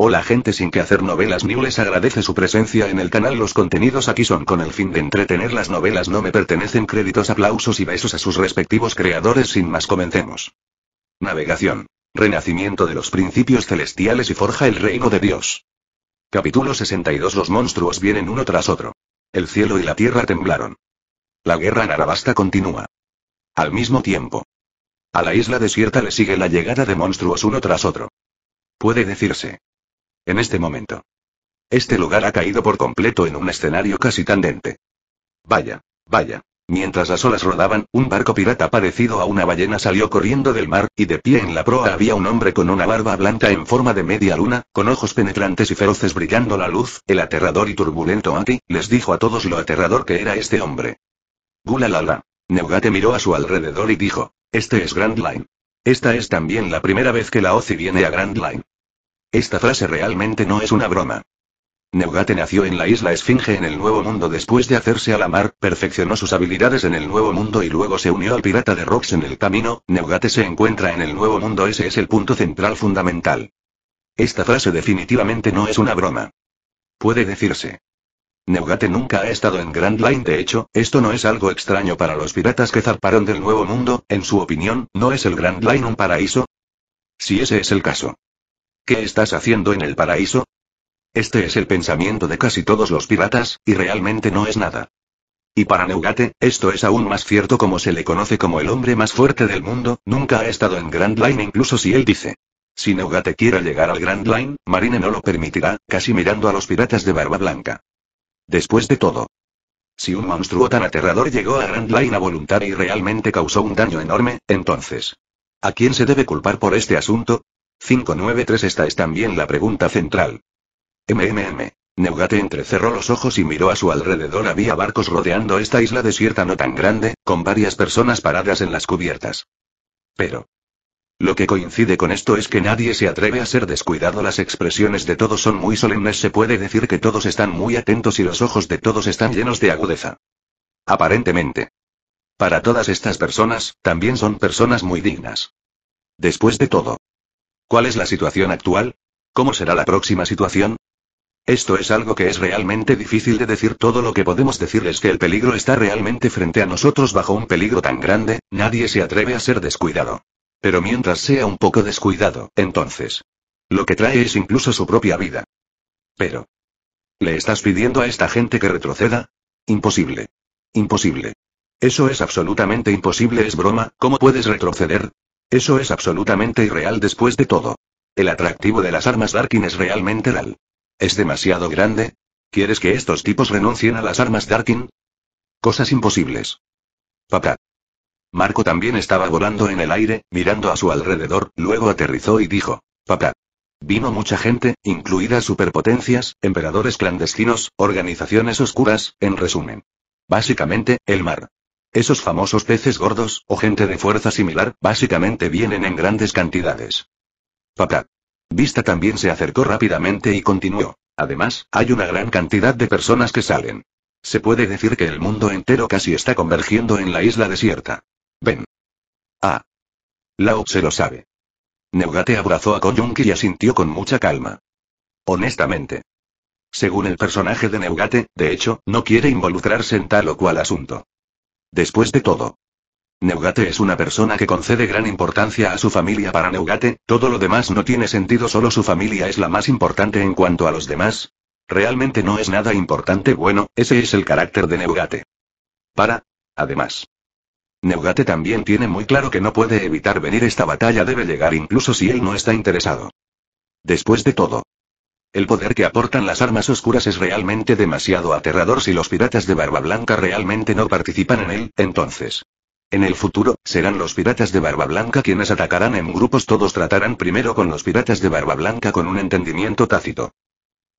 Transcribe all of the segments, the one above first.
Hola gente sin que hacer novelas ni les agradece su presencia en el canal. Los contenidos aquí son con el fin de entretener las novelas no me pertenecen créditos, aplausos y besos a sus respectivos creadores. Sin más comencemos. Navegación. Renacimiento de los principios celestiales y forja el reino de Dios. Capítulo 62 Los monstruos vienen uno tras otro. El cielo y la tierra temblaron. La guerra en Arabasta continúa. Al mismo tiempo. A la isla desierta le sigue la llegada de monstruos uno tras otro. Puede decirse, en este momento. Este lugar ha caído por completo en un escenario casi candente. Vaya, vaya. Mientras las olas rodaban, un barco pirata parecido a una ballena salió corriendo del mar, y de pie en la proa había un hombre con una barba blanca en forma de media luna, con ojos penetrantes y feroces brillando la luz, el aterrador y turbulento Aki, les dijo a todos lo aterrador que era este hombre. Gulalala. Neugate miró a su alrededor y dijo, este es Grand Line. Esta es también la primera vez que la OCI viene a Grand Line. Esta frase realmente no es una broma. Neugate nació en la isla Esfinge en el Nuevo Mundo después de hacerse a la mar, perfeccionó sus habilidades en el Nuevo Mundo y luego se unió al pirata de Rocks en el camino, Neugate se encuentra en el Nuevo Mundo ese es el punto central fundamental. Esta frase definitivamente no es una broma. Puede decirse. Neugate nunca ha estado en Grand Line de hecho, esto no es algo extraño para los piratas que zarparon del Nuevo Mundo, en su opinión, ¿no es el Grand Line un paraíso? Si ese es el caso. ¿Qué estás haciendo en el paraíso? Este es el pensamiento de casi todos los piratas, y realmente no es nada. Y para Neugate, esto es aún más cierto como se le conoce como el hombre más fuerte del mundo, nunca ha estado en Grand Line incluso si él dice. Si Neugate quiere llegar al Grand Line, Marine no lo permitirá, casi mirando a los piratas de barba blanca. Después de todo. Si un monstruo tan aterrador llegó a Grand Line a voluntad y realmente causó un daño enorme, entonces. ¿A quién se debe culpar por este asunto? 593 Esta es también la pregunta central. MMM. Neugate entrecerró los ojos y miró a su alrededor. Había barcos rodeando esta isla desierta no tan grande, con varias personas paradas en las cubiertas. Pero. Lo que coincide con esto es que nadie se atreve a ser descuidado. Las expresiones de todos son muy solemnes. Se puede decir que todos están muy atentos y los ojos de todos están llenos de agudeza. Aparentemente. Para todas estas personas, también son personas muy dignas. Después de todo, ¿Cuál es la situación actual? ¿Cómo será la próxima situación? Esto es algo que es realmente difícil de decir. Todo lo que podemos decir es que el peligro está realmente frente a nosotros bajo un peligro tan grande, nadie se atreve a ser descuidado. Pero mientras sea un poco descuidado, entonces. Lo que trae es incluso su propia vida. Pero. ¿Le estás pidiendo a esta gente que retroceda? Imposible. Imposible. Eso es absolutamente imposible, es broma, ¿cómo puedes retroceder? Eso es absolutamente irreal después de todo. El atractivo de las armas Darkin es realmente real. ¿Es demasiado grande? ¿Quieres que estos tipos renuncien a las armas Darkin? Cosas imposibles. Papá. Marco también estaba volando en el aire, mirando a su alrededor, luego aterrizó y dijo, papá. Vino mucha gente, incluidas superpotencias, emperadores clandestinos, organizaciones oscuras, en resumen. Básicamente, el mar. Esos famosos peces gordos, o gente de fuerza similar, básicamente vienen en grandes cantidades. Papá. Vista también se acercó rápidamente y continuó. Además, hay una gran cantidad de personas que salen. Se puede decir que el mundo entero casi está convergiendo en la isla desierta. Ven. Ah. Lao se lo sabe. Neugate abrazó a Koyunki y asintió con mucha calma. Honestamente. Según el personaje de Neugate, de hecho, no quiere involucrarse en tal o cual asunto. Después de todo. Neugate es una persona que concede gran importancia a su familia para Neugate, todo lo demás no tiene sentido, solo su familia es la más importante en cuanto a los demás. Realmente no es nada importante, bueno, ese es el carácter de Neugate. Para. Además. Neugate también tiene muy claro que no puede evitar venir esta batalla debe llegar incluso si él no está interesado. Después de todo, el poder que aportan las armas oscuras es realmente demasiado aterrador si los piratas de Barba Blanca realmente no participan en él, entonces. En el futuro, serán los piratas de Barba Blanca quienes atacarán en grupos. Todos tratarán primero con los piratas de Barba Blanca con un entendimiento tácito.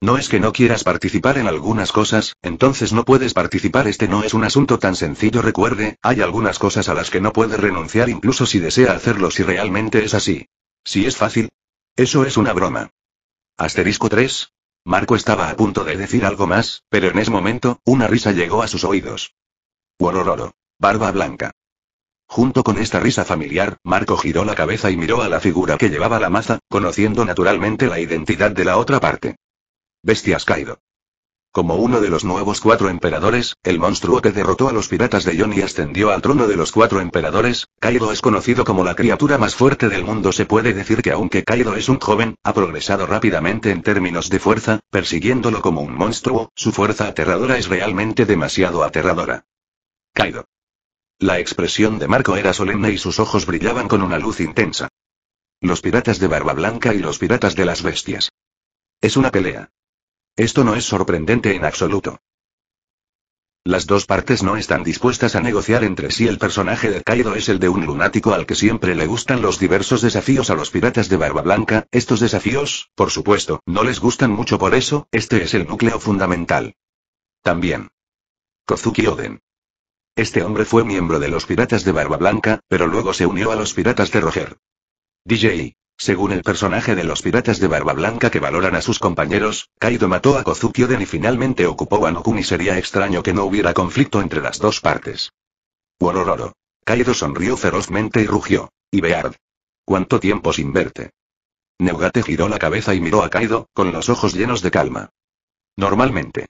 No es que no quieras participar en algunas cosas, entonces no puedes participar. Este no es un asunto tan sencillo. Recuerde, hay algunas cosas a las que no puede renunciar incluso si desea hacerlo si realmente es así. Si es fácil. Eso es una broma. Asterisco 3. Marco estaba a punto de decir algo más, pero en ese momento, una risa llegó a sus oídos. Worororo. Barba blanca. Junto con esta risa familiar, Marco giró la cabeza y miró a la figura que llevaba la maza, conociendo naturalmente la identidad de la otra parte. Bestias caído. Como uno de los nuevos cuatro emperadores, el monstruo que derrotó a los piratas de Johnny y ascendió al trono de los cuatro emperadores, Kaido es conocido como la criatura más fuerte del mundo. Se puede decir que aunque Kaido es un joven, ha progresado rápidamente en términos de fuerza, persiguiéndolo como un monstruo, su fuerza aterradora es realmente demasiado aterradora. Kaido. La expresión de Marco era solemne y sus ojos brillaban con una luz intensa. Los piratas de Barba Blanca y los piratas de las bestias. Es una pelea. Esto no es sorprendente en absoluto. Las dos partes no están dispuestas a negociar entre sí. El personaje de Kaido es el de un lunático al que siempre le gustan los diversos desafíos a los piratas de Barba Blanca. Estos desafíos, por supuesto, no les gustan mucho por eso, este es el núcleo fundamental. También. Kozuki Oden. Este hombre fue miembro de los piratas de Barba Blanca, pero luego se unió a los piratas de Roger. DJ. Según el personaje de los piratas de Barba Blanca que valoran a sus compañeros, Kaido mató a Kozuki Oden y finalmente ocupó a Nokun y sería extraño que no hubiera conflicto entre las dos partes. Kaido sonrió ferozmente y rugió. Y Beard. ¿Cuánto tiempo sin verte? Neugate giró la cabeza y miró a Kaido, con los ojos llenos de calma. Normalmente.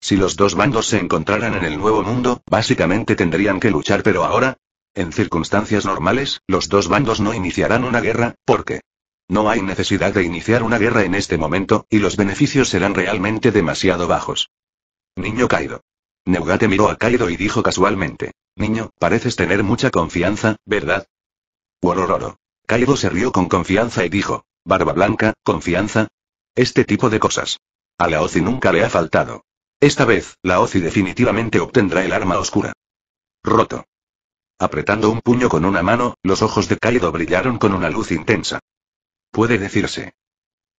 Si los dos bandos se encontraran en el nuevo mundo, básicamente tendrían que luchar pero ahora, en circunstancias normales, los dos bandos no iniciarán una guerra, porque no hay necesidad de iniciar una guerra en este momento, y los beneficios serán realmente demasiado bajos. Niño Kaido. Neugate miró a Kaido y dijo casualmente. Niño, pareces tener mucha confianza, ¿verdad? Worororo. Kaido se rió con confianza y dijo. Barba blanca, confianza. Este tipo de cosas. A la Ozi nunca le ha faltado. Esta vez, la OCI definitivamente obtendrá el arma oscura. Roto. Apretando un puño con una mano, los ojos de Kaido brillaron con una luz intensa. Puede decirse.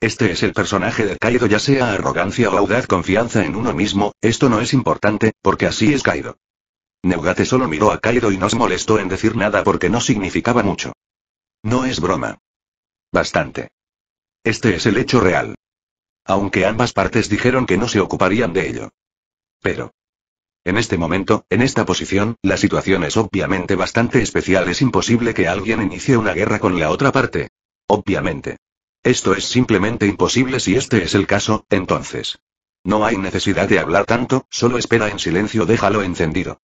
Este es el personaje de Kaido, ya sea arrogancia o audaz confianza en uno mismo, esto no es importante, porque así es Kaido. Neugate solo miró a Kaido y no se molestó en decir nada porque no significaba mucho. No es broma. Bastante. Este es el hecho real. Aunque ambas partes dijeron que no se ocuparían de ello. Pero. En este momento, en esta posición, la situación es obviamente bastante especial. Es imposible que alguien inicie una guerra con la otra parte. Obviamente. Esto es simplemente imposible si este es el caso, entonces. No hay necesidad de hablar tanto, solo espera en silencio, déjalo encendido.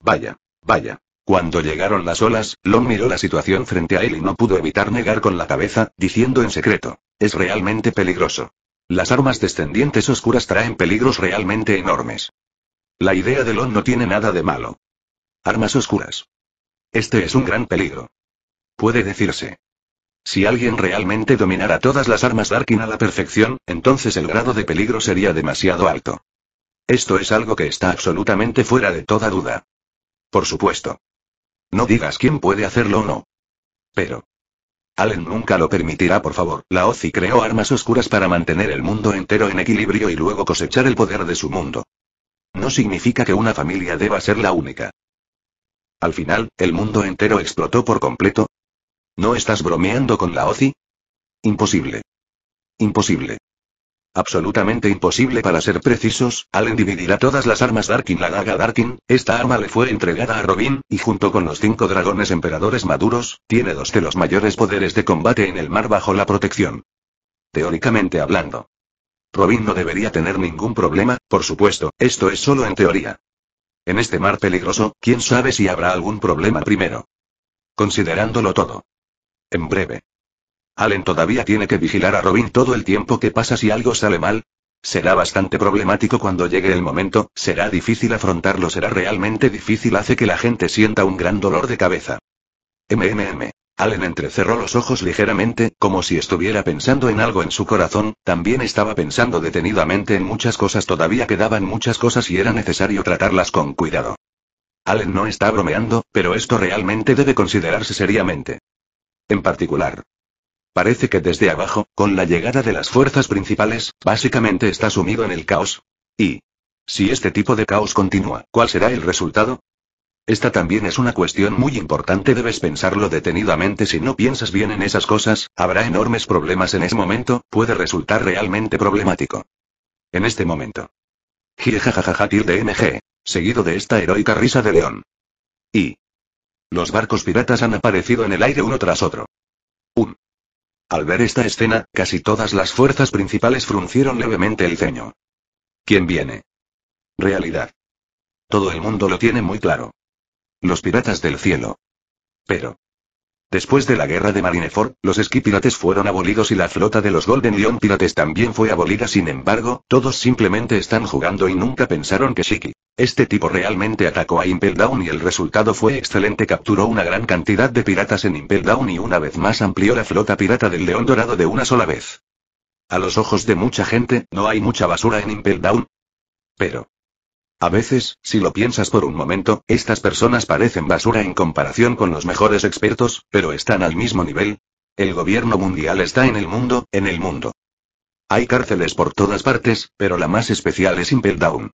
Vaya, vaya. Cuando llegaron las olas, Lon miró la situación frente a él y no pudo evitar negar con la cabeza, diciendo en secreto, es realmente peligroso. Las armas descendientes oscuras traen peligros realmente enormes. La idea de Lon no tiene nada de malo. Armas oscuras. Este es un gran peligro. Puede decirse. Si alguien realmente dominara todas las armas Darkin a la perfección, entonces el grado de peligro sería demasiado alto. Esto es algo que está absolutamente fuera de toda duda. Por supuesto. No digas quién puede hacerlo o no. Pero. Allen nunca lo permitirá, por favor. La OCI creó armas oscuras para mantener el mundo entero en equilibrio y luego cosechar el poder de su mundo. No significa que una familia deba ser la única. Al final, el mundo entero explotó por completo. ¿No estás bromeando con la OCI? Imposible. Imposible. Absolutamente imposible para ser precisos, Allen dividirá todas las armas Darkin. La daga Darkin, esta arma le fue entregada a Robin, y junto con los cinco dragones emperadores maduros, tiene dos de los mayores poderes de combate en el mar bajo la protección. Teóricamente hablando. Robin no debería tener ningún problema, por supuesto, esto es solo en teoría. En este mar peligroso, quién sabe si habrá algún problema primero. Considerándolo todo. En breve. Allen todavía tiene que vigilar a Robin todo el tiempo que pasa si algo sale mal. Será bastante problemático cuando llegue el momento, será difícil afrontarlo, será realmente difícil, hace que la gente sienta un gran dolor de cabeza. MMM. Allen entrecerró los ojos ligeramente, como si estuviera pensando en algo en su corazón, también estaba pensando detenidamente en muchas cosas, todavía quedaban muchas cosas y era necesario tratarlas con cuidado. Allen no está bromeando, pero esto realmente debe considerarse seriamente. En particular. Parece que desde abajo, con la llegada de las fuerzas principales, básicamente está sumido en el caos. Y, si este tipo de caos continúa, ¿cuál será el resultado? Esta también es una cuestión muy importante, debes pensarlo detenidamente si no piensas bien en esas cosas, habrá enormes problemas en ese momento, puede resultar realmente problemático. En este momento. Jijajajaja tir de MG. Seguido de esta heroica risa de león. Y. Los barcos piratas han aparecido en el aire uno tras otro. Un. Al ver esta escena, casi todas las fuerzas principales fruncieron levemente el ceño. ¿Quién viene? Realidad. Todo el mundo lo tiene muy claro. Los piratas del cielo. Pero. Después de la guerra de Marineford, los esquipirates fueron abolidos y la flota de los Golden Lion Pirates también fue abolida. Sin embargo, todos simplemente están jugando y nunca pensaron que Shiki. Este tipo realmente atacó a Impel Down y el resultado fue excelente. Capturó una gran cantidad de piratas en Impel Down y una vez más amplió la flota pirata del León Dorado de una sola vez. A los ojos de mucha gente, no hay mucha basura en Impel Down. Pero. A veces, si lo piensas por un momento, estas personas parecen basura en comparación con los mejores expertos, pero están al mismo nivel. El gobierno mundial está en el mundo, en el mundo. Hay cárceles por todas partes, pero la más especial es Impel Down.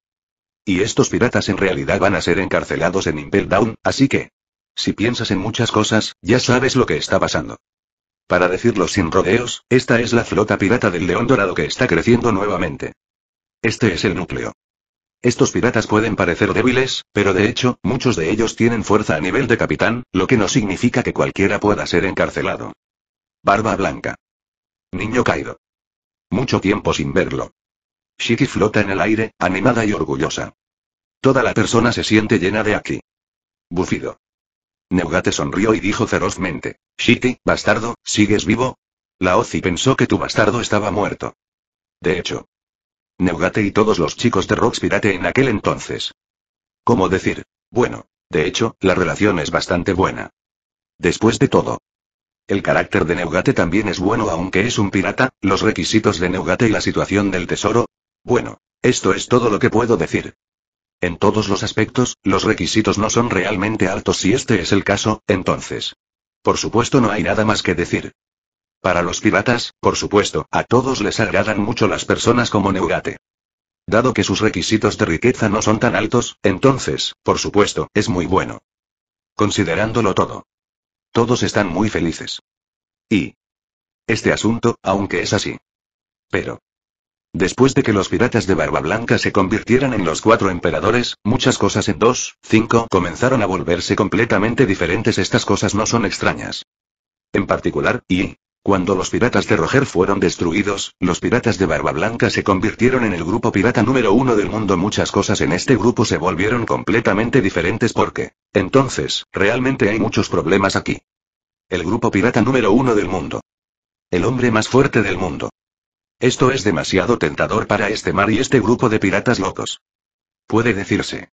Y estos piratas en realidad van a ser encarcelados en Impel Down, así que... Si piensas en muchas cosas, ya sabes lo que está pasando. Para decirlo sin rodeos, esta es la flota pirata del León Dorado que está creciendo nuevamente. Este es el núcleo. Estos piratas pueden parecer débiles, pero de hecho, muchos de ellos tienen fuerza a nivel de capitán, lo que no significa que cualquiera pueda ser encarcelado. Barba Blanca. Niño Caído. Mucho tiempo sin verlo. Shiki flota en el aire, animada y orgullosa. Toda la persona se siente llena de aquí. Bufido. Neugate sonrió y dijo ferozmente. Shiki, bastardo, ¿sigues vivo? La Ozi pensó que tu bastardo estaba muerto. De hecho, Neugate y todos los chicos de Rox Pirate en aquel entonces. ¿Cómo decir? Bueno, de hecho, la relación es bastante buena. Después de todo. El carácter de Neugate también es bueno aunque es un pirata, los requisitos de Neugate y la situación del tesoro. Bueno, esto es todo lo que puedo decir. En todos los aspectos, los requisitos no son realmente altos si este es el caso, entonces. Por supuesto no hay nada más que decir. Para los piratas, por supuesto, a todos les agradan mucho las personas como Neugate. Dado que sus requisitos de riqueza no son tan altos, entonces, por supuesto, es muy bueno. Considerándolo todo. Todos están muy felices. Y... Este asunto, aunque es así. Pero... Después de que los piratas de Barba Blanca se convirtieran en los cuatro emperadores, muchas cosas en dos, cinco, comenzaron a volverse completamente diferentes. Estas cosas no son extrañas. En particular, y cuando los piratas de Roger fueron destruidos, los piratas de Barba Blanca se convirtieron en el grupo pirata número uno del mundo. Muchas cosas en este grupo se volvieron completamente diferentes porque, entonces, realmente hay muchos problemas aquí. El grupo pirata número uno del mundo. El hombre más fuerte del mundo. Esto es demasiado tentador para este mar y este grupo de piratas locos. Puede decirse.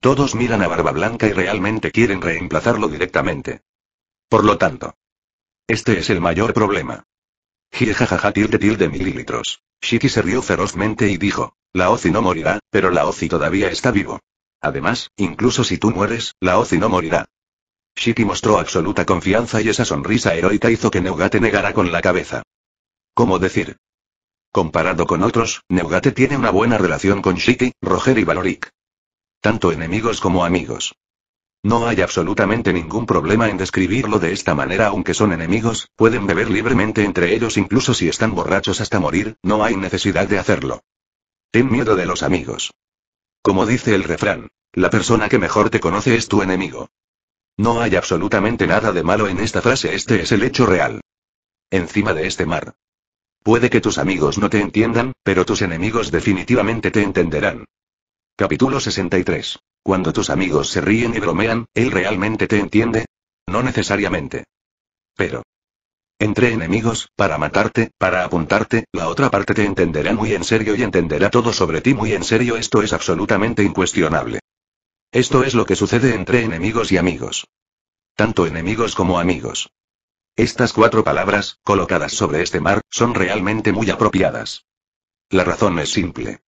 Todos miran a Barba Blanca y realmente quieren reemplazarlo directamente. Por lo tanto, este es el mayor problema. Jijajaja tilde tilde mililitros. Shiki se rió ferozmente y dijo, la Ozi no morirá, pero la Ozi todavía está vivo. Además, incluso si tú mueres, la Ozi no morirá. Shiki mostró absoluta confianza y esa sonrisa heroica hizo que Neugate negara con la cabeza. ¿Cómo decir? Comparado con otros, Neugate tiene una buena relación con Shiki, Roger y Valorik. Tanto enemigos como amigos. No hay absolutamente ningún problema en describirlo de esta manera aunque son enemigos, pueden beber libremente entre ellos incluso si están borrachos hasta morir, no hay necesidad de hacerlo. Ten miedo de los amigos. Como dice el refrán, la persona que mejor te conoce es tu enemigo. No hay absolutamente nada de malo en esta frase, este es el hecho real. Encima de este mar. Puede que tus amigos no te entiendan, pero tus enemigos definitivamente te entenderán. Capítulo 63. Cuando tus amigos se ríen y bromean, ¿él realmente te entiende? No necesariamente. Pero. Entre enemigos, para matarte, para apuntarte, la otra parte te entenderá muy en serio y entenderá todo sobre ti muy en serio. Esto es absolutamente incuestionable. Esto es lo que sucede entre enemigos y amigos. Tanto enemigos como amigos. Estas cuatro palabras, colocadas sobre este mar, son realmente muy apropiadas. La razón es simple.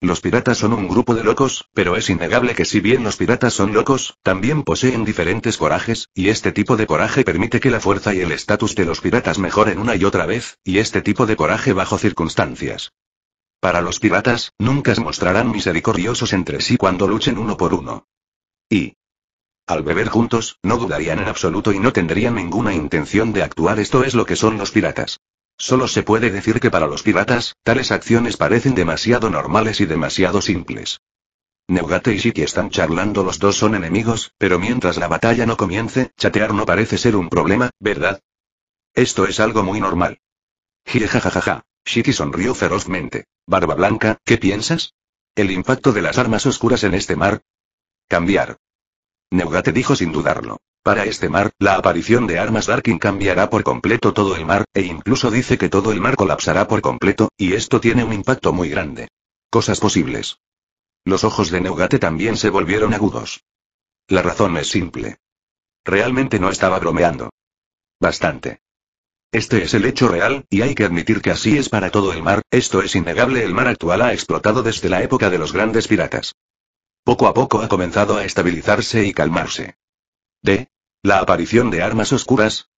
Los piratas son un grupo de locos, pero es innegable que si bien los piratas son locos, también poseen diferentes corajes, y este tipo de coraje permite que la fuerza y el estatus de los piratas mejoren una y otra vez, y este tipo de coraje bajo circunstancias. Para los piratas, nunca se mostrarán misericordiosos entre sí cuando luchen uno por uno. Y, al beber juntos, no dudarían en absoluto y no tendrían ninguna intención de actuar. Esto es lo que son los piratas. Solo se puede decir que para los piratas, tales acciones parecen demasiado normales y demasiado simples. Neugate y Shiki están charlando, los dos son enemigos, pero mientras la batalla no comience, chatear no parece ser un problema, ¿verdad? Esto es algo muy normal. Jajajaja. Shiki sonrió ferozmente. Barba Blanca, ¿qué piensas? ¿El impacto de las armas oscuras en este mar? Cambiar. Neugate dijo sin dudarlo. Para este mar, la aparición de armas Darkin cambiará por completo todo el mar, e incluso dice que todo el mar colapsará por completo, y esto tiene un impacto muy grande. Cosas posibles. Los ojos de Neugate también se volvieron agudos. La razón es simple. Realmente no estaba bromeando. Bastante. Este es el hecho real, y hay que admitir que así es para todo el mar, esto es innegable, el mar actual ha explotado desde la época de los grandes piratas. Poco a poco ha comenzado a estabilizarse y calmarse. De la aparición de armas oscuras.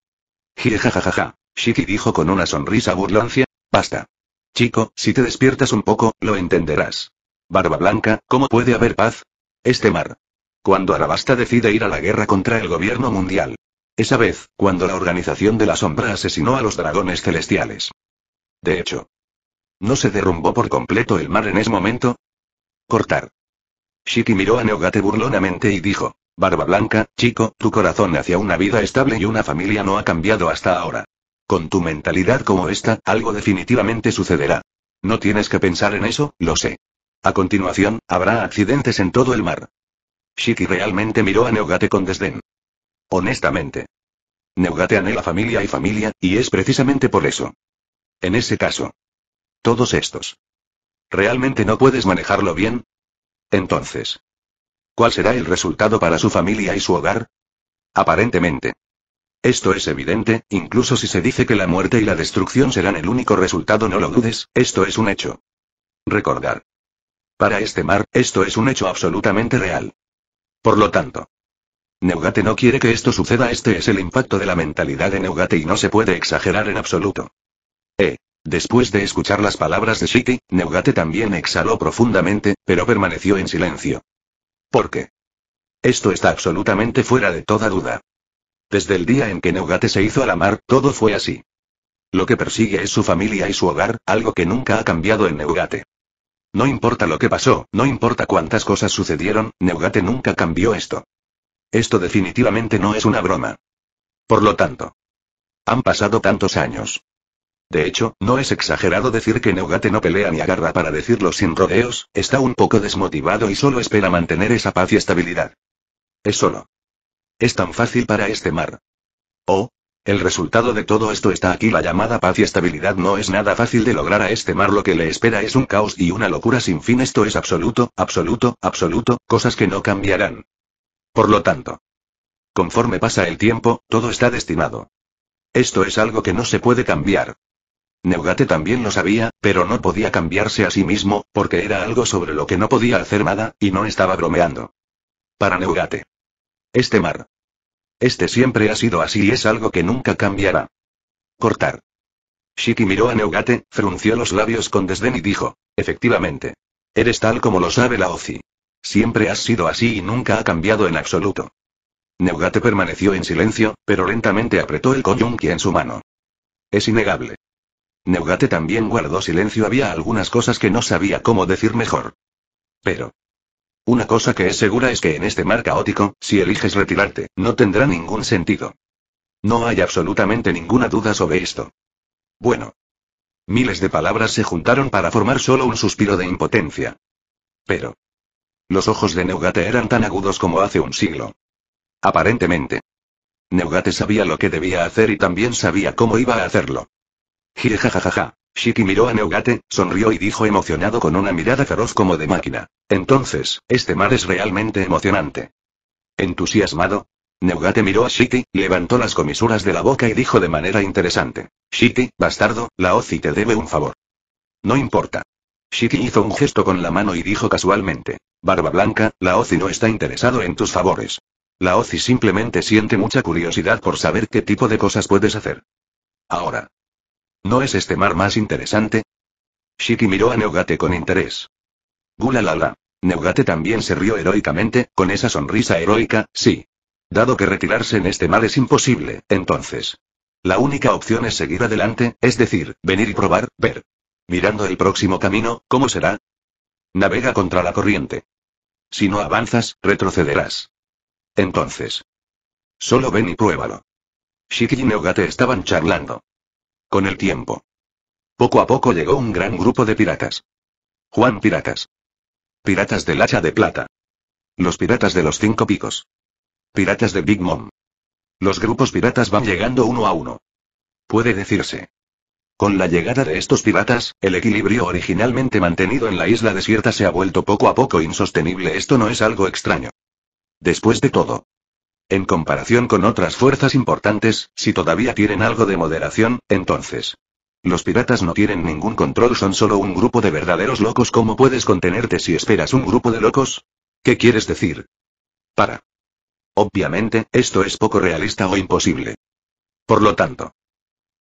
«Jijajajaja», Shiki dijo con una sonrisa burlancia. Basta. Chico, si te despiertas un poco, lo entenderás. Barba Blanca, ¿cómo puede haber paz? Este mar. Cuando Arabasta decide ir a la guerra contra el gobierno mundial. Esa vez, cuando la Organización de la Sombra asesinó a los dragones celestiales. De hecho. ¿No se derrumbó por completo el mar en ese momento? Cortar. Shiki miró a Neogate burlonamente y dijo. Barba Blanca, chico, tu corazón hacia una vida estable y una familia no ha cambiado hasta ahora. Con tu mentalidad como esta, algo definitivamente sucederá. No tienes que pensar en eso, lo sé. A continuación, habrá accidentes en todo el mar. Shiki realmente miró a Neogate con desdén. Honestamente. Neogate anhela familia y familia, y es precisamente por eso. En ese caso. Todos estos. ¿Realmente no puedes manejarlo bien? Entonces. ¿Cuál será el resultado para su familia y su hogar? Aparentemente. Esto es evidente, incluso si se dice que la muerte y la destrucción serán el único resultado, no lo dudes, esto es un hecho. Recordar. Para este mar, esto es un hecho absolutamente real. Por lo tanto, Neugate no quiere que esto suceda, este es el impacto de la mentalidad de Neugate y no se puede exagerar en absoluto. Eh. Después de escuchar las palabras de Shiki, Neugate también exhaló profundamente, pero permaneció en silencio. ¿Por qué? Esto está absolutamente fuera de toda duda. Desde el día en que Neugate se hizo a la mar, todo fue así. Lo que persigue es su familia y su hogar, algo que nunca ha cambiado en Neugate. No importa lo que pasó, no importa cuántas cosas sucedieron, Neugate nunca cambió esto. Esto definitivamente no es una broma. Por lo tanto, han pasado tantos años. De hecho, no es exagerado decir que Neugate no pelea ni agarra para decirlo sin rodeos, está un poco desmotivado y solo espera mantener esa paz y estabilidad. Es solo. Es tan fácil para este mar. Oh, el resultado de todo esto está aquí. La llamada paz y estabilidad no es nada fácil de lograr a este mar. Lo que le espera es un caos y una locura sin fin. Esto es absoluto, absoluto, absoluto, cosas que no cambiarán. Por lo tanto, conforme pasa el tiempo, todo está destinado. Esto es algo que no se puede cambiar. Neugate también lo sabía, pero no podía cambiarse a sí mismo, porque era algo sobre lo que no podía hacer nada, y no estaba bromeando. Para Neugate. Este mar. Este siempre ha sido así y es algo que nunca cambiará. Cortar. Shiki miró a Neugate, frunció los labios con desdén y dijo, efectivamente. Eres tal como lo sabe la OCI. Siempre has sido así y nunca ha cambiado en absoluto. Neugate permaneció en silencio, pero lentamente apretó el Koyunki en su mano. Es innegable. Neugate también guardó silencio. Había algunas cosas que no sabía cómo decir mejor. Pero. Una cosa que es segura es que en este mar caótico, si eliges retirarte, no tendrá ningún sentido. No hay absolutamente ninguna duda sobre esto. Bueno. Miles de palabras se juntaron para formar solo un suspiro de impotencia. Pero. Los ojos de Neugate eran tan agudos como hace un siglo. Aparentemente. Neugate sabía lo que debía hacer y también sabía cómo iba a hacerlo. Jire jajajaja. Shiki miró a Neugate, sonrió y dijo emocionado con una mirada feroz como de máquina. Entonces, este mar es realmente emocionante. Entusiasmado. Neugate miró a Shiki, levantó las comisuras de la boca y dijo de manera interesante. Shiki, bastardo, la Ozi te debe un favor. No importa. Shiki hizo un gesto con la mano y dijo casualmente. Barba Blanca, la Ozi no está interesado en tus favores. La Ozi simplemente siente mucha curiosidad por saber qué tipo de cosas puedes hacer. Ahora, ¿No es este mar más interesante? Shiki miró a Neogate con interés. Gulalala. Neogate también se rió heroicamente, con esa sonrisa heroica, sí. Dado que retirarse en este mar es imposible, entonces. La única opción es seguir adelante, es decir, venir y probar, ver. Mirando el próximo camino, ¿cómo será? Navega contra la corriente. Si no avanzas, retrocederás. Entonces. Solo ven y pruébalo. Shiki y Neogate estaban charlando. Con el tiempo. Poco a poco llegó un gran grupo de piratas. Juan Piratas. Piratas del hacha de plata. Los piratas de los cinco picos. Piratas de Big Mom. Los grupos piratas van llegando uno a uno. Puede decirse. Con la llegada de estos piratas, el equilibrio originalmente mantenido en la isla desierta se ha vuelto poco a poco insostenible. Esto no es algo extraño. Después de todo, en comparación con otras fuerzas importantes, si todavía tienen algo de moderación, entonces. Los piratas no tienen ningún control, son solo un grupo de verdaderos locos. ¿Cómo puedes contenerte si esperas un grupo de locos? ¿Qué quieres decir? Para. Obviamente, esto es poco realista o imposible. Por lo tanto,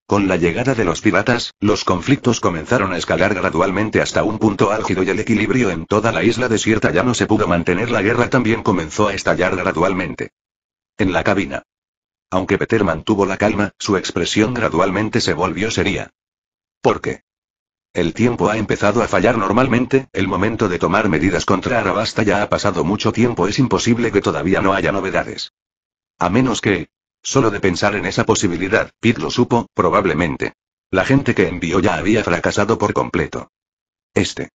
con la llegada de los piratas, los conflictos comenzaron a escalar gradualmente hasta un punto álgido y el equilibrio en toda la isla desierta ya no se pudo mantener. La guerra también comenzó a estallar gradualmente en la cabina. Aunque Peter mantuvo la calma, su expresión gradualmente se volvió seria. ¿Por qué? El tiempo ha empezado a fallar normalmente, el momento de tomar medidas contra Arabasta ya ha pasado mucho tiempo, es imposible que todavía no haya novedades. A menos que... Solo de pensar en esa posibilidad, Pete lo supo, probablemente. La gente que envió ya había fracasado por completo. Este.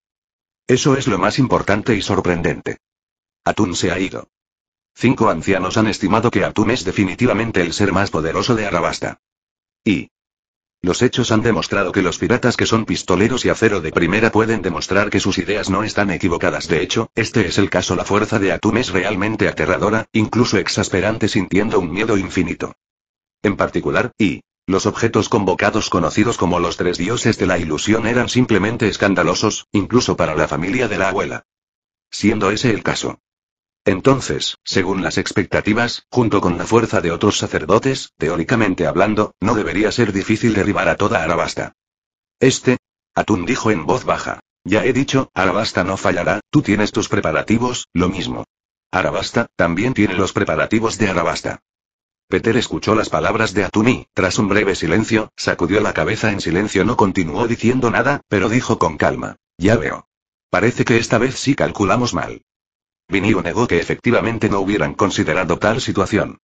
Eso es lo más importante y sorprendente. Atún se ha ido. Cinco ancianos han estimado que Atum es definitivamente el ser más poderoso de Arabasta. Y. Los hechos han demostrado que los piratas que son pistoleros y acero de primera pueden demostrar que sus ideas no están equivocadas. De hecho, este es el caso. La fuerza de Atum es realmente aterradora, incluso exasperante sintiendo un miedo infinito. En particular, y. Los objetos convocados conocidos como los tres dioses de la ilusión eran simplemente escandalosos, incluso para la familia de la abuela. Siendo ese el caso, entonces, según las expectativas, junto con la fuerza de otros sacerdotes, teóricamente hablando, no debería ser difícil derribar a toda Arabasta. Este. Atún dijo en voz baja. Ya he dicho, Arabasta no fallará, tú tienes tus preparativos, lo mismo. Arabasta, también tiene los preparativos de Arabasta. Peter escuchó las palabras de Atún y, tras un breve silencio, sacudió la cabeza en silencio. No continuó diciendo nada, pero dijo con calma. Ya veo. Parece que esta vez sí calculamos mal. Vinio negó que efectivamente no hubieran considerado tal situación.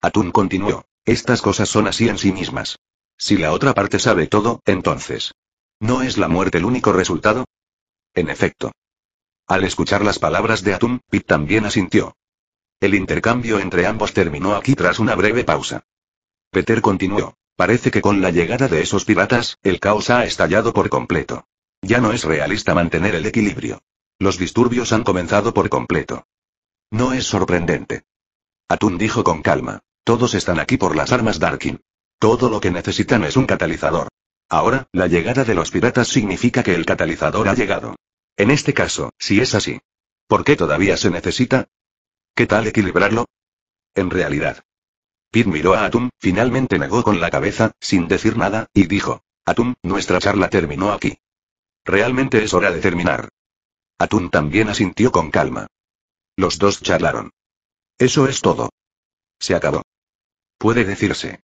Atún continuó. Estas cosas son así en sí mismas. Si la otra parte sabe todo, entonces. ¿No es la muerte el único resultado? En efecto. Al escuchar las palabras de Atún, Pete también asintió. El intercambio entre ambos terminó aquí tras una breve pausa. Peter continuó. Parece que con la llegada de esos piratas, el caos ha estallado por completo. Ya no es realista mantener el equilibrio. Los disturbios han comenzado por completo. No es sorprendente. Atún dijo con calma. Todos están aquí por las armas Darkin. Todo lo que necesitan es un catalizador. Ahora, la llegada de los piratas significa que el catalizador ha llegado. En este caso, si es así. ¿Por qué todavía se necesita? ¿Qué tal equilibrarlo? En realidad. Pete miró a Atún, finalmente negó con la cabeza, sin decir nada, y dijo. Atún, nuestra charla terminó aquí. Realmente es hora de terminar. Atún también asintió con calma. Los dos charlaron. Eso es todo. Se acabó. Puede decirse.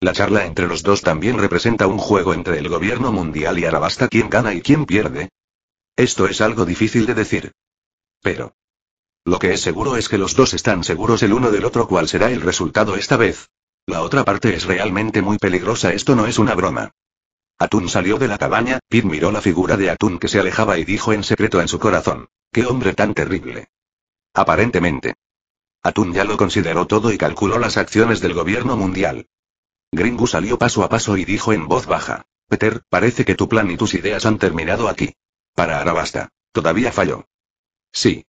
La charla entre los dos también representa un juego entre el gobierno mundial y Arabasta quién gana y quién pierde. Esto es algo difícil de decir. Pero. Lo que es seguro es que los dos están seguros el uno del otro cuál será el resultado esta vez. La otra parte es realmente muy peligrosa, esto no es una broma. Atún salió de la cabaña, Pete miró la figura de Atún que se alejaba y dijo en secreto en su corazón, ¡qué hombre tan terrible! Aparentemente. Atún ya lo consideró todo y calculó las acciones del gobierno mundial. Gringo salió paso a paso y dijo en voz baja, Peter, parece que tu plan y tus ideas han terminado aquí. Para ahora basta. Todavía falló. Sí.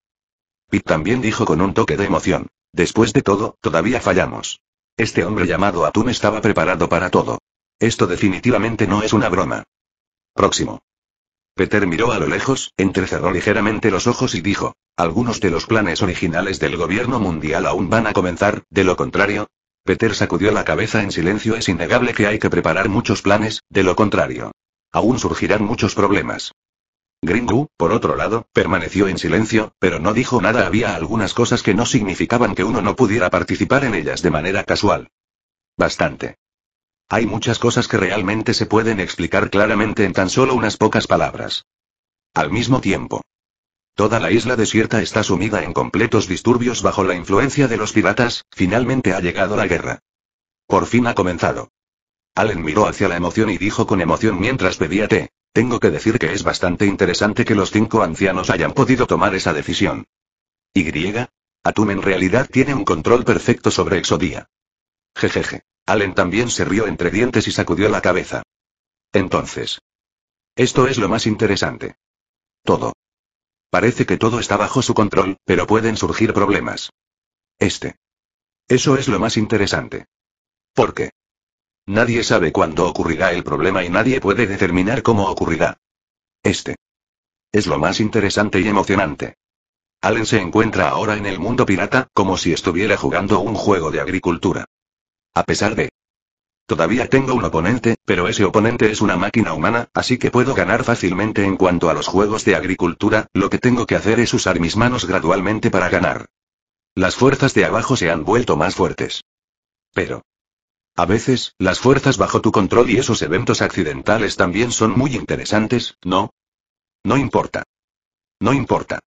Pete también dijo con un toque de emoción. Después de todo, todavía fallamos. Este hombre llamado Atún estaba preparado para todo. Esto definitivamente no es una broma. Próximo. Peter miró a lo lejos, entrecerró ligeramente los ojos y dijo, algunos de los planes originales del gobierno mundial aún van a comenzar, de lo contrario. Peter sacudió la cabeza en silencio, es innegable que hay que preparar muchos planes, de lo contrario. Aún surgirán muchos problemas. Gringo, por otro lado, permaneció en silencio, pero no dijo nada. Había algunas cosas que no significaban que uno no pudiera participar en ellas de manera casual. Bastante. Hay muchas cosas que realmente se pueden explicar claramente en tan solo unas pocas palabras. Al mismo tiempo, toda la isla desierta está sumida en completos disturbios bajo la influencia de los piratas, finalmente ha llegado la guerra. Por fin ha comenzado. Allen miró hacia la emoción y dijo con emoción mientras pedía té. Tengo que decir que es bastante interesante que los cinco ancianos hayan podido tomar esa decisión. Y. Atum en realidad tiene un control perfecto sobre Exodia. Jejeje. Allen también se rió entre dientes y sacudió la cabeza. Entonces. Esto es lo más interesante. Todo. Parece que todo está bajo su control, pero pueden surgir problemas. Este. Eso es lo más interesante. ¿Por qué? Nadie sabe cuándo ocurrirá el problema y nadie puede determinar cómo ocurrirá. Este. Es lo más interesante y emocionante. Allen se encuentra ahora en el mundo pirata, como si estuviera jugando un juego de agricultura. A pesar de... Todavía tengo un oponente, pero ese oponente es una máquina humana, así que puedo ganar fácilmente en cuanto a los juegos de agricultura, lo que tengo que hacer es usar mis manos gradualmente para ganar. Las fuerzas de abajo se han vuelto más fuertes. Pero... A veces, las fuerzas bajo tu control y esos eventos accidentales también son muy interesantes, ¿no? No importa. No importa.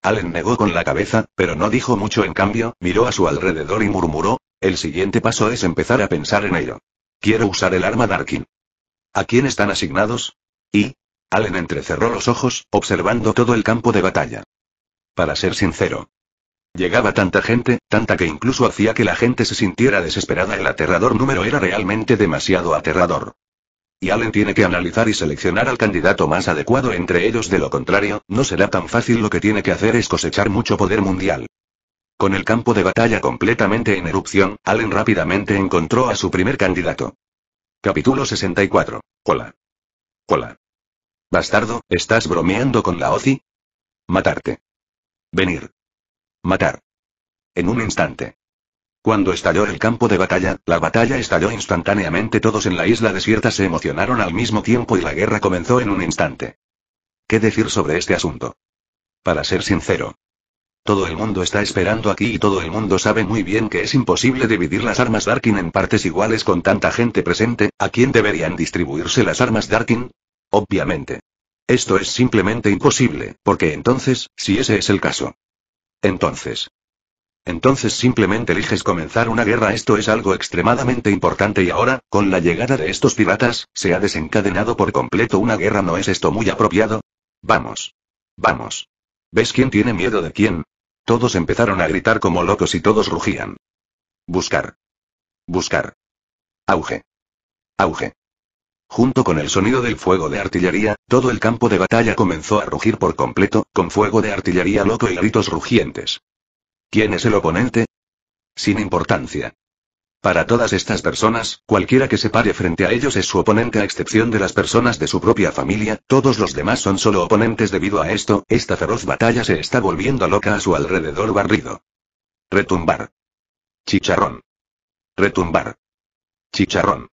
Allen negó con la cabeza, pero no dijo mucho en cambio, miró a su alrededor y murmuró, el siguiente paso es empezar a pensar en ello. Quiero usar el arma Darkin. ¿A quién están asignados? Y. Allen entrecerró los ojos, observando todo el campo de batalla. Para ser sincero. Llegaba tanta gente, tanta que incluso hacía que la gente se sintiera desesperada. El aterrador número era realmente demasiado aterrador. Y Allen tiene que analizar y seleccionar al candidato más adecuado entre ellos, de lo contrario, no será tan fácil. Lo que tiene que hacer es cosechar mucho poder mundial. Con el campo de batalla completamente en erupción, Allen rápidamente encontró a su primer candidato. Capítulo 64. Hola. Hola. Bastardo, ¿estás bromeando con la OCI? Matarte. Venir. Matar. En un instante. Cuando estalló el campo de batalla, la batalla estalló instantáneamente. Todos en la isla desierta se emocionaron al mismo tiempo y la guerra comenzó en un instante. ¿Qué decir sobre este asunto? Para ser sincero, todo el mundo está esperando aquí y todo el mundo sabe muy bien que es imposible dividir las armas Darkin en partes iguales con tanta gente presente, ¿a quién deberían distribuirse las armas Darkin? Obviamente. Esto es simplemente imposible, porque entonces, si ese es el caso. Entonces. Entonces simplemente eliges comenzar una guerra. Esto es algo extremadamente importante y ahora, con la llegada de estos piratas, se ha desencadenado por completo una guerra. ¿No es esto muy apropiado? Vamos. Vamos. ¿Ves quién tiene miedo de quién? Todos empezaron a gritar como locos y todos rugían. Buscar. Buscar. Auge. Auge. Junto con el sonido del fuego de artillería, todo el campo de batalla comenzó a rugir por completo, con fuego de artillería loco y gritos rugientes. ¿Quién es el oponente? Sin importancia. Para todas estas personas, cualquiera que se pare frente a ellos es su oponente a excepción de las personas de su propia familia, todos los demás son solo oponentes debido a esto, esta feroz batalla se está volviendo loca a su alrededor barrido. Retumbar. Chicharrón. Retumbar. Chicharrón.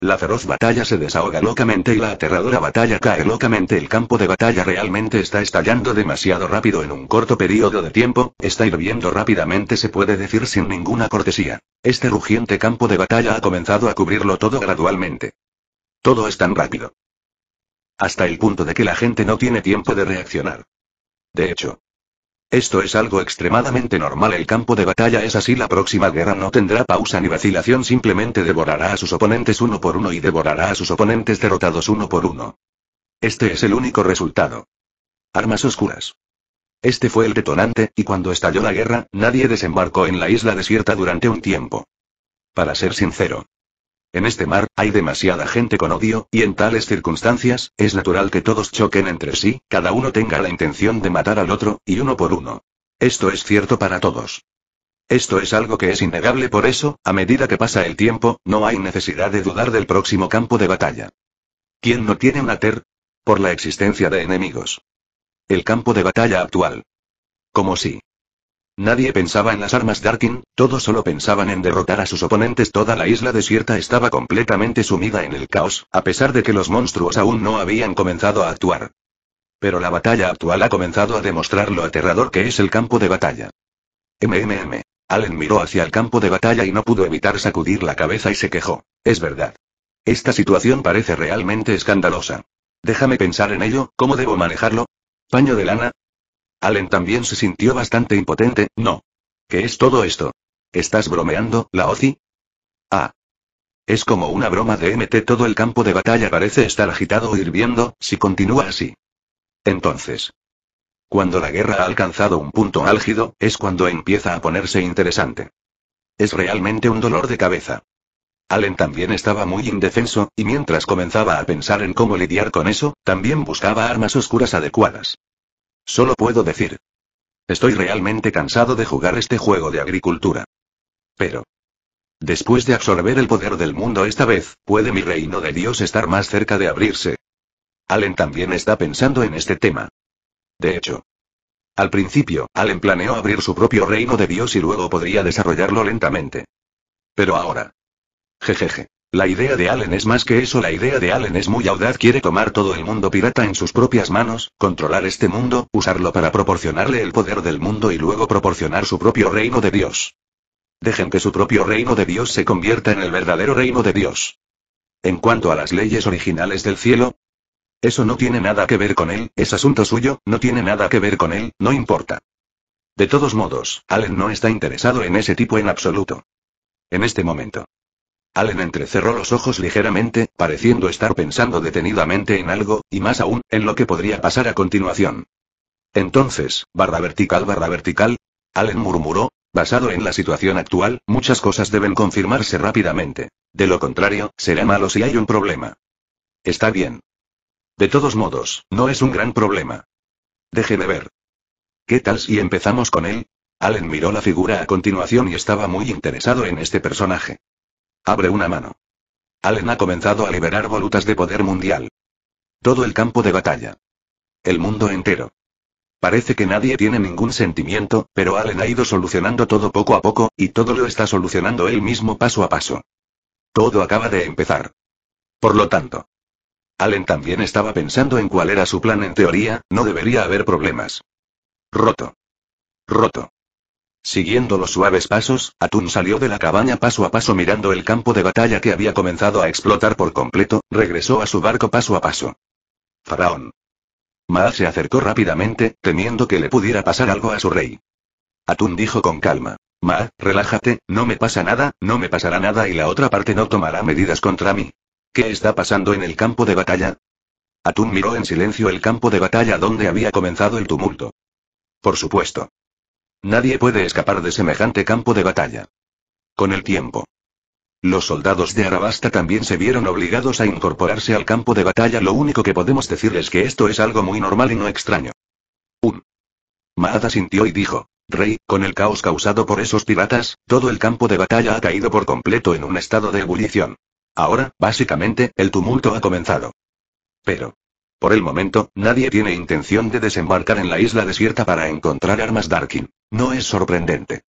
La feroz batalla se desahoga locamente y la aterradora batalla cae locamente. El campo de batalla realmente está estallando demasiado rápido en un corto periodo de tiempo, está hirviendo rápidamente se puede decir sin ninguna cortesía. Este rugiente campo de batalla ha comenzado a cubrirlo todo gradualmente. Todo es tan rápido. Hasta el punto de que la gente no tiene tiempo de reaccionar. De hecho, esto es algo extremadamente normal. El campo de batalla es así. La próxima guerra no tendrá pausa ni vacilación. Simplemente devorará a sus oponentes uno por uno y devorará a sus oponentes derrotados uno por uno. Este es el único resultado. Armas oscuras. Este fue el detonante, y cuando estalló la guerra, nadie desembarcó en la isla desierta durante un tiempo. Para ser sincero, en este mar, hay demasiada gente con odio, y en tales circunstancias, es natural que todos choquen entre sí, cada uno tenga la intención de matar al otro, y uno por uno. Esto es cierto para todos. Esto es algo que es innegable por eso, a medida que pasa el tiempo, no hay necesidad de dudar del próximo campo de batalla. ¿Quién no tiene una ter? Por la existencia de enemigos. El campo de batalla actual. Como si, Nadie pensaba en las armas Darkin, todos solo pensaban en derrotar a sus oponentes. Toda la isla desierta estaba completamente sumida en el caos, a pesar de que los monstruos aún no habían comenzado a actuar. Pero la batalla actual ha comenzado a demostrar lo aterrador que es el campo de batalla. MMM. Allen miró hacia el campo de batalla y no pudo evitar sacudir la cabeza y se quejó. Es verdad. Esta situación parece realmente escandalosa. Déjame pensar en ello, ¿cómo debo manejarlo? ¿Paño de lana? Allen también se sintió bastante impotente, no. ¿Qué es todo esto? ¿Estás bromeando, la OCI? Ah. Es como una broma de MT. Todo el campo de batalla parece estar agitado o hirviendo, si continúa así. Entonces. Cuando la guerra ha alcanzado un punto álgido, es cuando empieza a ponerse interesante. Es realmente un dolor de cabeza. Allen también estaba muy indefenso, y mientras comenzaba a pensar en cómo lidiar con eso, también buscaba armas oscuras adecuadas. Solo puedo decir. Estoy realmente cansado de jugar este juego de agricultura. Pero. Después de absorber el poder del mundo esta vez, ¿puede mi reino de Dios estar más cerca de abrirse? Allen también está pensando en este tema. De hecho, al principio, Allen planeó abrir su propio reino de Dios y luego podría desarrollarlo lentamente. Pero ahora. Jejeje. La idea de Allen es más que eso, la idea de Allen es muy audaz, quiere tomar todo el mundo pirata en sus propias manos, controlar este mundo, usarlo para proporcionarle el poder del mundo y luego proporcionar su propio reino de Dios. Dejen que su propio reino de Dios se convierta en el verdadero reino de Dios. En cuanto a las leyes originales del cielo, eso no tiene nada que ver con él, es asunto suyo, no tiene nada que ver con él, no importa. De todos modos, Allen no está interesado en ese tipo en absoluto. En este momento. Allen entrecerró los ojos ligeramente, pareciendo estar pensando detenidamente en algo, y más aún, en lo que podría pasar a continuación. Entonces, barra vertical, barra vertical. Allen murmuró, basado en la situación actual, muchas cosas deben confirmarse rápidamente. De lo contrario, será malo si hay un problema. Está bien. De todos modos, no es un gran problema. Deje de ver. ¿Qué tal si empezamos con él? Allen miró la figura a continuación y estaba muy interesado en este personaje. Abre una mano. Allen ha comenzado a liberar volutas de poder mundial. Todo el campo de batalla. El mundo entero. Parece que nadie tiene ningún sentimiento, pero Allen ha ido solucionando todo poco a poco, y todo lo está solucionando él mismo paso a paso. Todo acaba de empezar. Por lo tanto, Allen también estaba pensando en cuál era su plan en teoría, no debería haber problemas. Roto. Roto. Siguiendo los suaves pasos, Atún salió de la cabaña paso a paso mirando el campo de batalla que había comenzado a explotar por completo, regresó a su barco paso a paso. Faraón. Ma se acercó rápidamente, temiendo que le pudiera pasar algo a su rey. Atún dijo con calma. "Ma, relájate, no me pasa nada, no me pasará nada y la otra parte no tomará medidas contra mí. ¿Qué está pasando en el campo de batalla? Atún miró en silencio el campo de batalla donde había comenzado el tumulto. Por supuesto. Nadie puede escapar de semejante campo de batalla. Con el tiempo. Los soldados de Arabasta también se vieron obligados a incorporarse al campo de batalla. Lo único que podemos decir es que esto es algo muy normal y no extraño. Un. Maada sintió y dijo, Rey, con el caos causado por esos piratas, todo el campo de batalla ha caído por completo en un estado de ebullición. Ahora, básicamente, el tumulto ha comenzado. Pero. Por el momento, nadie tiene intención de desembarcar en la isla desierta para encontrar armas Darkin. No es sorprendente.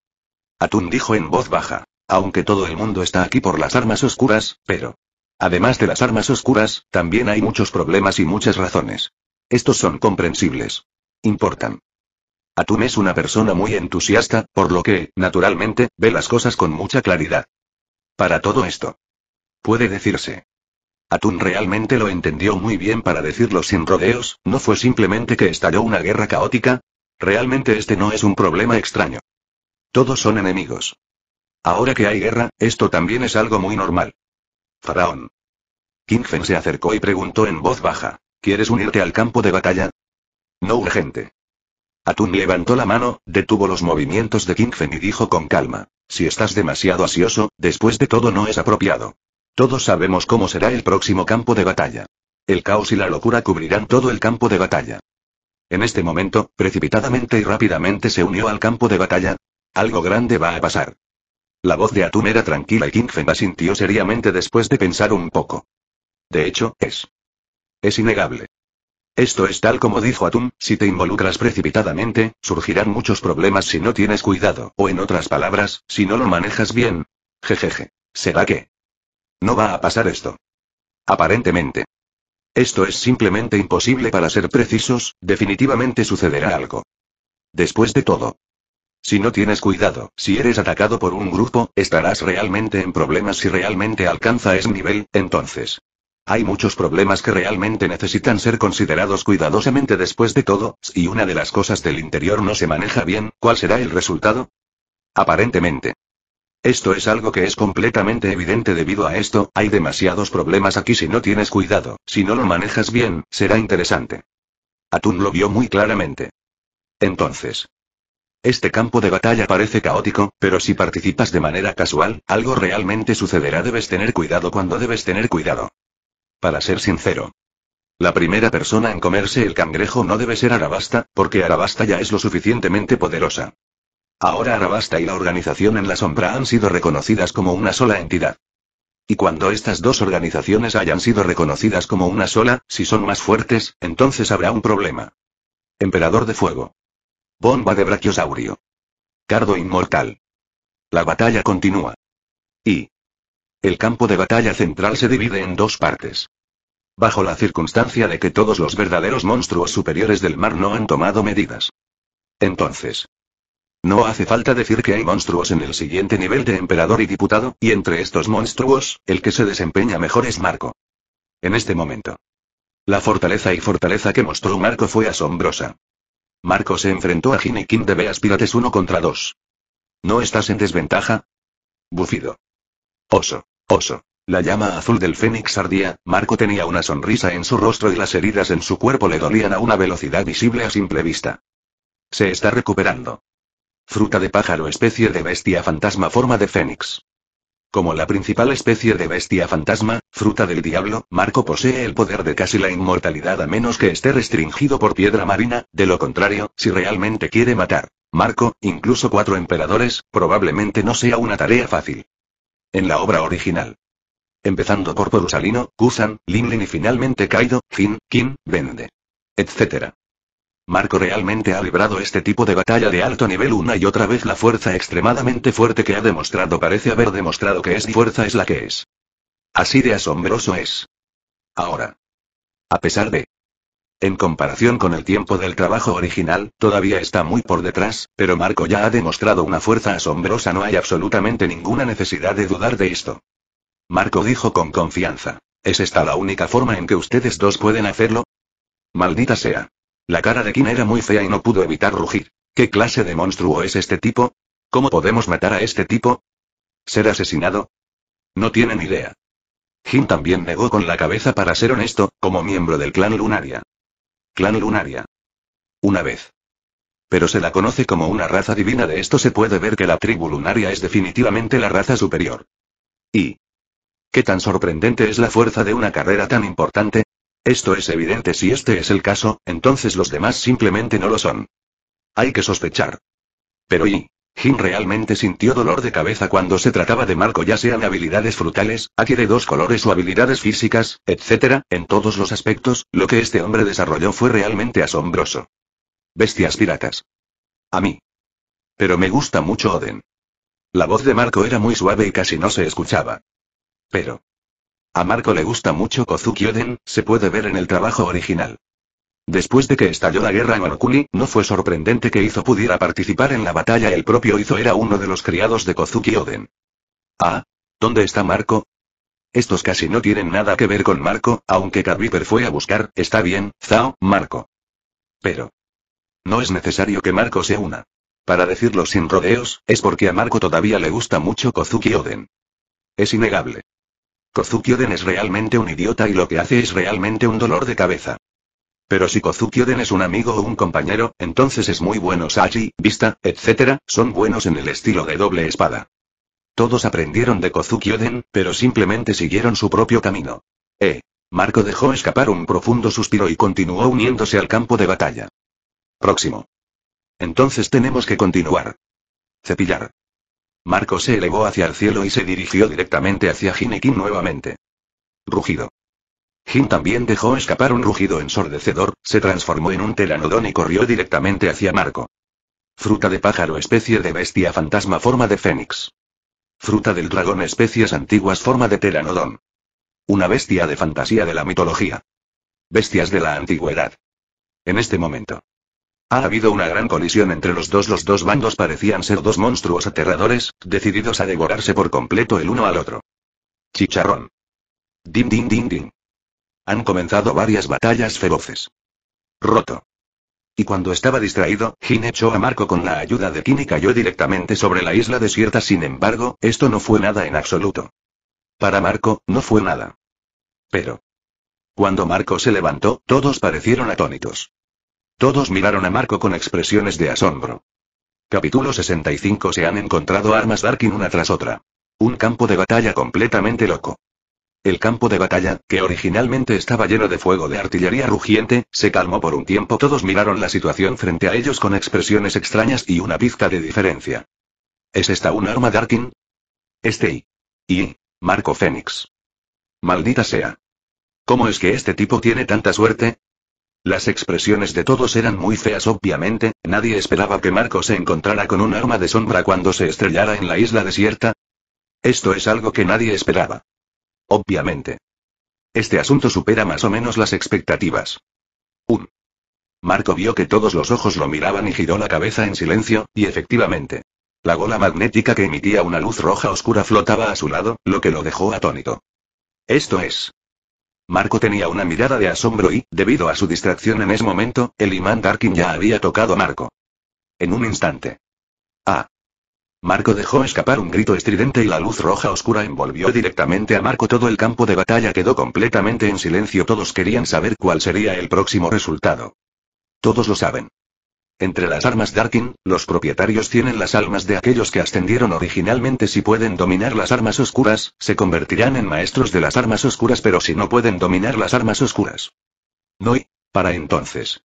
Atún dijo en voz baja. Aunque todo el mundo está aquí por las armas oscuras, pero... Además de las armas oscuras, también hay muchos problemas y muchas razones. Estos son comprensibles. Importan. Atún es una persona muy entusiasta, por lo que, naturalmente, ve las cosas con mucha claridad. Para todo esto. Puede decirse. Atún realmente lo entendió muy bien para decirlo sin rodeos, no fue simplemente que estalló una guerra caótica, Realmente este no es un problema extraño. Todos son enemigos. Ahora que hay guerra, esto también es algo muy normal. Faraón. Kingfen se acercó y preguntó en voz baja. ¿Quieres unirte al campo de batalla? No urgente. Atún levantó la mano, detuvo los movimientos de Kingfen y dijo con calma. Si estás demasiado ansioso, después de todo no es apropiado. Todos sabemos cómo será el próximo campo de batalla. El caos y la locura cubrirán todo el campo de batalla. En este momento, precipitadamente y rápidamente se unió al campo de batalla. Algo grande va a pasar. La voz de Atum era tranquila y King la sintió seriamente después de pensar un poco. De hecho, es. Es innegable. Esto es tal como dijo Atum, si te involucras precipitadamente, surgirán muchos problemas si no tienes cuidado, o en otras palabras, si no lo manejas bien. Jejeje. ¿Será que? No va a pasar esto. Aparentemente. Esto es simplemente imposible para ser precisos, definitivamente sucederá algo. Después de todo. Si no tienes cuidado, si eres atacado por un grupo, estarás realmente en problemas si realmente alcanza ese nivel, entonces. Hay muchos problemas que realmente necesitan ser considerados cuidadosamente después de todo, si una de las cosas del interior no se maneja bien, ¿cuál será el resultado? Aparentemente. Esto es algo que es completamente evidente debido a esto, hay demasiados problemas aquí si no tienes cuidado, si no lo manejas bien, será interesante. Atún lo vio muy claramente. Entonces. Este campo de batalla parece caótico, pero si participas de manera casual, algo realmente sucederá. Debes tener cuidado cuando debes tener cuidado. Para ser sincero. La primera persona en comerse el cangrejo no debe ser Arabasta, porque Arabasta ya es lo suficientemente poderosa. Ahora Arabasta y la organización en la sombra han sido reconocidas como una sola entidad. Y cuando estas dos organizaciones hayan sido reconocidas como una sola, si son más fuertes, entonces habrá un problema. Emperador de Fuego. Bomba de Brachiosaurio. Cardo Inmortal. La batalla continúa. Y. El campo de batalla central se divide en dos partes. Bajo la circunstancia de que todos los verdaderos monstruos superiores del mar no han tomado medidas. Entonces, no hace falta decir que hay monstruos en el siguiente nivel de emperador y diputado, y entre estos monstruos, el que se desempeña mejor es Marco. En este momento. La fortaleza y fortaleza que mostró Marco fue asombrosa. Marco se enfrentó a Ginekin de Beas Pirates 1 contra 2. ¿No estás en desventaja? Bufido. Oso. Oso. La llama azul del fénix ardía, Marco tenía una sonrisa en su rostro y las heridas en su cuerpo le dolían a una velocidad visible a simple vista. Se está recuperando. Fruta de pájaro especie de bestia fantasma forma de fénix. Como la principal especie de bestia fantasma, fruta del diablo, Marco posee el poder de casi la inmortalidad a menos que esté restringido por piedra marina, de lo contrario, si realmente quiere matar. Marco, incluso cuatro emperadores, probablemente no sea una tarea fácil. En la obra original. Empezando por Porusalino, Kusan, Linlin y finalmente Kaido, Jin, Kim, Vende. Etcétera. Marco realmente ha librado este tipo de batalla de alto nivel una y otra vez la fuerza extremadamente fuerte que ha demostrado parece haber demostrado que es fuerza es la que es. Así de asombroso es. Ahora. A pesar de... En comparación con el tiempo del trabajo original, todavía está muy por detrás, pero Marco ya ha demostrado una fuerza asombrosa, no hay absolutamente ninguna necesidad de dudar de esto. Marco dijo con confianza. ¿Es esta la única forma en que ustedes dos pueden hacerlo? Maldita sea. La cara de Kim era muy fea y no pudo evitar rugir. ¿Qué clase de monstruo es este tipo? ¿Cómo podemos matar a este tipo? ¿Ser asesinado? No tienen idea. Jim también negó con la cabeza para ser honesto, como miembro del clan Lunaria. Clan Lunaria. Una vez. Pero se la conoce como una raza divina, de esto se puede ver que la tribu lunaria es definitivamente la raza superior. ¿Y qué tan sorprendente es la fuerza de una carrera tan importante? Esto es evidente si este es el caso, entonces los demás simplemente no lo son. Hay que sospechar. Pero ¿y? Jim realmente sintió dolor de cabeza cuando se trataba de Marco, ya sean habilidades frutales, aquí de dos colores o habilidades físicas, etc., en todos los aspectos, lo que este hombre desarrolló fue realmente asombroso. Bestias piratas. A mí. Pero me gusta mucho Oden. La voz de Marco era muy suave y casi no se escuchaba. Pero. A Marco le gusta mucho Kozuki Oden, se puede ver en el trabajo original. Después de que estalló la guerra en Orkuli, no fue sorprendente que Izo pudiera participar en la batalla. El propio Izo era uno de los criados de Kozuki Oden. Ah. ¿Dónde está Marco? Estos casi no tienen nada que ver con Marco, aunque Carviper fue a buscar, está bien, Zao, Marco. Pero. No es necesario que Marco se una. Para decirlo sin rodeos, es porque a Marco todavía le gusta mucho Kozuki Oden. Es innegable. Kozuki Oden es realmente un idiota y lo que hace es realmente un dolor de cabeza. Pero si Kozuki Oden es un amigo o un compañero, entonces es muy bueno Saji, Vista, etc., son buenos en el estilo de doble espada. Todos aprendieron de Kozuki Oden, pero simplemente siguieron su propio camino. Eh. Marco dejó escapar un profundo suspiro y continuó uniéndose al campo de batalla. Próximo. Entonces tenemos que continuar. Cepillar. Marco se elevó hacia el cielo y se dirigió directamente hacia Jin y nuevamente. Rugido. Jin también dejó escapar un rugido ensordecedor, se transformó en un telanodón y corrió directamente hacia Marco. Fruta de pájaro especie de bestia fantasma forma de fénix. Fruta del dragón especies antiguas forma de telanodón. Una bestia de fantasía de la mitología. Bestias de la antigüedad. En este momento. Ha habido una gran colisión entre los dos. Los dos bandos parecían ser dos monstruos aterradores, decididos a devorarse por completo el uno al otro. Chicharrón. Din din din din. Han comenzado varias batallas feroces. Roto. Y cuando estaba distraído, Jin echó a Marco con la ayuda de Kin y cayó directamente sobre la isla desierta. Sin embargo, esto no fue nada en absoluto. Para Marco, no fue nada. Pero. Cuando Marco se levantó, todos parecieron atónitos. Todos miraron a Marco con expresiones de asombro. Capítulo 65 Se han encontrado armas Darkin una tras otra. Un campo de batalla completamente loco. El campo de batalla, que originalmente estaba lleno de fuego de artillería rugiente, se calmó por un tiempo. Todos miraron la situación frente a ellos con expresiones extrañas y una pizca de diferencia. ¿Es esta un arma Darkin? Este y... y... Marco Fénix. Maldita sea. ¿Cómo es que este tipo tiene tanta suerte? Las expresiones de todos eran muy feas obviamente, nadie esperaba que Marco se encontrara con un arma de sombra cuando se estrellara en la isla desierta. Esto es algo que nadie esperaba. Obviamente. Este asunto supera más o menos las expectativas. Un. Marco vio que todos los ojos lo miraban y giró la cabeza en silencio, y efectivamente. La gola magnética que emitía una luz roja oscura flotaba a su lado, lo que lo dejó atónito. Esto es. Marco tenía una mirada de asombro y, debido a su distracción en ese momento, el imán Darkin ya había tocado a Marco. En un instante. ¡Ah! Marco dejó escapar un grito estridente y la luz roja oscura envolvió directamente a Marco. Todo el campo de batalla quedó completamente en silencio. Todos querían saber cuál sería el próximo resultado. Todos lo saben. Entre las armas Darkin, los propietarios tienen las almas de aquellos que ascendieron originalmente. Si pueden dominar las armas oscuras, se convertirán en maestros de las armas oscuras, pero si no pueden dominar las armas oscuras. No y, para entonces.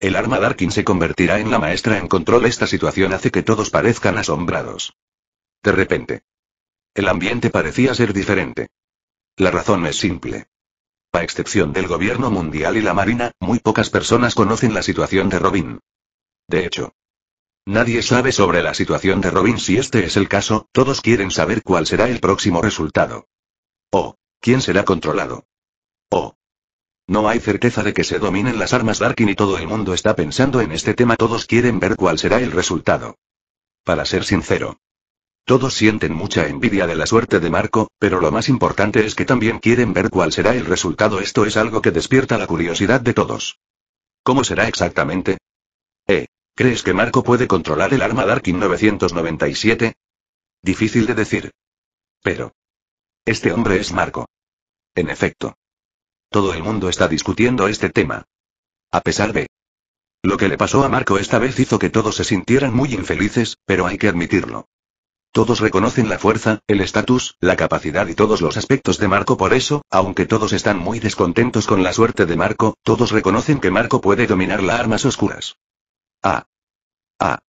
El arma Darkin se convertirá en la maestra en control. Esta situación hace que todos parezcan asombrados. De repente. El ambiente parecía ser diferente. La razón es simple. A excepción del gobierno mundial y la marina, muy pocas personas conocen la situación de Robin hecho. Nadie sabe sobre la situación de Robin si este es el caso, todos quieren saber cuál será el próximo resultado. O, quién será controlado. O, no hay certeza de que se dominen las armas Darkin y todo el mundo está pensando en este tema, todos quieren ver cuál será el resultado. Para ser sincero, todos sienten mucha envidia de la suerte de Marco, pero lo más importante es que también quieren ver cuál será el resultado. Esto es algo que despierta la curiosidad de todos. ¿Cómo será exactamente? ¿Crees que Marco puede controlar el arma Darkin 997? Difícil de decir. Pero. Este hombre es Marco. En efecto. Todo el mundo está discutiendo este tema. A pesar de... Lo que le pasó a Marco esta vez hizo que todos se sintieran muy infelices, pero hay que admitirlo. Todos reconocen la fuerza, el estatus, la capacidad y todos los aspectos de Marco por eso, aunque todos están muy descontentos con la suerte de Marco, todos reconocen que Marco puede dominar las armas oscuras. ¡Ah! ¡Ah!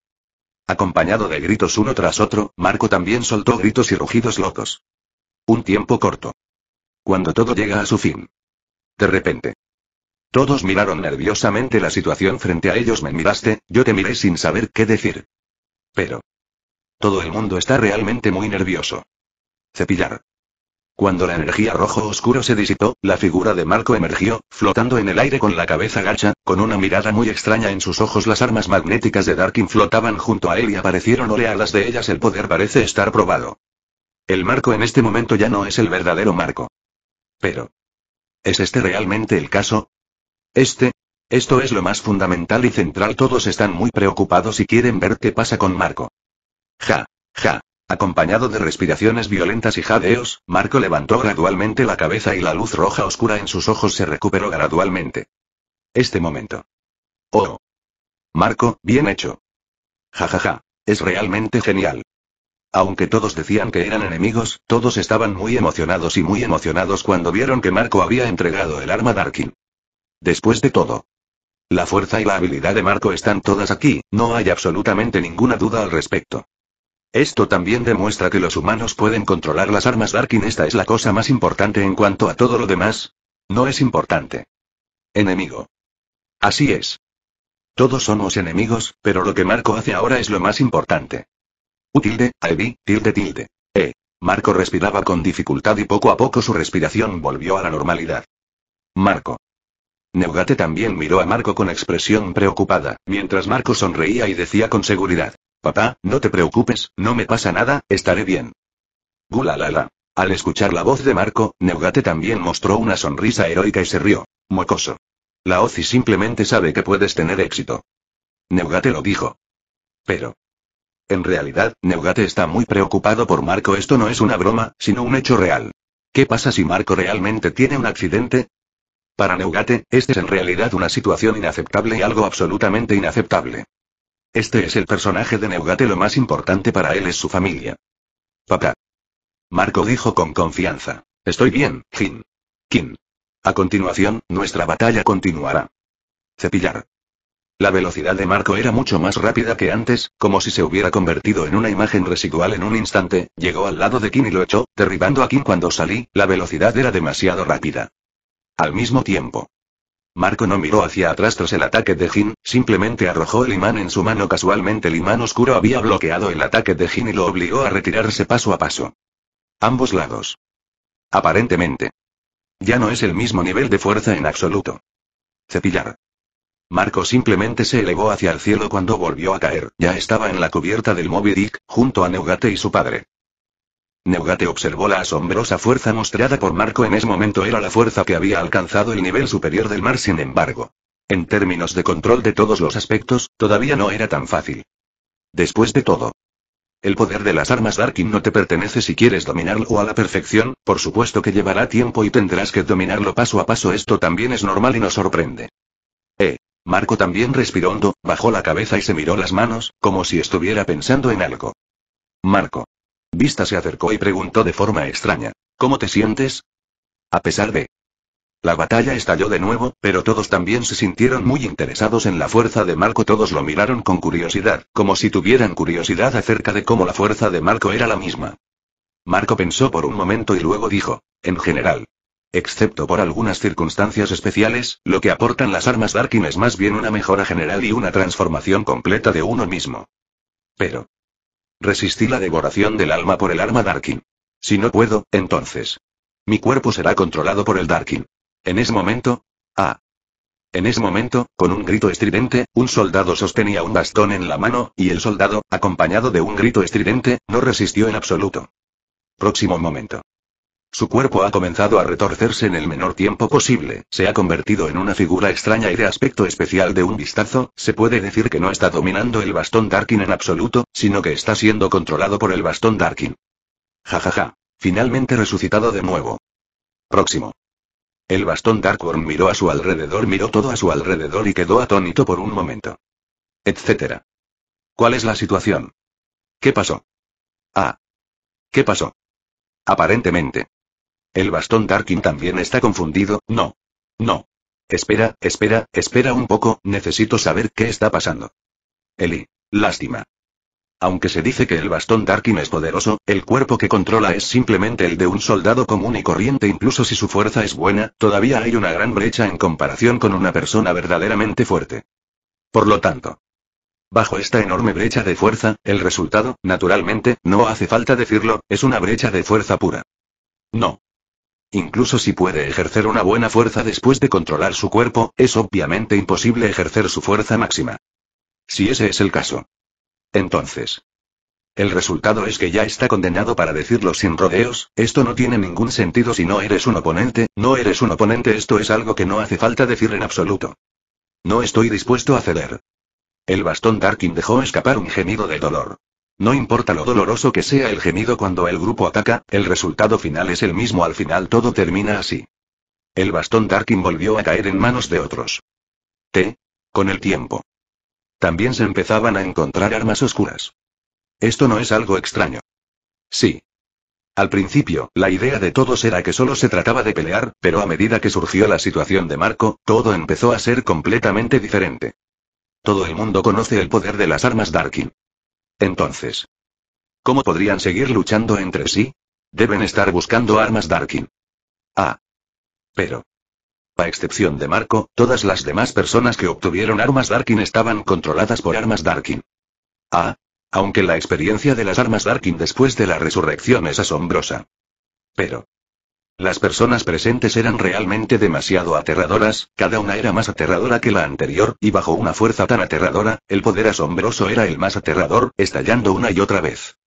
Acompañado de gritos uno tras otro, Marco también soltó gritos y rugidos locos. Un tiempo corto. Cuando todo llega a su fin. De repente. Todos miraron nerviosamente la situación frente a ellos. Me miraste, yo te miré sin saber qué decir. Pero. Todo el mundo está realmente muy nervioso. Cepillar. Cuando la energía rojo oscuro se disipó, la figura de Marco emergió, flotando en el aire con la cabeza gacha, con una mirada muy extraña en sus ojos. Las armas magnéticas de Darkin flotaban junto a él y aparecieron oleadas de ellas. El poder parece estar probado. El Marco en este momento ya no es el verdadero Marco. Pero. ¿Es este realmente el caso? Este. Esto es lo más fundamental y central. Todos están muy preocupados y quieren ver qué pasa con Marco. Ja. Ja. Acompañado de respiraciones violentas y jadeos, Marco levantó gradualmente la cabeza y la luz roja oscura en sus ojos se recuperó gradualmente. Este momento. Oh. Marco, bien hecho. Jajaja. Ja, ja. Es realmente genial. Aunque todos decían que eran enemigos, todos estaban muy emocionados y muy emocionados cuando vieron que Marco había entregado el arma Darkin. Después de todo, la fuerza y la habilidad de Marco están todas aquí, no hay absolutamente ninguna duda al respecto. Esto también demuestra que los humanos pueden controlar las armas Darkin. Esta es la cosa más importante en cuanto a todo lo demás. No es importante. Enemigo. Así es. Todos somos enemigos, pero lo que Marco hace ahora es lo más importante. Utilde, Ivy, e, tilde tilde. E. Marco respiraba con dificultad y poco a poco su respiración volvió a la normalidad. Marco. Neugate también miró a Marco con expresión preocupada, mientras Marco sonreía y decía con seguridad. Papá, no te preocupes, no me pasa nada, estaré bien. Gulalala. Al escuchar la voz de Marco, Neugate también mostró una sonrisa heroica y se rió. Mocoso. La OCI simplemente sabe que puedes tener éxito. Neugate lo dijo. Pero. En realidad, Neugate está muy preocupado por Marco. Esto no es una broma, sino un hecho real. ¿Qué pasa si Marco realmente tiene un accidente? Para Neugate, este es en realidad una situación inaceptable y algo absolutamente inaceptable. Este es el personaje de Neugate, lo más importante para él es su familia. Papá. Marco dijo con confianza. Estoy bien, Kim. Kim. A continuación, nuestra batalla continuará. Cepillar. La velocidad de Marco era mucho más rápida que antes, como si se hubiera convertido en una imagen residual en un instante, llegó al lado de Kim y lo echó, derribando a Kim cuando salí, la velocidad era demasiado rápida. Al mismo tiempo, Marco no miró hacia atrás tras el ataque de Jin, simplemente arrojó el imán en su mano casualmente el imán oscuro había bloqueado el ataque de Jin y lo obligó a retirarse paso a paso. Ambos lados. Aparentemente. Ya no es el mismo nivel de fuerza en absoluto. Cepillar. Marco simplemente se elevó hacia el cielo cuando volvió a caer, ya estaba en la cubierta del Moby Dick, junto a Neugate y su padre. Neugate observó la asombrosa fuerza mostrada por Marco en ese momento era la fuerza que había alcanzado el nivel superior del mar sin embargo. En términos de control de todos los aspectos, todavía no era tan fácil. Después de todo. El poder de las armas Darkin no te pertenece si quieres dominarlo a la perfección, por supuesto que llevará tiempo y tendrás que dominarlo paso a paso esto también es normal y nos sorprende. Eh. Marco también respiró hondo, bajó la cabeza y se miró las manos, como si estuviera pensando en algo. Marco. Vista se acercó y preguntó de forma extraña. ¿Cómo te sientes? A pesar de... La batalla estalló de nuevo, pero todos también se sintieron muy interesados en la fuerza de Marco. Todos lo miraron con curiosidad, como si tuvieran curiosidad acerca de cómo la fuerza de Marco era la misma. Marco pensó por un momento y luego dijo, en general. Excepto por algunas circunstancias especiales, lo que aportan las armas Darkin es más bien una mejora general y una transformación completa de uno mismo. Pero, Resistí la devoración del alma por el arma Darkin. Si no puedo, entonces. Mi cuerpo será controlado por el Darkin. En ese momento. Ah. En ese momento, con un grito estridente, un soldado sostenía un bastón en la mano, y el soldado, acompañado de un grito estridente, no resistió en absoluto. Próximo momento. Su cuerpo ha comenzado a retorcerse en el menor tiempo posible, se ha convertido en una figura extraña y de aspecto especial de un vistazo, se puede decir que no está dominando el bastón Darkin en absoluto, sino que está siendo controlado por el bastón Darkin. Jajaja. Ja, ja. Finalmente resucitado de nuevo. Próximo. El bastón Darkworm miró a su alrededor, miró todo a su alrededor y quedó atónito por un momento. Etcétera. ¿Cuál es la situación? ¿Qué pasó? Ah. ¿Qué pasó? Aparentemente, el bastón Darkin también está confundido, no. No. Espera, espera, espera un poco, necesito saber qué está pasando. Eli. Lástima. Aunque se dice que el bastón Darkin es poderoso, el cuerpo que controla es simplemente el de un soldado común y corriente incluso si su fuerza es buena, todavía hay una gran brecha en comparación con una persona verdaderamente fuerte. Por lo tanto, bajo esta enorme brecha de fuerza, el resultado, naturalmente, no hace falta decirlo, es una brecha de fuerza pura. No. Incluso si puede ejercer una buena fuerza después de controlar su cuerpo, es obviamente imposible ejercer su fuerza máxima. Si ese es el caso. Entonces. El resultado es que ya está condenado para decirlo sin rodeos, esto no tiene ningún sentido si no eres un oponente, no eres un oponente, esto es algo que no hace falta decir en absoluto. No estoy dispuesto a ceder. El bastón Darkin dejó escapar un gemido de dolor. No importa lo doloroso que sea el gemido cuando el grupo ataca, el resultado final es el mismo al final todo termina así. El bastón Darkin volvió a caer en manos de otros. T. Con el tiempo. También se empezaban a encontrar armas oscuras. Esto no es algo extraño. Sí. Al principio, la idea de todos era que solo se trataba de pelear, pero a medida que surgió la situación de Marco, todo empezó a ser completamente diferente. Todo el mundo conoce el poder de las armas Darkin. Entonces. ¿Cómo podrían seguir luchando entre sí? Deben estar buscando armas Darkin. Ah. Pero. A excepción de Marco, todas las demás personas que obtuvieron armas Darkin estaban controladas por armas Darkin. Ah. Aunque la experiencia de las armas Darkin después de la resurrección es asombrosa. Pero. Las personas presentes eran realmente demasiado aterradoras, cada una era más aterradora que la anterior, y bajo una fuerza tan aterradora, el poder asombroso era el más aterrador, estallando una y otra vez.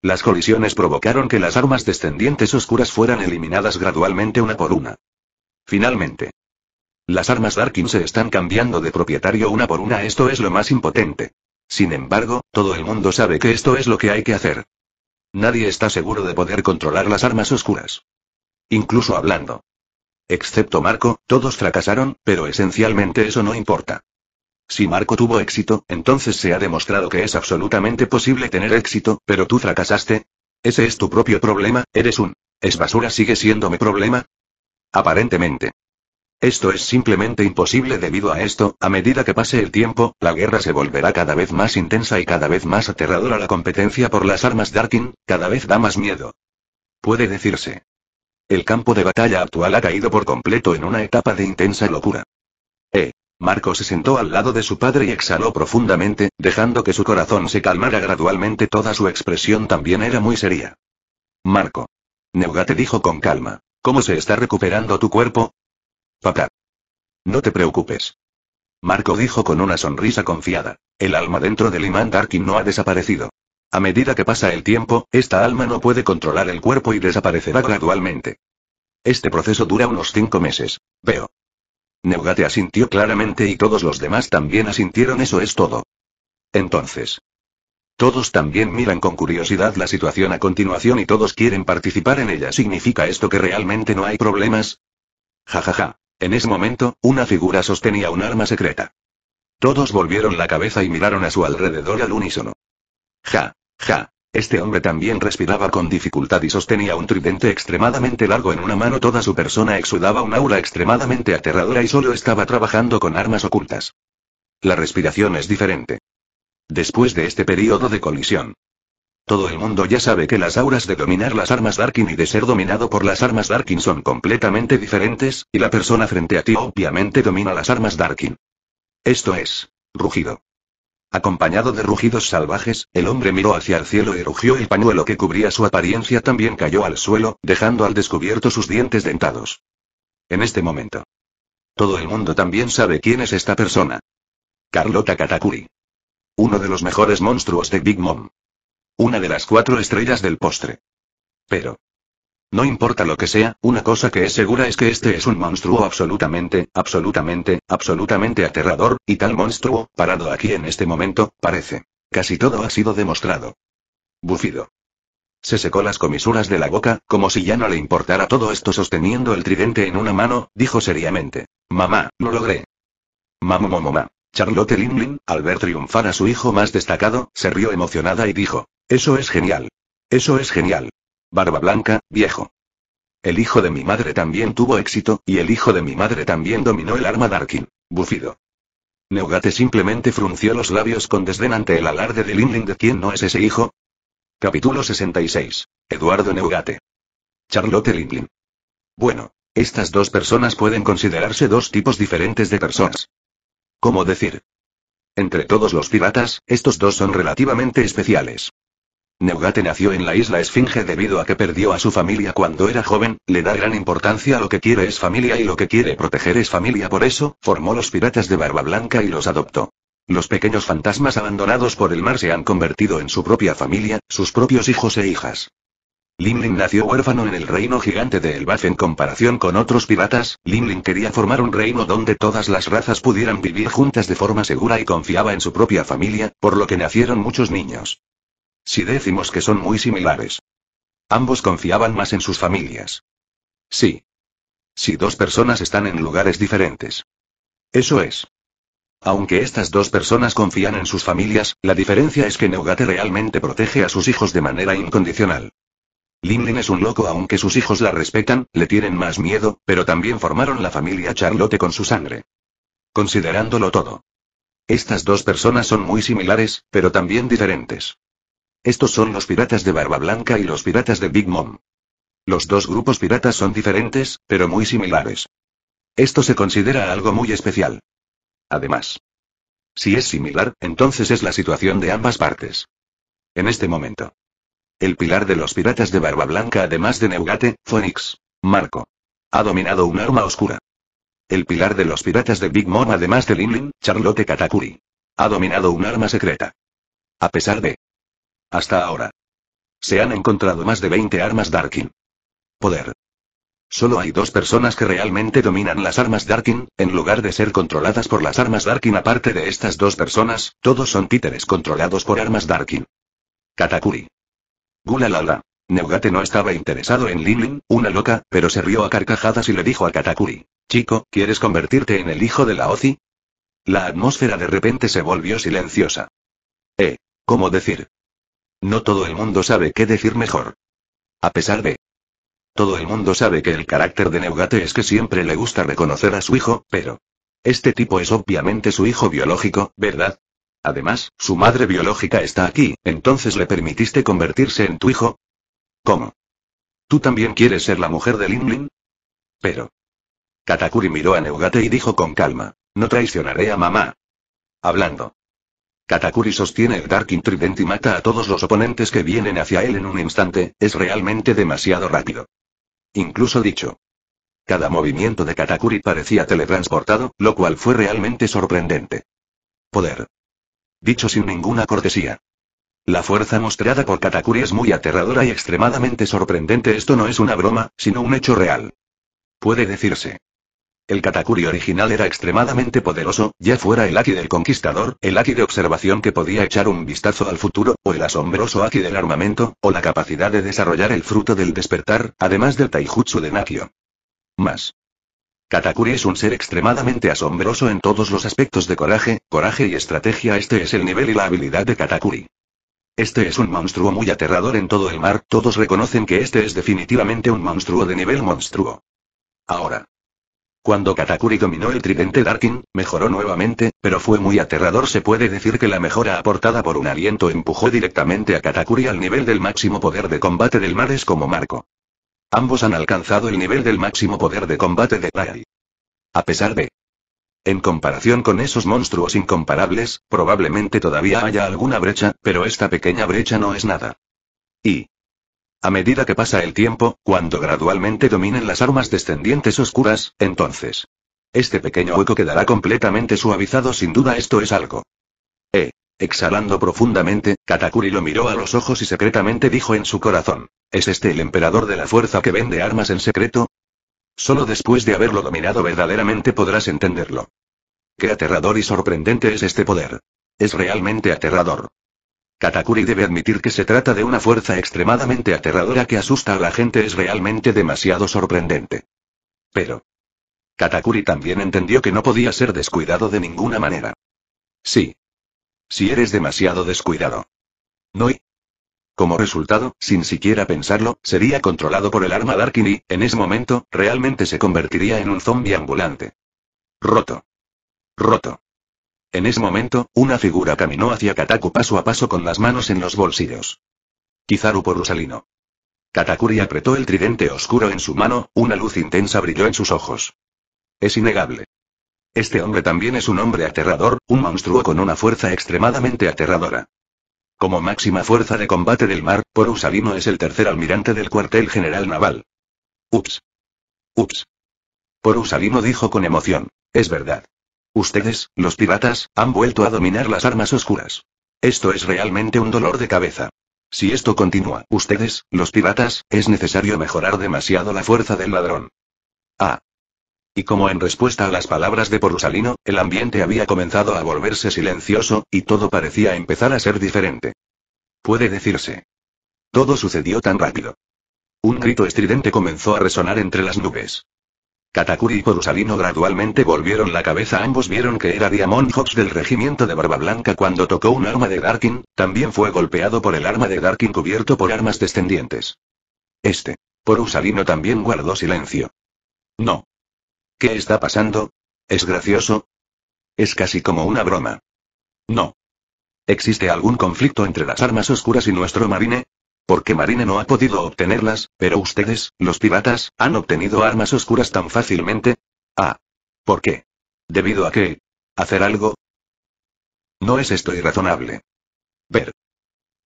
Las colisiones provocaron que las armas descendientes oscuras fueran eliminadas gradualmente una por una. Finalmente. Las armas Darkin se están cambiando de propietario una por una, esto es lo más impotente. Sin embargo, todo el mundo sabe que esto es lo que hay que hacer. Nadie está seguro de poder controlar las armas oscuras incluso hablando. Excepto Marco, todos fracasaron, pero esencialmente eso no importa. Si Marco tuvo éxito, entonces se ha demostrado que es absolutamente posible tener éxito, pero tú fracasaste. Ese es tu propio problema, eres un... ¿Es basura sigue siendo mi problema? Aparentemente. Esto es simplemente imposible debido a esto, a medida que pase el tiempo, la guerra se volverá cada vez más intensa y cada vez más aterradora la competencia por las armas Darkin, cada vez da más miedo. Puede decirse. El campo de batalla actual ha caído por completo en una etapa de intensa locura. Eh. Marco se sentó al lado de su padre y exhaló profundamente, dejando que su corazón se calmara gradualmente. Toda su expresión también era muy seria. Marco. te dijo con calma. ¿Cómo se está recuperando tu cuerpo? Papá. No te preocupes. Marco dijo con una sonrisa confiada. El alma dentro del imán Darkin no ha desaparecido. A medida que pasa el tiempo, esta alma no puede controlar el cuerpo y desaparecerá gradualmente. Este proceso dura unos cinco meses. Veo. Neugate asintió claramente y todos los demás también asintieron, eso es todo. Entonces. Todos también miran con curiosidad la situación a continuación y todos quieren participar en ella. ¿Significa esto que realmente no hay problemas? Ja ja ja. En ese momento, una figura sostenía un arma secreta. Todos volvieron la cabeza y miraron a su alrededor al unísono. Ja. Ja. Este hombre también respiraba con dificultad y sostenía un tridente extremadamente largo en una mano. Toda su persona exudaba un aura extremadamente aterradora y solo estaba trabajando con armas ocultas. La respiración es diferente. Después de este periodo de colisión. Todo el mundo ya sabe que las auras de dominar las armas Darkin y de ser dominado por las armas Darkin son completamente diferentes, y la persona frente a ti obviamente domina las armas Darkin. Esto es. Rugido. Acompañado de rugidos salvajes, el hombre miró hacia el cielo y rugió el pañuelo que cubría su apariencia también cayó al suelo, dejando al descubierto sus dientes dentados. En este momento. Todo el mundo también sabe quién es esta persona. Carlota Katakuri. Uno de los mejores monstruos de Big Mom. Una de las cuatro estrellas del postre. Pero, no importa lo que sea, una cosa que es segura es que este es un monstruo absolutamente, absolutamente, absolutamente aterrador, y tal monstruo, parado aquí en este momento, parece. Casi todo ha sido demostrado. Bufido. Se secó las comisuras de la boca, como si ya no le importara todo esto sosteniendo el tridente en una mano, dijo seriamente. Mamá, lo logré. Mamomomoma. Charlotte Linlin, al ver triunfar a su hijo más destacado, se rió emocionada y dijo. Eso es genial. Eso es genial. Barba Blanca, viejo. El hijo de mi madre también tuvo éxito, y el hijo de mi madre también dominó el arma Darkin. Bufido. Neugate simplemente frunció los labios con desdén ante el alarde de Lindling de quién no es ese hijo. Capítulo 66. Eduardo Neugate. Charlotte Lindling. Bueno, estas dos personas pueden considerarse dos tipos diferentes de personas. ¿Cómo decir? Entre todos los piratas, estos dos son relativamente especiales. Neugate nació en la isla Esfinge debido a que perdió a su familia cuando era joven, le da gran importancia a lo que quiere es familia y lo que quiere proteger es familia por eso, formó los piratas de Barba Blanca y los adoptó. Los pequeños fantasmas abandonados por el mar se han convertido en su propia familia, sus propios hijos e hijas. Limlin nació huérfano en el reino gigante de Elbaf en comparación con otros piratas, Limlin quería formar un reino donde todas las razas pudieran vivir juntas de forma segura y confiaba en su propia familia, por lo que nacieron muchos niños. Si decimos que son muy similares. Ambos confiaban más en sus familias. Sí. Si dos personas están en lugares diferentes. Eso es. Aunque estas dos personas confían en sus familias, la diferencia es que Neugate realmente protege a sus hijos de manera incondicional. Limlin es un loco aunque sus hijos la respetan, le tienen más miedo, pero también formaron la familia Charlotte con su sangre. Considerándolo todo. Estas dos personas son muy similares, pero también diferentes. Estos son los piratas de Barba Blanca y los piratas de Big Mom. Los dos grupos piratas son diferentes, pero muy similares. Esto se considera algo muy especial. Además, si es similar, entonces es la situación de ambas partes. En este momento, el pilar de los piratas de Barba Blanca, además de Neugate, Phoenix, Marco, ha dominado un arma oscura. El pilar de los piratas de Big Mom, además de Lin Charlotte Katakuri, ha dominado un arma secreta. A pesar de hasta ahora. Se han encontrado más de 20 armas Darkin. Poder. Solo hay dos personas que realmente dominan las armas Darkin, en lugar de ser controladas por las armas Darkin. Aparte de estas dos personas, todos son títeres controlados por armas Darkin. Katakuri. Gulalala. Neugate no estaba interesado en Linlin, una loca, pero se rió a carcajadas y le dijo a Katakuri. Chico, ¿quieres convertirte en el hijo de la Ozi? La atmósfera de repente se volvió silenciosa. Eh. ¿Cómo decir? No todo el mundo sabe qué decir mejor. A pesar de... Todo el mundo sabe que el carácter de Neugate es que siempre le gusta reconocer a su hijo, pero... Este tipo es obviamente su hijo biológico, ¿verdad? Además, su madre biológica está aquí, entonces le permitiste convertirse en tu hijo. ¿Cómo? ¿Tú también quieres ser la mujer de Lin Lin? Pero. Katakuri miró a Neugate y dijo con calma, no traicionaré a mamá. Hablando. Katakuri sostiene el Dark Intrident y mata a todos los oponentes que vienen hacia él en un instante, es realmente demasiado rápido. Incluso dicho. Cada movimiento de Katakuri parecía teletransportado, lo cual fue realmente sorprendente. Poder. Dicho sin ninguna cortesía. La fuerza mostrada por Katakuri es muy aterradora y extremadamente sorprendente. Esto no es una broma, sino un hecho real. Puede decirse. El Katakuri original era extremadamente poderoso, ya fuera el Aki del Conquistador, el Aki de observación que podía echar un vistazo al futuro, o el asombroso Aki del armamento, o la capacidad de desarrollar el fruto del despertar, además del Taijutsu de Nakio. Más. Katakuri es un ser extremadamente asombroso en todos los aspectos de coraje, coraje y estrategia. Este es el nivel y la habilidad de Katakuri. Este es un monstruo muy aterrador en todo el mar, todos reconocen que este es definitivamente un monstruo de nivel monstruo. Ahora. Cuando Katakuri dominó el tridente Darkin, mejoró nuevamente, pero fue muy aterrador. Se puede decir que la mejora aportada por un aliento empujó directamente a Katakuri al nivel del máximo poder de combate del Mares como Marco. Ambos han alcanzado el nivel del máximo poder de combate de Rai. A pesar de... En comparación con esos monstruos incomparables, probablemente todavía haya alguna brecha, pero esta pequeña brecha no es nada. Y, a medida que pasa el tiempo, cuando gradualmente dominen las armas descendientes oscuras, entonces. Este pequeño hueco quedará completamente suavizado, sin duda esto es algo. Eh. Exhalando profundamente, Katakuri lo miró a los ojos y secretamente dijo en su corazón. ¿Es este el emperador de la fuerza que vende armas en secreto? Solo después de haberlo dominado verdaderamente podrás entenderlo. Qué aterrador y sorprendente es este poder. Es realmente aterrador. Katakuri debe admitir que se trata de una fuerza extremadamente aterradora que asusta a la gente es realmente demasiado sorprendente. Pero. Katakuri también entendió que no podía ser descuidado de ninguna manera. Sí. Si eres demasiado descuidado. No y. Como resultado, sin siquiera pensarlo, sería controlado por el arma Darkin y, en ese momento, realmente se convertiría en un zombie ambulante. Roto. Roto. En ese momento, una figura caminó hacia Kataku paso a paso con las manos en los bolsillos. Kizaru por Katakuri apretó el tridente oscuro en su mano, una luz intensa brilló en sus ojos. Es innegable. Este hombre también es un hombre aterrador, un monstruo con una fuerza extremadamente aterradora. Como máxima fuerza de combate del mar, Porusalino es el tercer almirante del cuartel general naval. Ups. Ups. Porusalino dijo con emoción. Es verdad. Ustedes, los piratas, han vuelto a dominar las armas oscuras. Esto es realmente un dolor de cabeza. Si esto continúa, ustedes, los piratas, es necesario mejorar demasiado la fuerza del ladrón. Ah. Y como en respuesta a las palabras de Porusalino, el ambiente había comenzado a volverse silencioso, y todo parecía empezar a ser diferente. Puede decirse. Todo sucedió tan rápido. Un grito estridente comenzó a resonar entre las nubes. Katakuri y Porusalino gradualmente volvieron la cabeza. Ambos vieron que era Diamond Hawks del regimiento de Barba Blanca cuando tocó un arma de Darkin, también fue golpeado por el arma de Darkin cubierto por armas descendientes. Este. Porusalino también guardó silencio. No. ¿Qué está pasando? ¿Es gracioso? Es casi como una broma. No. ¿Existe algún conflicto entre las armas oscuras y nuestro marine? Porque Marine no ha podido obtenerlas, pero ustedes, los piratas, han obtenido armas oscuras tan fácilmente. Ah. ¿Por qué? ¿Debido a qué? ¿Hacer algo? No es esto irrazonable. Ver.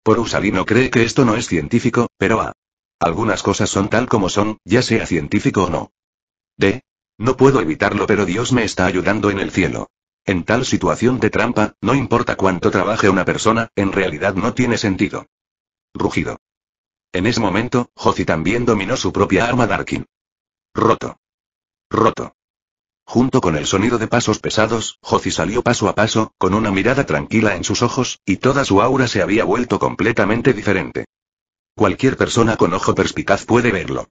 Usalino cree que esto no es científico, pero A. Ah, algunas cosas son tal como son, ya sea científico o no. D. No puedo evitarlo, pero Dios me está ayudando en el cielo. En tal situación de trampa, no importa cuánto trabaje una persona, en realidad no tiene sentido. Rugido. En ese momento, Jozi también dominó su propia arma Darkin. Roto. Roto. Junto con el sonido de pasos pesados, Jozi salió paso a paso, con una mirada tranquila en sus ojos, y toda su aura se había vuelto completamente diferente. Cualquier persona con ojo perspicaz puede verlo.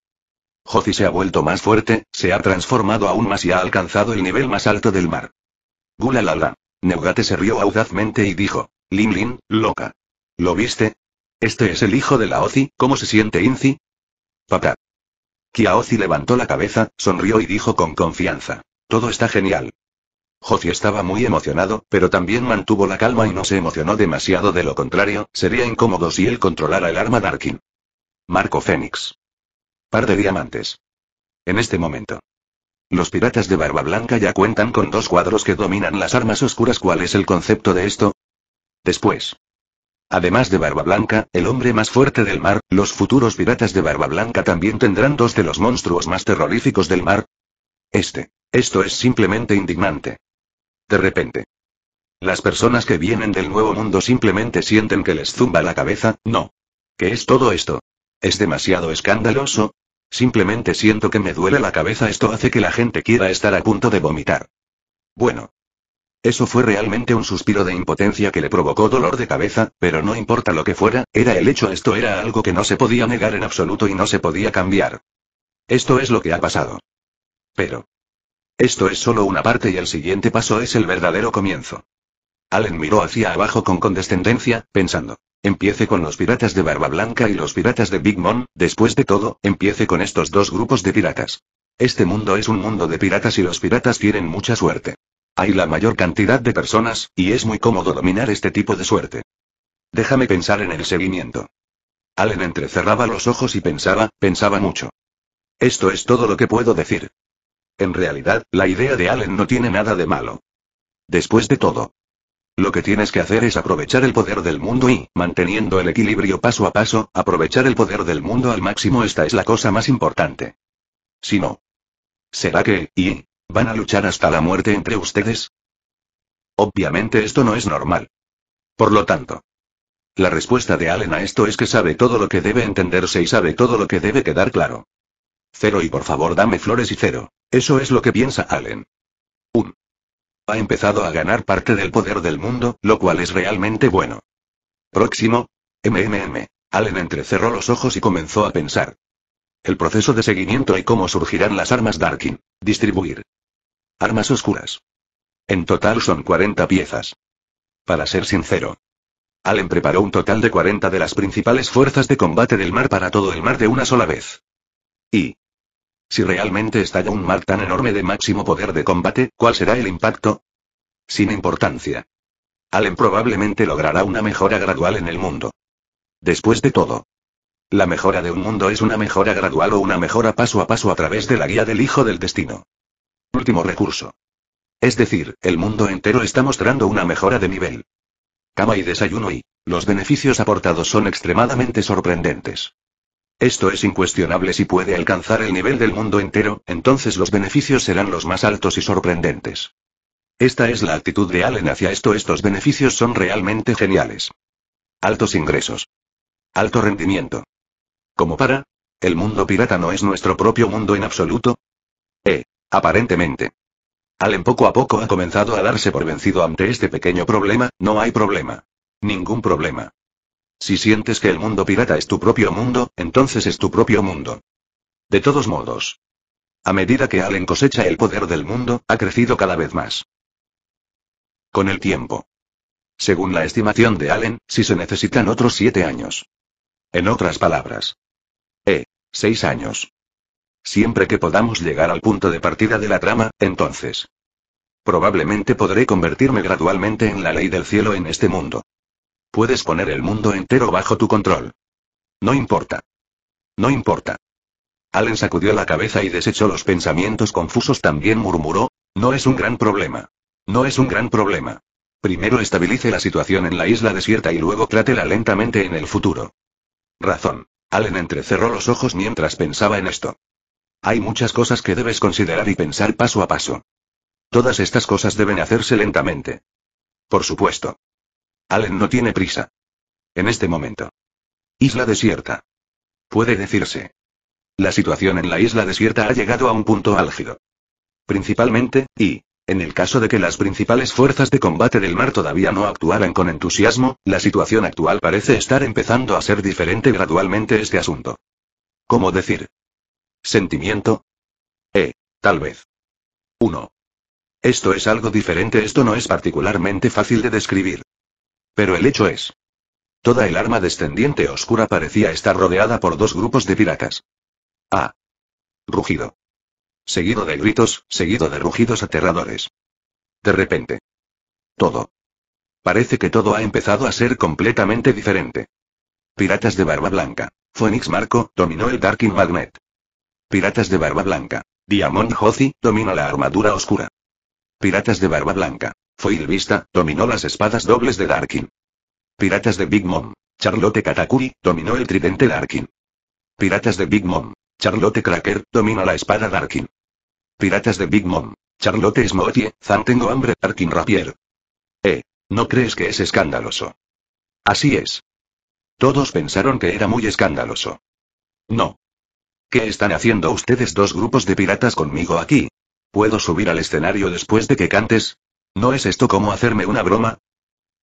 Jozi se ha vuelto más fuerte, se ha transformado aún más y ha alcanzado el nivel más alto del mar. Gulalala. Neugate se rió audazmente y dijo. ¡Lin-Lin, loca. ¿Lo viste? Este es el hijo de la Ozi, ¿cómo se siente Inci? Papá. Kia Ozi levantó la cabeza, sonrió y dijo con confianza. Todo está genial. Jofi estaba muy emocionado, pero también mantuvo la calma y no se emocionó demasiado de lo contrario, sería incómodo si él controlara el arma Darkin. Marco Fénix. Par de diamantes. En este momento. Los piratas de Barba Blanca ya cuentan con dos cuadros que dominan las armas oscuras. ¿Cuál es el concepto de esto? Después. Además de Barba Blanca, el hombre más fuerte del mar, los futuros piratas de Barba Blanca también tendrán dos de los monstruos más terroríficos del mar. Este. Esto es simplemente indignante. De repente. Las personas que vienen del Nuevo Mundo simplemente sienten que les zumba la cabeza, no. ¿Qué es todo esto? ¿Es demasiado escandaloso? Simplemente siento que me duele la cabeza, esto hace que la gente quiera estar a punto de vomitar. Bueno, eso fue realmente un suspiro de impotencia que le provocó dolor de cabeza, pero no importa lo que fuera, era el hecho esto era algo que no se podía negar en absoluto y no se podía cambiar. Esto es lo que ha pasado. Pero. Esto es solo una parte y el siguiente paso es el verdadero comienzo. Allen miró hacia abajo con condescendencia, pensando. Empiece con los piratas de Barba Blanca y los piratas de Big Mom, después de todo, empiece con estos dos grupos de piratas. Este mundo es un mundo de piratas y los piratas tienen mucha suerte. Hay la mayor cantidad de personas, y es muy cómodo dominar este tipo de suerte. Déjame pensar en el seguimiento. Allen entrecerraba los ojos y pensaba, pensaba mucho. Esto es todo lo que puedo decir. En realidad, la idea de Allen no tiene nada de malo. Después de todo, lo que tienes que hacer es aprovechar el poder del mundo y, manteniendo el equilibrio paso a paso, aprovechar el poder del mundo al máximo. Esta es la cosa más importante. Si no, será que, y, ¿Van a luchar hasta la muerte entre ustedes? Obviamente esto no es normal. Por lo tanto, la respuesta de Allen a esto es que sabe todo lo que debe entenderse y sabe todo lo que debe quedar claro. Cero y por favor dame flores y cero. Eso es lo que piensa Allen. Un. Ha empezado a ganar parte del poder del mundo, lo cual es realmente bueno. Próximo. MMM. Allen entrecerró los ojos y comenzó a pensar. El proceso de seguimiento y cómo surgirán las armas Darkin. Distribuir. Armas oscuras. En total son 40 piezas. Para ser sincero. Allen preparó un total de 40 de las principales fuerzas de combate del mar para todo el mar de una sola vez. Y... Si realmente estalla un mar tan enorme de máximo poder de combate, ¿cuál será el impacto? Sin importancia. Allen probablemente logrará una mejora gradual en el mundo. Después de todo. La mejora de un mundo es una mejora gradual o una mejora paso a paso a través de la guía del Hijo del Destino último recurso. Es decir, el mundo entero está mostrando una mejora de nivel. Cama y desayuno y los beneficios aportados son extremadamente sorprendentes. Esto es incuestionable si puede alcanzar el nivel del mundo entero, entonces los beneficios serán los más altos y sorprendentes. Esta es la actitud de Allen hacia esto. Estos beneficios son realmente geniales. Altos ingresos. Alto rendimiento. Como para? El mundo pirata no es nuestro propio mundo en absoluto, Aparentemente. Allen poco a poco ha comenzado a darse por vencido ante este pequeño problema, no hay problema. Ningún problema. Si sientes que el mundo pirata es tu propio mundo, entonces es tu propio mundo. De todos modos. A medida que Allen cosecha el poder del mundo, ha crecido cada vez más. Con el tiempo. Según la estimación de Allen, si se necesitan otros siete años. En otras palabras. Eh. Seis años. Siempre que podamos llegar al punto de partida de la trama, entonces. Probablemente podré convertirme gradualmente en la ley del cielo en este mundo. Puedes poner el mundo entero bajo tu control. No importa. No importa. Allen sacudió la cabeza y desechó los pensamientos confusos. También murmuró, no es un gran problema. No es un gran problema. Primero estabilice la situación en la isla desierta y luego trátela lentamente en el futuro. Razón. Allen entrecerró los ojos mientras pensaba en esto. Hay muchas cosas que debes considerar y pensar paso a paso. Todas estas cosas deben hacerse lentamente. Por supuesto. Allen no tiene prisa. En este momento. Isla desierta. Puede decirse. La situación en la isla desierta ha llegado a un punto álgido. Principalmente, y, en el caso de que las principales fuerzas de combate del mar todavía no actuaran con entusiasmo, la situación actual parece estar empezando a ser diferente gradualmente este asunto. ¿Cómo decir? ¿Sentimiento? Eh. Tal vez. 1. Esto es algo diferente, esto no es particularmente fácil de describir. Pero el hecho es. Toda el arma descendiente oscura parecía estar rodeada por dos grupos de piratas. A. Rugido. Seguido de gritos, seguido de rugidos aterradores. De repente. Todo. Parece que todo ha empezado a ser completamente diferente. Piratas de Barba Blanca. Phoenix Marco, dominó el Darkin Magnet. Piratas de Barba Blanca. Diamond Hothi, domina la armadura oscura. Piratas de Barba Blanca. Foil Vista, dominó las espadas dobles de Darkin. Piratas de Big Mom. Charlotte Katakuri, dominó el tridente Darkin. Piratas de Big Mom. Charlotte Cracker, domina la espada Darkin. Piratas de Big Mom. Charlotte Smoothie, Zan tengo hambre Darkin Rapier. Eh. ¿No crees que es escandaloso? Así es. Todos pensaron que era muy escandaloso. No. ¿Qué están haciendo ustedes dos grupos de piratas conmigo aquí? ¿Puedo subir al escenario después de que cantes? ¿No es esto como hacerme una broma?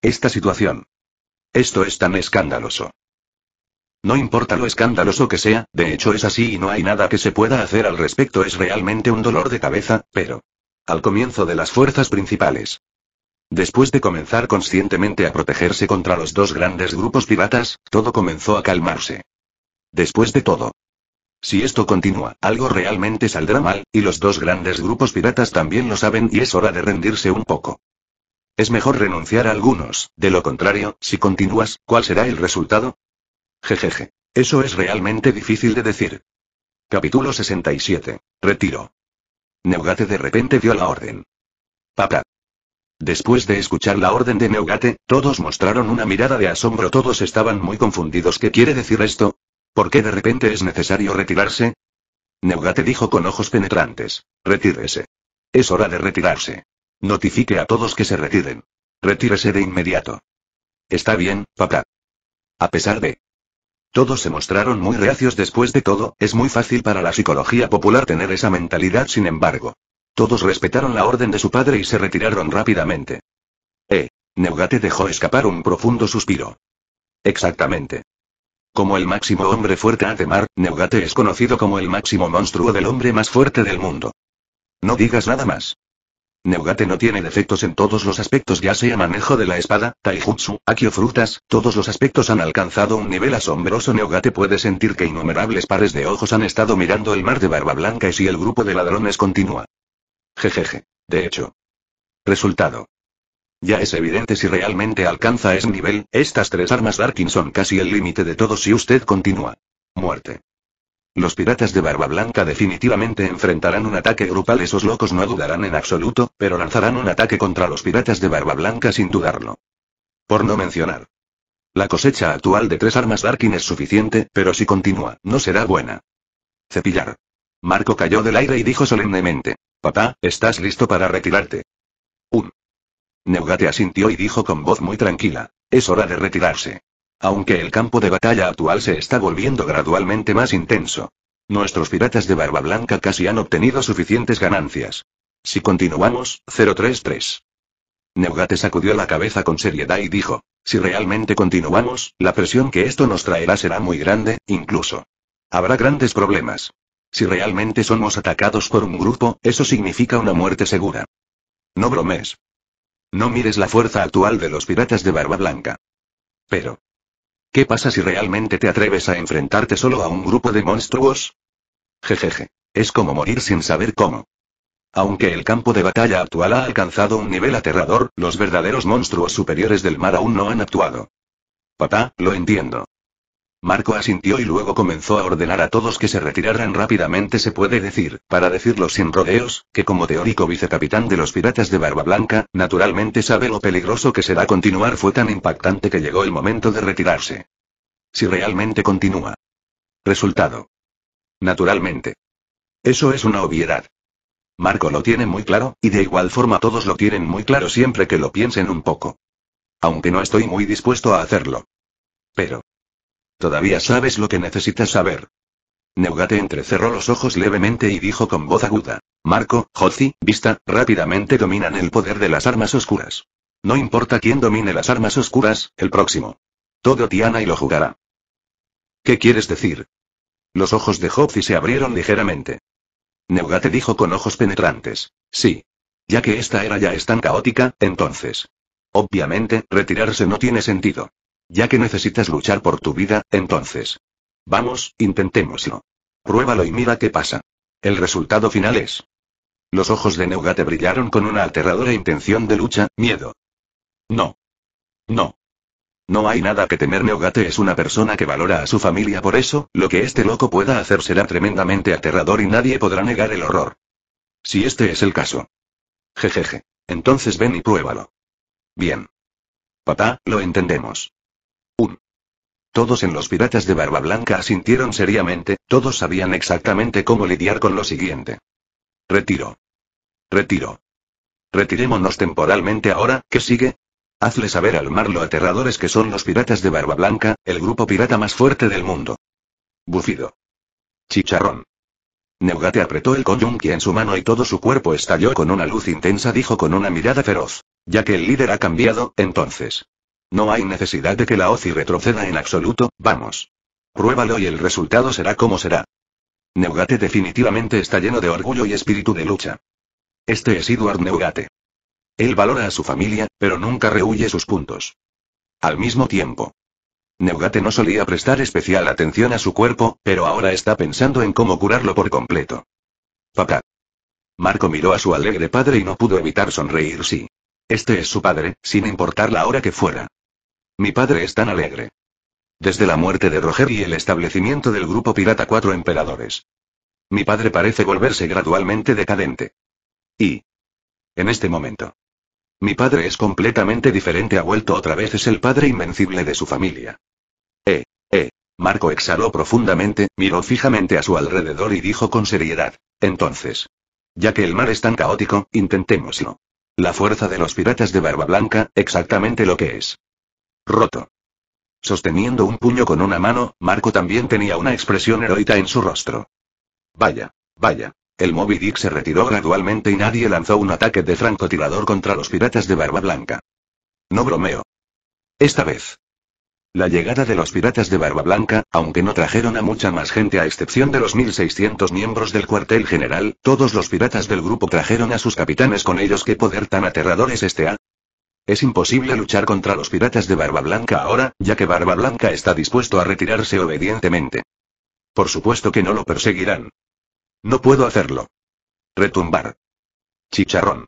Esta situación. Esto es tan escandaloso. No importa lo escandaloso que sea, de hecho es así y no hay nada que se pueda hacer al respecto, es realmente un dolor de cabeza, pero... Al comienzo de las fuerzas principales. Después de comenzar conscientemente a protegerse contra los dos grandes grupos piratas, todo comenzó a calmarse. Después de todo, si esto continúa, algo realmente saldrá mal, y los dos grandes grupos piratas también lo saben y es hora de rendirse un poco. Es mejor renunciar a algunos, de lo contrario, si continúas, ¿cuál será el resultado? Jejeje. Eso es realmente difícil de decir. Capítulo 67. Retiro. Neugate de repente dio la orden. Papá. Después de escuchar la orden de Neugate, todos mostraron una mirada de asombro. Todos estaban muy confundidos. ¿Qué quiere decir esto? ¿Por qué de repente es necesario retirarse? Neugate dijo con ojos penetrantes. Retírese. Es hora de retirarse. Notifique a todos que se retiren. Retírese de inmediato. Está bien, papá. A pesar de... Todos se mostraron muy reacios después de todo, es muy fácil para la psicología popular tener esa mentalidad sin embargo. Todos respetaron la orden de su padre y se retiraron rápidamente. Eh. Neugate dejó escapar un profundo suspiro. Exactamente. Como el máximo hombre fuerte mar, Neogate es conocido como el máximo monstruo del hombre más fuerte del mundo. No digas nada más. Neogate no tiene defectos en todos los aspectos ya sea manejo de la espada, taijutsu, akio frutas, todos los aspectos han alcanzado un nivel asombroso Neogate puede sentir que innumerables pares de ojos han estado mirando el mar de barba blanca y si el grupo de ladrones continúa. Jejeje. De hecho. Resultado. Ya es evidente si realmente alcanza ese nivel, estas tres armas Darkin son casi el límite de todo si usted continúa. Muerte. Los piratas de Barba Blanca definitivamente enfrentarán un ataque grupal, esos locos no dudarán en absoluto, pero lanzarán un ataque contra los piratas de Barba Blanca sin dudarlo. Por no mencionar. La cosecha actual de tres armas Darkin es suficiente, pero si continúa, no será buena. Cepillar. Marco cayó del aire y dijo solemnemente. Papá, ¿estás listo para retirarte? Un. Neugate asintió y dijo con voz muy tranquila. Es hora de retirarse. Aunque el campo de batalla actual se está volviendo gradualmente más intenso. Nuestros piratas de Barba Blanca casi han obtenido suficientes ganancias. Si continuamos, 033. Neugate sacudió la cabeza con seriedad y dijo, si realmente continuamos, la presión que esto nos traerá será muy grande, incluso. Habrá grandes problemas. Si realmente somos atacados por un grupo, eso significa una muerte segura. No bromes. No mires la fuerza actual de los piratas de Barba Blanca. Pero. ¿Qué pasa si realmente te atreves a enfrentarte solo a un grupo de monstruos? Jejeje. Es como morir sin saber cómo. Aunque el campo de batalla actual ha alcanzado un nivel aterrador, los verdaderos monstruos superiores del mar aún no han actuado. Papá, lo entiendo. Marco asintió y luego comenzó a ordenar a todos que se retiraran rápidamente, se puede decir, para decirlo sin rodeos, que como teórico vicecapitán de los piratas de Barba Blanca, naturalmente sabe lo peligroso que será continuar. Fue tan impactante que llegó el momento de retirarse. Si realmente continúa. Resultado. Naturalmente. Eso es una obviedad. Marco lo tiene muy claro, y de igual forma todos lo tienen muy claro siempre que lo piensen un poco. Aunque no estoy muy dispuesto a hacerlo. Pero, Todavía sabes lo que necesitas saber. Neugate entrecerró los ojos levemente y dijo con voz aguda. Marco, Jozi, Vista, rápidamente dominan el poder de las armas oscuras. No importa quién domine las armas oscuras, el próximo. Todo Tiana y lo jugará. ¿Qué quieres decir? Los ojos de Jozi se abrieron ligeramente. Neugate dijo con ojos penetrantes. Sí. Ya que esta era ya es tan caótica, entonces. Obviamente, retirarse no tiene sentido. Ya que necesitas luchar por tu vida, entonces. Vamos, intentémoslo. Pruébalo y mira qué pasa. El resultado final es. Los ojos de Neugate brillaron con una aterradora intención de lucha, miedo. No. No. No hay nada que temer. Neogate es una persona que valora a su familia, por eso, lo que este loco pueda hacer será tremendamente aterrador y nadie podrá negar el horror. Si este es el caso. Jejeje. Entonces ven y pruébalo. Bien. Papá, lo entendemos. Todos en los piratas de Barba Blanca asintieron seriamente, todos sabían exactamente cómo lidiar con lo siguiente. Retiro. Retiro. Retirémonos temporalmente ahora, ¿qué sigue? Hazle saber al mar lo aterradores que son los piratas de Barba Blanca, el grupo pirata más fuerte del mundo. Bufido. Chicharrón. Neugate apretó el que en su mano y todo su cuerpo estalló con una luz intensa, dijo con una mirada feroz. Ya que el líder ha cambiado, entonces. No hay necesidad de que la OCI retroceda en absoluto, vamos. Pruébalo y el resultado será como será. Neugate definitivamente está lleno de orgullo y espíritu de lucha. Este es Edward Neugate. Él valora a su familia, pero nunca rehuye sus puntos. Al mismo tiempo, Neugate no solía prestar especial atención a su cuerpo, pero ahora está pensando en cómo curarlo por completo. Papá. Marco miró a su alegre padre y no pudo evitar sonreír sí. Este es su padre, sin importar la hora que fuera. Mi padre es tan alegre. Desde la muerte de Roger y el establecimiento del grupo pirata Cuatro Emperadores. Mi padre parece volverse gradualmente decadente. Y... En este momento. Mi padre es completamente diferente, ha vuelto otra vez, es el padre invencible de su familia. Eh, eh. Marco exhaló profundamente, miró fijamente a su alrededor y dijo con seriedad. Entonces. Ya que el mar es tan caótico, intentémoslo. La fuerza de los piratas de Barba Blanca, exactamente lo que es. Roto. Sosteniendo un puño con una mano, Marco también tenía una expresión heroica en su rostro. Vaya, vaya. El Moby Dick se retiró gradualmente y nadie lanzó un ataque de francotirador contra los piratas de Barba Blanca. No bromeo. Esta vez. La llegada de los piratas de Barba Blanca, aunque no trajeron a mucha más gente a excepción de los 1.600 miembros del cuartel general, todos los piratas del grupo trajeron a sus capitanes con ellos. Qué poder tan aterrador es este A, es imposible luchar contra los piratas de Barba Blanca ahora, ya que Barba Blanca está dispuesto a retirarse obedientemente. Por supuesto que no lo perseguirán. No puedo hacerlo. Retumbar. Chicharrón.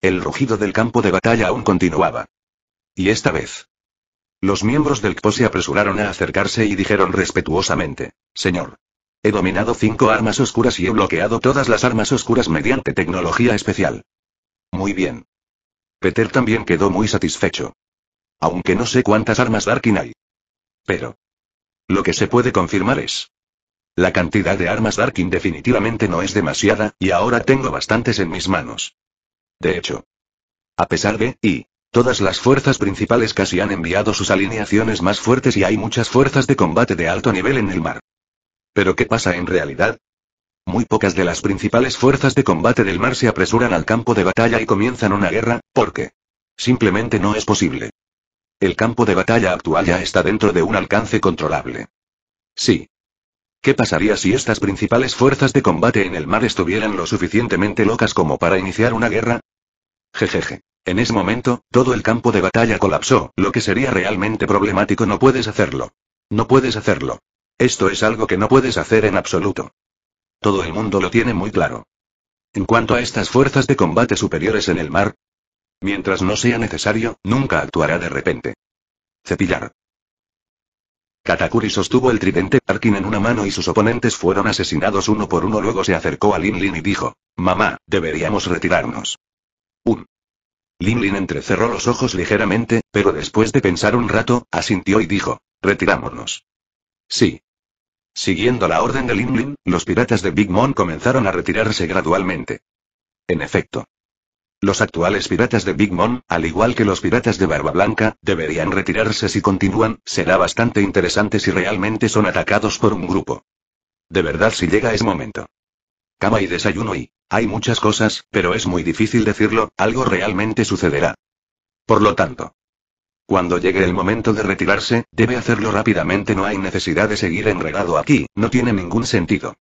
El rugido del campo de batalla aún continuaba. Y esta vez. Los miembros del CPO se apresuraron a acercarse y dijeron respetuosamente, Señor. He dominado cinco armas oscuras y he bloqueado todas las armas oscuras mediante tecnología especial. Muy bien. Peter también quedó muy satisfecho. Aunque no sé cuántas armas Darkin hay. Pero. Lo que se puede confirmar es. La cantidad de armas Darkin definitivamente no es demasiada, y ahora tengo bastantes en mis manos. De hecho. A pesar de, y, Todas las fuerzas principales casi han enviado sus alineaciones más fuertes y hay muchas fuerzas de combate de alto nivel en el mar. Pero ¿qué pasa en realidad? Muy pocas de las principales fuerzas de combate del mar se apresuran al campo de batalla y comienzan una guerra, porque simplemente no es posible. El campo de batalla actual ya está dentro de un alcance controlable. Sí. ¿Qué pasaría si estas principales fuerzas de combate en el mar estuvieran lo suficientemente locas como para iniciar una guerra? Jejeje. En ese momento, todo el campo de batalla colapsó, lo que sería realmente problemático no puedes hacerlo. No puedes hacerlo. Esto es algo que no puedes hacer en absoluto. Todo el mundo lo tiene muy claro. En cuanto a estas fuerzas de combate superiores en el mar, mientras no sea necesario, nunca actuará de repente. Cepillar. Katakuri sostuvo el tridente Parkin en una mano y sus oponentes fueron asesinados uno por uno. Luego se acercó a Lin Lin y dijo, Mamá, deberíamos retirarnos. Un. Lin Lin entrecerró los ojos ligeramente, pero después de pensar un rato, asintió y dijo, Retirámonos. Sí, Siguiendo la orden de Lin, los piratas de Big Mom comenzaron a retirarse gradualmente. En efecto. Los actuales piratas de Big Mom, al igual que los piratas de Barba Blanca, deberían retirarse si continúan, será bastante interesante si realmente son atacados por un grupo. De verdad si llega ese momento. Cama y desayuno y... Hay muchas cosas, pero es muy difícil decirlo, algo realmente sucederá. Por lo tanto, cuando llegue el momento de retirarse, debe hacerlo rápidamente. No hay necesidad de seguir enredado aquí, no tiene ningún sentido.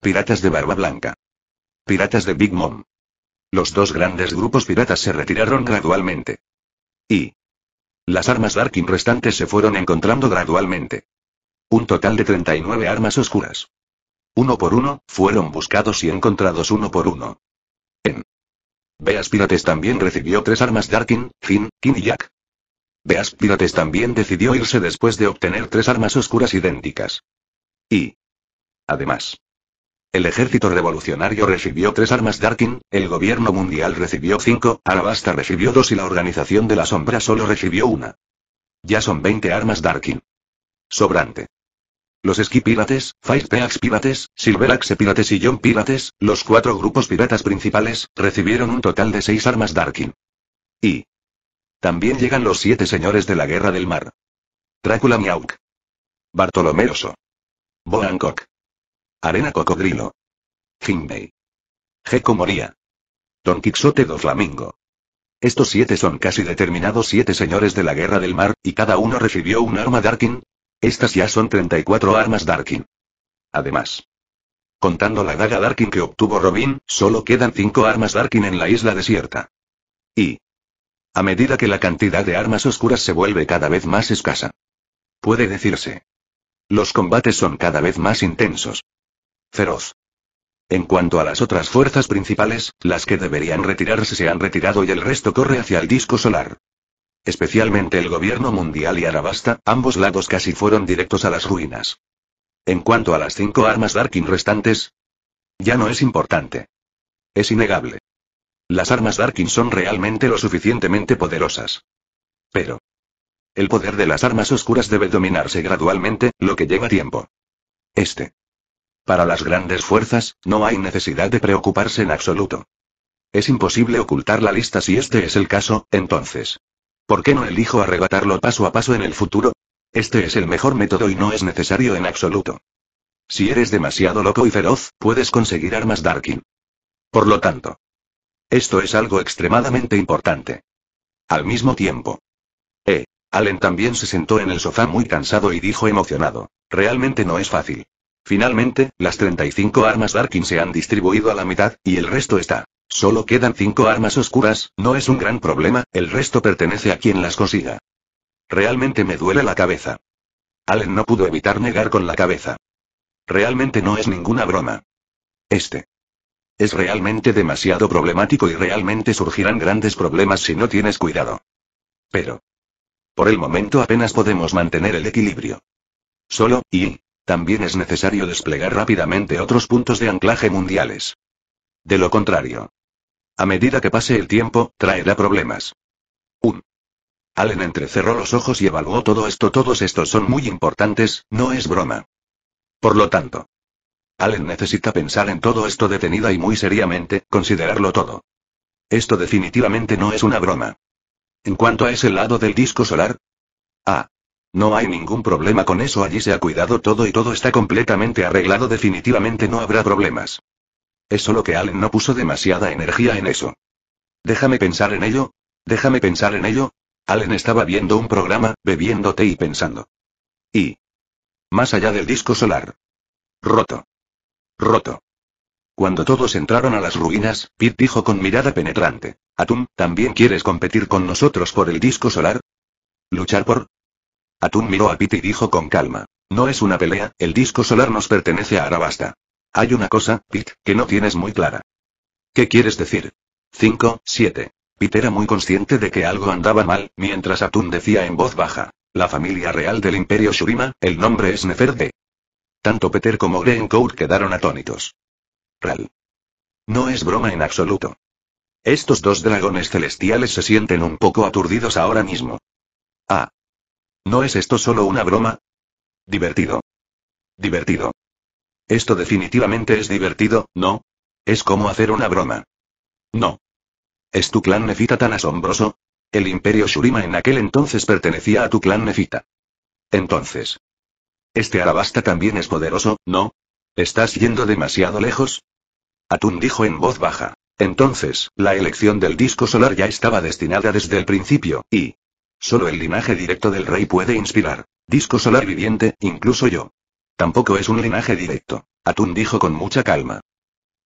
Piratas de Barba Blanca. Piratas de Big Mom. Los dos grandes grupos piratas se retiraron gradualmente. Y las armas Darkin restantes se fueron encontrando gradualmente. Un total de 39 armas oscuras. Uno por uno, fueron buscados y encontrados uno por uno. En Beas Pirates también recibió tres armas Darkin, Finn, King y Jack. Beas Pirates también decidió irse después de obtener tres armas oscuras idénticas. Y. Además. El ejército revolucionario recibió tres armas Darkin, el gobierno mundial recibió cinco, Alabasta recibió dos y la organización de la sombra solo recibió una. Ya son 20 armas Darkin. Sobrante. Los Ski Pirates, Fireteax Pirates, Silver Pirates y John Pirates, los cuatro grupos piratas principales, recibieron un total de seis armas Darkin. Y. También llegan los siete señores de la Guerra del Mar. Drácula Miauk. Bartolomeoso. Oso. Arena Cocodrilo. Jinbei. Gecko Moria. Don Quixote do Flamingo. Estos siete son casi determinados siete señores de la Guerra del Mar, y cada uno recibió un arma Darkin. Estas ya son 34 armas Darkin. Además, contando la daga Darkin que obtuvo Robin, solo quedan cinco armas Darkin en la isla desierta. Y, a medida que la cantidad de armas oscuras se vuelve cada vez más escasa. Puede decirse. Los combates son cada vez más intensos. Feroz. En cuanto a las otras fuerzas principales, las que deberían retirarse se han retirado y el resto corre hacia el disco solar. Especialmente el gobierno mundial y Arabasta, ambos lados casi fueron directos a las ruinas. En cuanto a las cinco armas Darkin restantes, ya no es importante. Es innegable. Las armas Darkin son realmente lo suficientemente poderosas. Pero. El poder de las armas oscuras debe dominarse gradualmente, lo que lleva tiempo. Este. Para las grandes fuerzas, no hay necesidad de preocuparse en absoluto. Es imposible ocultar la lista si este es el caso, entonces. ¿Por qué no elijo arrebatarlo paso a paso en el futuro? Este es el mejor método y no es necesario en absoluto. Si eres demasiado loco y feroz, puedes conseguir armas Darkin. Por lo tanto, esto es algo extremadamente importante. Al mismo tiempo. Eh. Allen también se sentó en el sofá muy cansado y dijo emocionado. Realmente no es fácil. Finalmente, las 35 armas Darkin se han distribuido a la mitad, y el resto está. Solo quedan 5 armas oscuras, no es un gran problema, el resto pertenece a quien las consiga. Realmente me duele la cabeza. Allen no pudo evitar negar con la cabeza. Realmente no es ninguna broma. Este es realmente demasiado problemático y realmente surgirán grandes problemas si no tienes cuidado. Pero. Por el momento apenas podemos mantener el equilibrio. Solo, y. También es necesario desplegar rápidamente otros puntos de anclaje mundiales. De lo contrario. A medida que pase el tiempo, traerá problemas. Un. Allen entrecerró los ojos y evaluó todo esto. Todos estos son muy importantes, no es broma. Por lo tanto, Allen necesita pensar en todo esto detenida y muy seriamente, considerarlo todo. Esto definitivamente no es una broma. En cuanto a ese lado del disco solar. Ah. No hay ningún problema con eso, allí se ha cuidado todo y todo está completamente arreglado, definitivamente no habrá problemas. Es solo que Allen no puso demasiada energía en eso. Déjame pensar en ello. Déjame pensar en ello. Allen estaba viendo un programa, bebiéndote y pensando. Y. Más allá del disco solar. Roto. Roto. Cuando todos entraron a las ruinas, Pete dijo con mirada penetrante. Atún, ¿también quieres competir con nosotros por el disco solar? ¿Luchar por? Atún miró a Pete y dijo con calma. No es una pelea, el disco solar nos pertenece a Arabasta. Hay una cosa, Pit, que no tienes muy clara. ¿Qué quieres decir? 5, 7. Pete era muy consciente de que algo andaba mal, mientras Atún decía en voz baja. La familia real del Imperio Shurima, el nombre es Neferde. Tanto Peter como Greencourt quedaron atónitos. Ral. No es broma en absoluto. Estos dos dragones celestiales se sienten un poco aturdidos ahora mismo. Ah. ¿No es esto solo una broma? Divertido. Divertido. Esto definitivamente es divertido, ¿no? Es como hacer una broma. No. ¿Es tu clan Nefita tan asombroso? El imperio Shurima en aquel entonces pertenecía a tu clan Nefita. Entonces. Este alabasta también es poderoso, ¿no? ¿Estás yendo demasiado lejos? Atún dijo en voz baja. Entonces, la elección del disco solar ya estaba destinada desde el principio, y... Solo el linaje directo del rey puede inspirar. Disco solar viviente, incluso yo. Tampoco es un linaje directo. Atún dijo con mucha calma.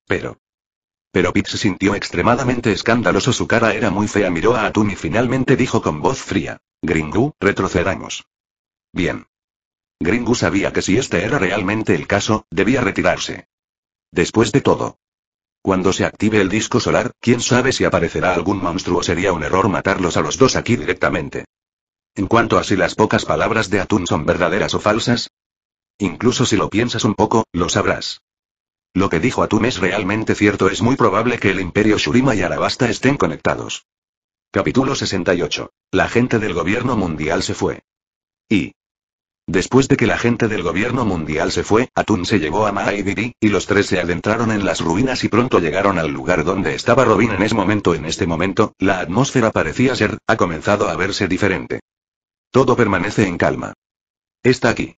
Pero... Pero Pete se sintió extremadamente escandaloso. Su cara era muy fea. Miró a Atún y finalmente dijo con voz fría. Gringú, retrocedamos. Bien. Gringo sabía que si este era realmente el caso, debía retirarse. Después de todo. Cuando se active el disco solar, quién sabe si aparecerá algún monstruo. Sería un error matarlos a los dos aquí directamente. En cuanto a si las pocas palabras de Atún son verdaderas o falsas, incluso si lo piensas un poco, lo sabrás. Lo que dijo Atún es realmente cierto. Es muy probable que el imperio Shurima y Arabasta estén conectados. Capítulo 68. La gente del gobierno mundial se fue. Y, Después de que la gente del gobierno mundial se fue, Atún se llevó a Maa y y los tres se adentraron en las ruinas y pronto llegaron al lugar donde estaba Robin en ese momento. En este momento, la atmósfera parecía ser, ha comenzado a verse diferente. Todo permanece en calma. Está aquí.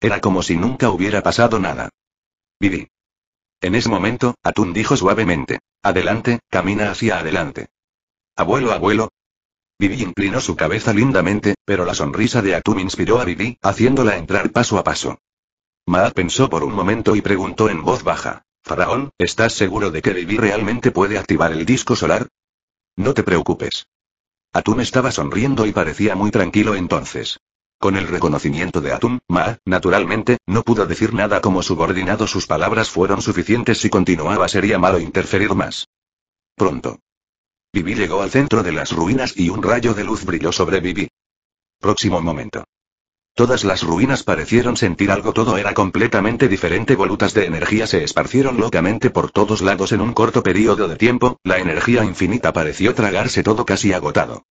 Era como si nunca hubiera pasado nada. viví En ese momento, Atún dijo suavemente. Adelante, camina hacia adelante. Abuelo, abuelo, Vivi inclinó su cabeza lindamente, pero la sonrisa de Atum inspiró a Vivi, haciéndola entrar paso a paso. Maat pensó por un momento y preguntó en voz baja. Faraón, ¿estás seguro de que Vivi realmente puede activar el disco solar? No te preocupes. Atum estaba sonriendo y parecía muy tranquilo entonces. Con el reconocimiento de Atum, Ma, naturalmente, no pudo decir nada como subordinado. Sus palabras fueron suficientes. y continuaba sería malo interferir más. Pronto. Vivi llegó al centro de las ruinas y un rayo de luz brilló sobre Vivi. Próximo momento. Todas las ruinas parecieron sentir algo, todo era completamente diferente, volutas de energía se esparcieron locamente por todos lados en un corto periodo de tiempo, la energía infinita pareció tragarse todo casi agotado.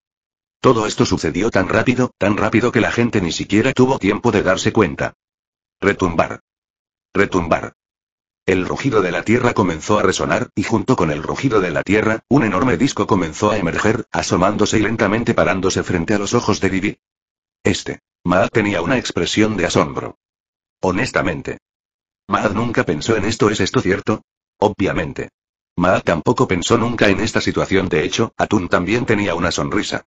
Todo esto sucedió tan rápido, tan rápido que la gente ni siquiera tuvo tiempo de darse cuenta. Retumbar. Retumbar. El rugido de la tierra comenzó a resonar, y junto con el rugido de la tierra, un enorme disco comenzó a emerger, asomándose y lentamente parándose frente a los ojos de Vivi. Este. Maad tenía una expresión de asombro. Honestamente. Maad nunca pensó en esto, ¿es esto cierto? Obviamente. Maad tampoco pensó nunca en esta situación, de hecho, Atún también tenía una sonrisa.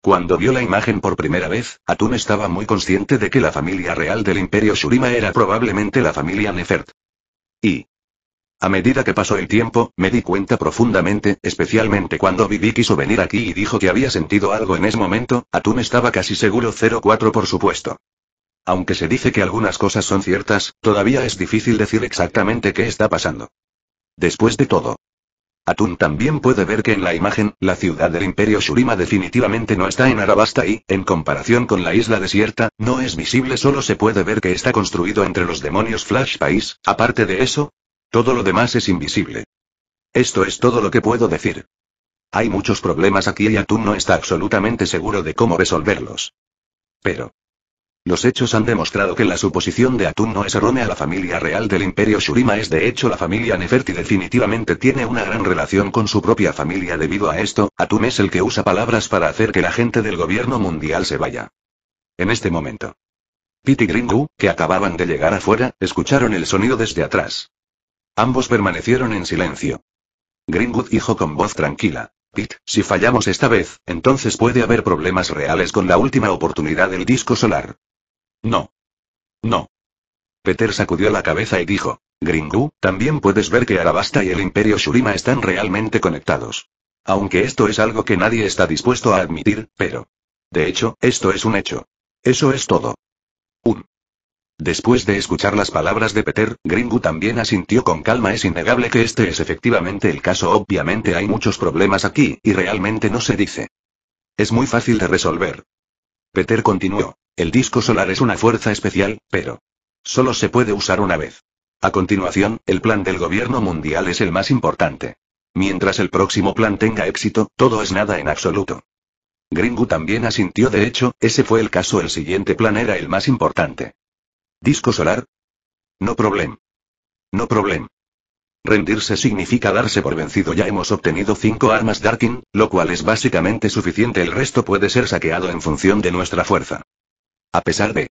Cuando vio la imagen por primera vez, Atún estaba muy consciente de que la familia real del Imperio Shurima era probablemente la familia Nefert. Y... A medida que pasó el tiempo, me di cuenta profundamente, especialmente cuando Vivi quiso venir aquí y dijo que había sentido algo en ese momento, Atún estaba casi seguro 04 por supuesto. Aunque se dice que algunas cosas son ciertas, todavía es difícil decir exactamente qué está pasando. Después de todo, Atún también puede ver que en la imagen, la ciudad del Imperio Shurima definitivamente no está en Arabasta y, en comparación con la isla desierta, no es visible solo se puede ver que está construido entre los demonios Flash País, aparte de eso, todo lo demás es invisible. Esto es todo lo que puedo decir. Hay muchos problemas aquí y Atún no está absolutamente seguro de cómo resolverlos. Pero, los hechos han demostrado que la suposición de Atum no es errónea. La familia real del Imperio Shurima es de hecho la familia Neferti. Definitivamente tiene una gran relación con su propia familia. Debido a esto, Atum es el que usa palabras para hacer que la gente del gobierno mundial se vaya. En este momento. Pete y Gringu, que acababan de llegar afuera, escucharon el sonido desde atrás. Ambos permanecieron en silencio. Greenwood dijo con voz tranquila. "Pitt, si fallamos esta vez, entonces puede haber problemas reales con la última oportunidad del disco solar. No. No. Peter sacudió la cabeza y dijo, Gringu, también puedes ver que Arabasta y el Imperio Shurima están realmente conectados. Aunque esto es algo que nadie está dispuesto a admitir, pero... De hecho, esto es un hecho. Eso es todo. Un. Después de escuchar las palabras de Peter, Gringu también asintió con calma. Es innegable que este es efectivamente el caso. Obviamente hay muchos problemas aquí, y realmente no se dice. Es muy fácil de resolver. Peter continuó. El disco solar es una fuerza especial, pero... Solo se puede usar una vez. A continuación, el plan del gobierno mundial es el más importante. Mientras el próximo plan tenga éxito, todo es nada en absoluto. Gringo también asintió de hecho, ese fue el caso el siguiente plan era el más importante. ¿Disco solar? No problema. No problema. Rendirse significa darse por vencido. Ya hemos obtenido 5 armas Darkin, lo cual es básicamente suficiente. El resto puede ser saqueado en función de nuestra fuerza. A pesar de...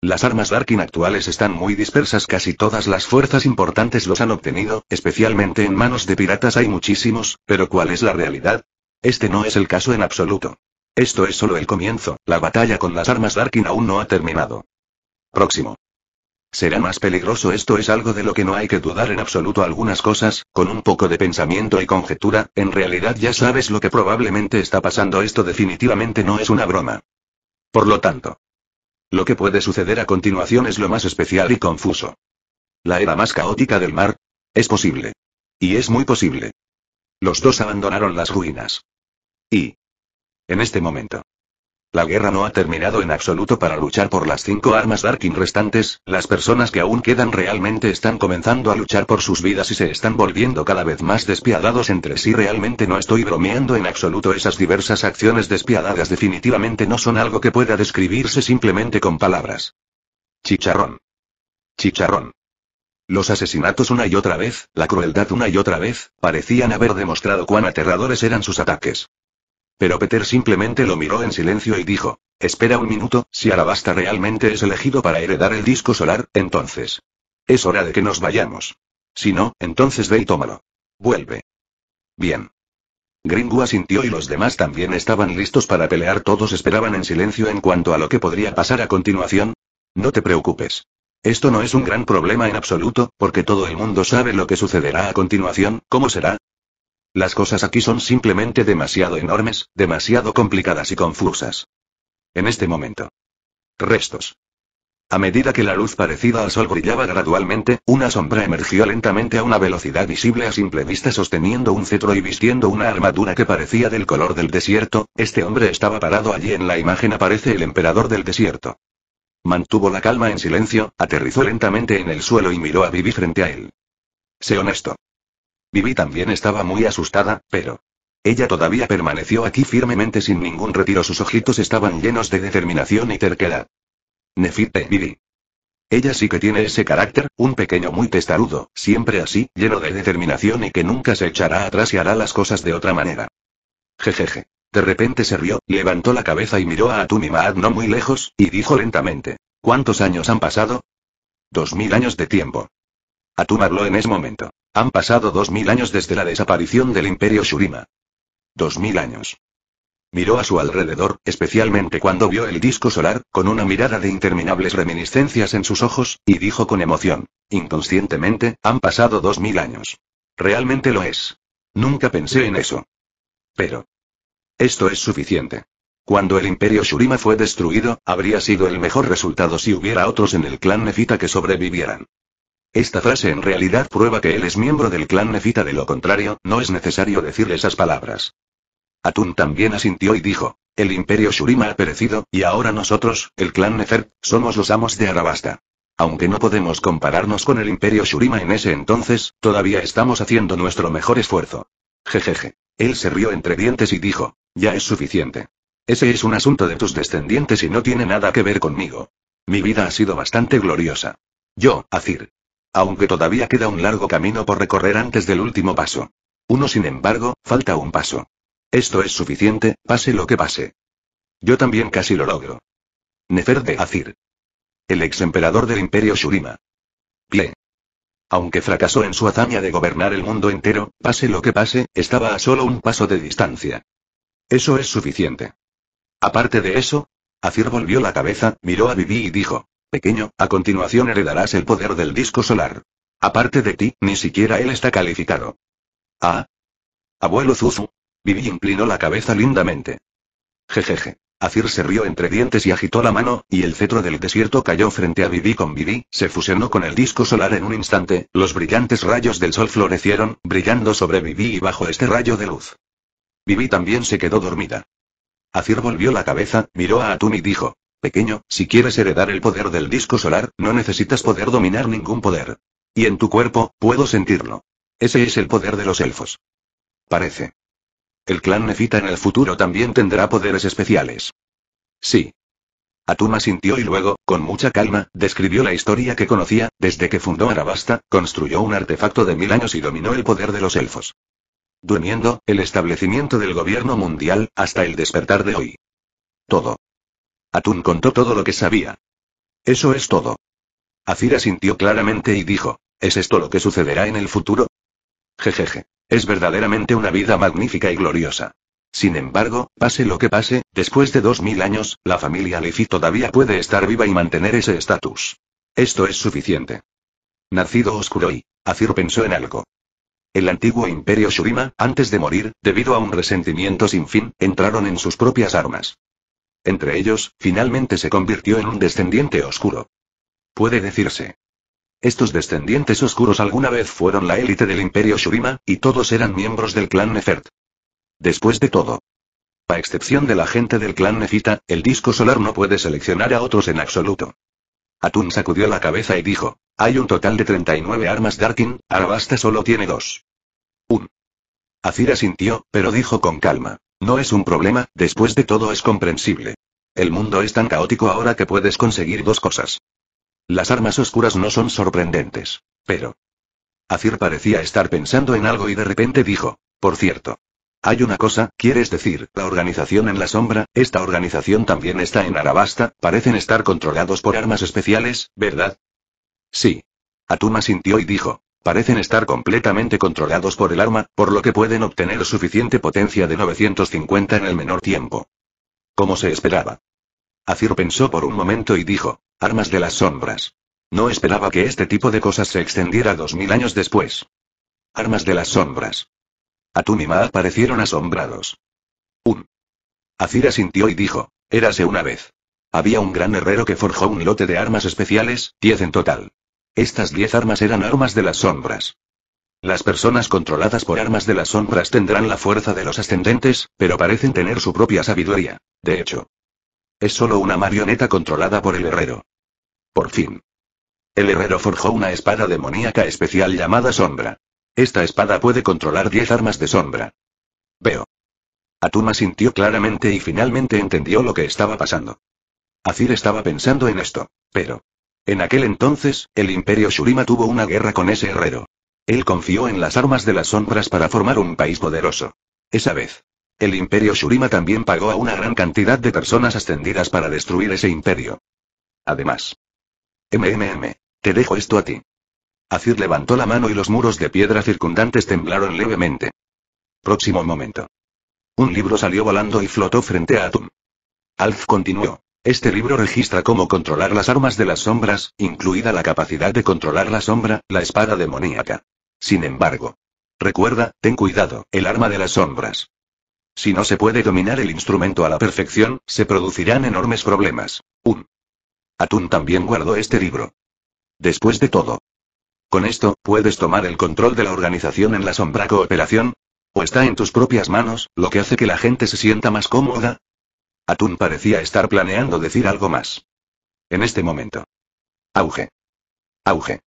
Las armas Darkin actuales están muy dispersas, casi todas las fuerzas importantes los han obtenido, especialmente en manos de piratas hay muchísimos, pero ¿cuál es la realidad? Este no es el caso en absoluto. Esto es solo el comienzo, la batalla con las armas Darkin aún no ha terminado. Próximo. Será más peligroso esto es algo de lo que no hay que dudar en absoluto algunas cosas, con un poco de pensamiento y conjetura, en realidad ya sabes lo que probablemente está pasando esto definitivamente no es una broma. Por lo tanto, lo que puede suceder a continuación es lo más especial y confuso. La era más caótica del mar. Es posible. Y es muy posible. Los dos abandonaron las ruinas. Y... En este momento. La guerra no ha terminado en absoluto para luchar por las cinco armas Darkin restantes, las personas que aún quedan realmente están comenzando a luchar por sus vidas y se están volviendo cada vez más despiadados entre sí. Realmente no estoy bromeando en absoluto, esas diversas acciones despiadadas definitivamente no son algo que pueda describirse simplemente con palabras. Chicharrón. Chicharrón. Los asesinatos una y otra vez, la crueldad una y otra vez, parecían haber demostrado cuán aterradores eran sus ataques. Pero Peter simplemente lo miró en silencio y dijo, espera un minuto, si Alabasta realmente es elegido para heredar el disco solar, entonces. Es hora de que nos vayamos. Si no, entonces ve y tómalo. Vuelve. Bien. Gringo asintió y los demás también estaban listos para pelear. Todos esperaban en silencio en cuanto a lo que podría pasar a continuación. No te preocupes. Esto no es un gran problema en absoluto, porque todo el mundo sabe lo que sucederá a continuación, cómo será, las cosas aquí son simplemente demasiado enormes, demasiado complicadas y confusas. En este momento. Restos. A medida que la luz parecida al sol brillaba gradualmente, una sombra emergió lentamente a una velocidad visible a simple vista sosteniendo un cetro y vistiendo una armadura que parecía del color del desierto, este hombre estaba parado allí en la imagen aparece el emperador del desierto. Mantuvo la calma en silencio, aterrizó lentamente en el suelo y miró a Vivi frente a él. Sé honesto. Vivi también estaba muy asustada, pero... Ella todavía permaneció aquí firmemente sin ningún retiro. Sus ojitos estaban llenos de determinación y terquedad. Nefite Vivi. Ella sí que tiene ese carácter, un pequeño muy testarudo, siempre así, lleno de determinación y que nunca se echará atrás y hará las cosas de otra manera. Jejeje. De repente se rió, levantó la cabeza y miró a Atum y no muy lejos, y dijo lentamente. ¿Cuántos años han pasado? Dos mil años de tiempo. Atum habló en ese momento. Han pasado dos mil años desde la desaparición del imperio Shurima. Dos mil años. Miró a su alrededor, especialmente cuando vio el disco solar, con una mirada de interminables reminiscencias en sus ojos, y dijo con emoción. Inconscientemente, han pasado dos mil años. Realmente lo es. Nunca pensé en eso. Pero. Esto es suficiente. Cuando el imperio Shurima fue destruido, habría sido el mejor resultado si hubiera otros en el clan Nefita que sobrevivieran. Esta frase en realidad prueba que él es miembro del clan nefita, de lo contrario, no es necesario decir esas palabras. Atún también asintió y dijo, el imperio Shurima ha perecido, y ahora nosotros, el clan Nefer, somos los amos de Arabasta. Aunque no podemos compararnos con el imperio Shurima en ese entonces, todavía estamos haciendo nuestro mejor esfuerzo. Jejeje. Él se rió entre dientes y dijo, ya es suficiente. Ese es un asunto de tus descendientes y no tiene nada que ver conmigo. Mi vida ha sido bastante gloriosa. Yo, Azir, aunque todavía queda un largo camino por recorrer antes del último paso. Uno sin embargo, falta un paso. Esto es suficiente, pase lo que pase. Yo también casi lo logro. Nefer de Azir. El ex emperador del imperio Shurima. Ple. Aunque fracasó en su hazaña de gobernar el mundo entero, pase lo que pase, estaba a solo un paso de distancia. Eso es suficiente. Aparte de eso, Azir volvió la cabeza, miró a Vivi y dijo. Pequeño, a continuación heredarás el poder del disco solar. Aparte de ti, ni siquiera él está calificado. Ah. Abuelo Zuzu. Vivi inclinó la cabeza lindamente. Jejeje. Azir se rió entre dientes y agitó la mano, y el cetro del desierto cayó frente a Vivi con Vivi, se fusionó con el disco solar en un instante, los brillantes rayos del sol florecieron, brillando sobre Vivi y bajo este rayo de luz. Vivi también se quedó dormida. Azir volvió la cabeza, miró a Atum y dijo, Pequeño, si quieres heredar el poder del disco solar, no necesitas poder dominar ningún poder. Y en tu cuerpo, puedo sentirlo. Ese es el poder de los elfos. Parece. El clan Nefita en el futuro también tendrá poderes especiales. Sí. Atuma sintió y luego, con mucha calma, describió la historia que conocía, desde que fundó Arabasta, construyó un artefacto de mil años y dominó el poder de los elfos. Durmiendo, el establecimiento del gobierno mundial, hasta el despertar de hoy. Todo. Atún contó todo lo que sabía. Eso es todo. Azira sintió claramente y dijo, ¿es esto lo que sucederá en el futuro? Jejeje. Es verdaderamente una vida magnífica y gloriosa. Sin embargo, pase lo que pase, después de dos mil años, la familia Lefi todavía puede estar viva y mantener ese estatus. Esto es suficiente. Nacido oscuro y, Azir pensó en algo. El antiguo imperio Shurima, antes de morir, debido a un resentimiento sin fin, entraron en sus propias armas entre ellos, finalmente se convirtió en un descendiente oscuro. Puede decirse. Estos descendientes oscuros alguna vez fueron la élite del imperio Shurima, y todos eran miembros del clan Nefert. Después de todo. A excepción de la gente del clan Nefita, el disco solar no puede seleccionar a otros en absoluto. Atun sacudió la cabeza y dijo, hay un total de 39 armas Darkin, Arabasta solo tiene dos. Un. Azira sintió, pero dijo con calma. No es un problema, después de todo es comprensible. El mundo es tan caótico ahora que puedes conseguir dos cosas. Las armas oscuras no son sorprendentes. Pero... Azir parecía estar pensando en algo y de repente dijo, por cierto. Hay una cosa, quieres decir, la organización en la sombra, esta organización también está en Arabasta, parecen estar controlados por armas especiales, ¿verdad? Sí. Atuma sintió y dijo, Parecen estar completamente controlados por el arma, por lo que pueden obtener suficiente potencia de 950 en el menor tiempo. Como se esperaba. Azir pensó por un momento y dijo, armas de las sombras. No esperaba que este tipo de cosas se extendiera 2000 años después. Armas de las sombras. Atum y Maat parecieron asombrados. Un. Azir asintió y dijo, érase una vez. Había un gran herrero que forjó un lote de armas especiales, 10 en total. Estas 10 armas eran armas de las sombras. Las personas controladas por armas de las sombras tendrán la fuerza de los ascendentes, pero parecen tener su propia sabiduría. De hecho, es solo una marioneta controlada por el herrero. Por fin. El herrero forjó una espada demoníaca especial llamada sombra. Esta espada puede controlar 10 armas de sombra. Veo. Atuma sintió claramente y finalmente entendió lo que estaba pasando. Azir estaba pensando en esto, pero en aquel entonces, el imperio Shurima tuvo una guerra con ese herrero. Él confió en las armas de las sombras para formar un país poderoso. Esa vez. El imperio Shurima también pagó a una gran cantidad de personas ascendidas para destruir ese imperio. Además. MMM. Te dejo esto a ti. Azir levantó la mano y los muros de piedra circundantes temblaron levemente. Próximo momento. Un libro salió volando y flotó frente a Atum. Alf continuó. Este libro registra cómo controlar las armas de las sombras, incluida la capacidad de controlar la sombra, la espada demoníaca. Sin embargo, recuerda, ten cuidado, el arma de las sombras. Si no se puede dominar el instrumento a la perfección, se producirán enormes problemas. Un. Atún también guardó este libro. Después de todo. Con esto, puedes tomar el control de la organización en la sombra cooperación, o está en tus propias manos, lo que hace que la gente se sienta más cómoda, Atún parecía estar planeando decir algo más. En este momento. Auge. Auge.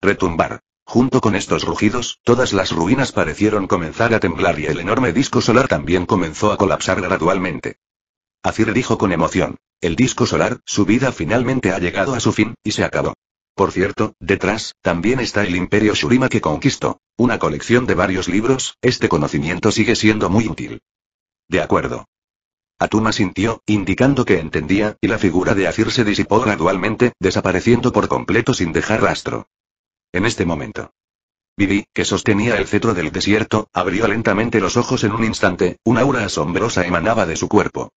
Retumbar. Junto con estos rugidos, todas las ruinas parecieron comenzar a temblar y el enorme disco solar también comenzó a colapsar gradualmente. Azir dijo con emoción. El disco solar, su vida finalmente ha llegado a su fin, y se acabó. Por cierto, detrás, también está el imperio Shurima que conquistó. Una colección de varios libros, este conocimiento sigue siendo muy útil. De acuerdo. Atuma sintió, indicando que entendía, y la figura de Azir se disipó gradualmente, desapareciendo por completo sin dejar rastro. En este momento. Vivi, que sostenía el cetro del desierto, abrió lentamente los ojos en un instante, una aura asombrosa emanaba de su cuerpo.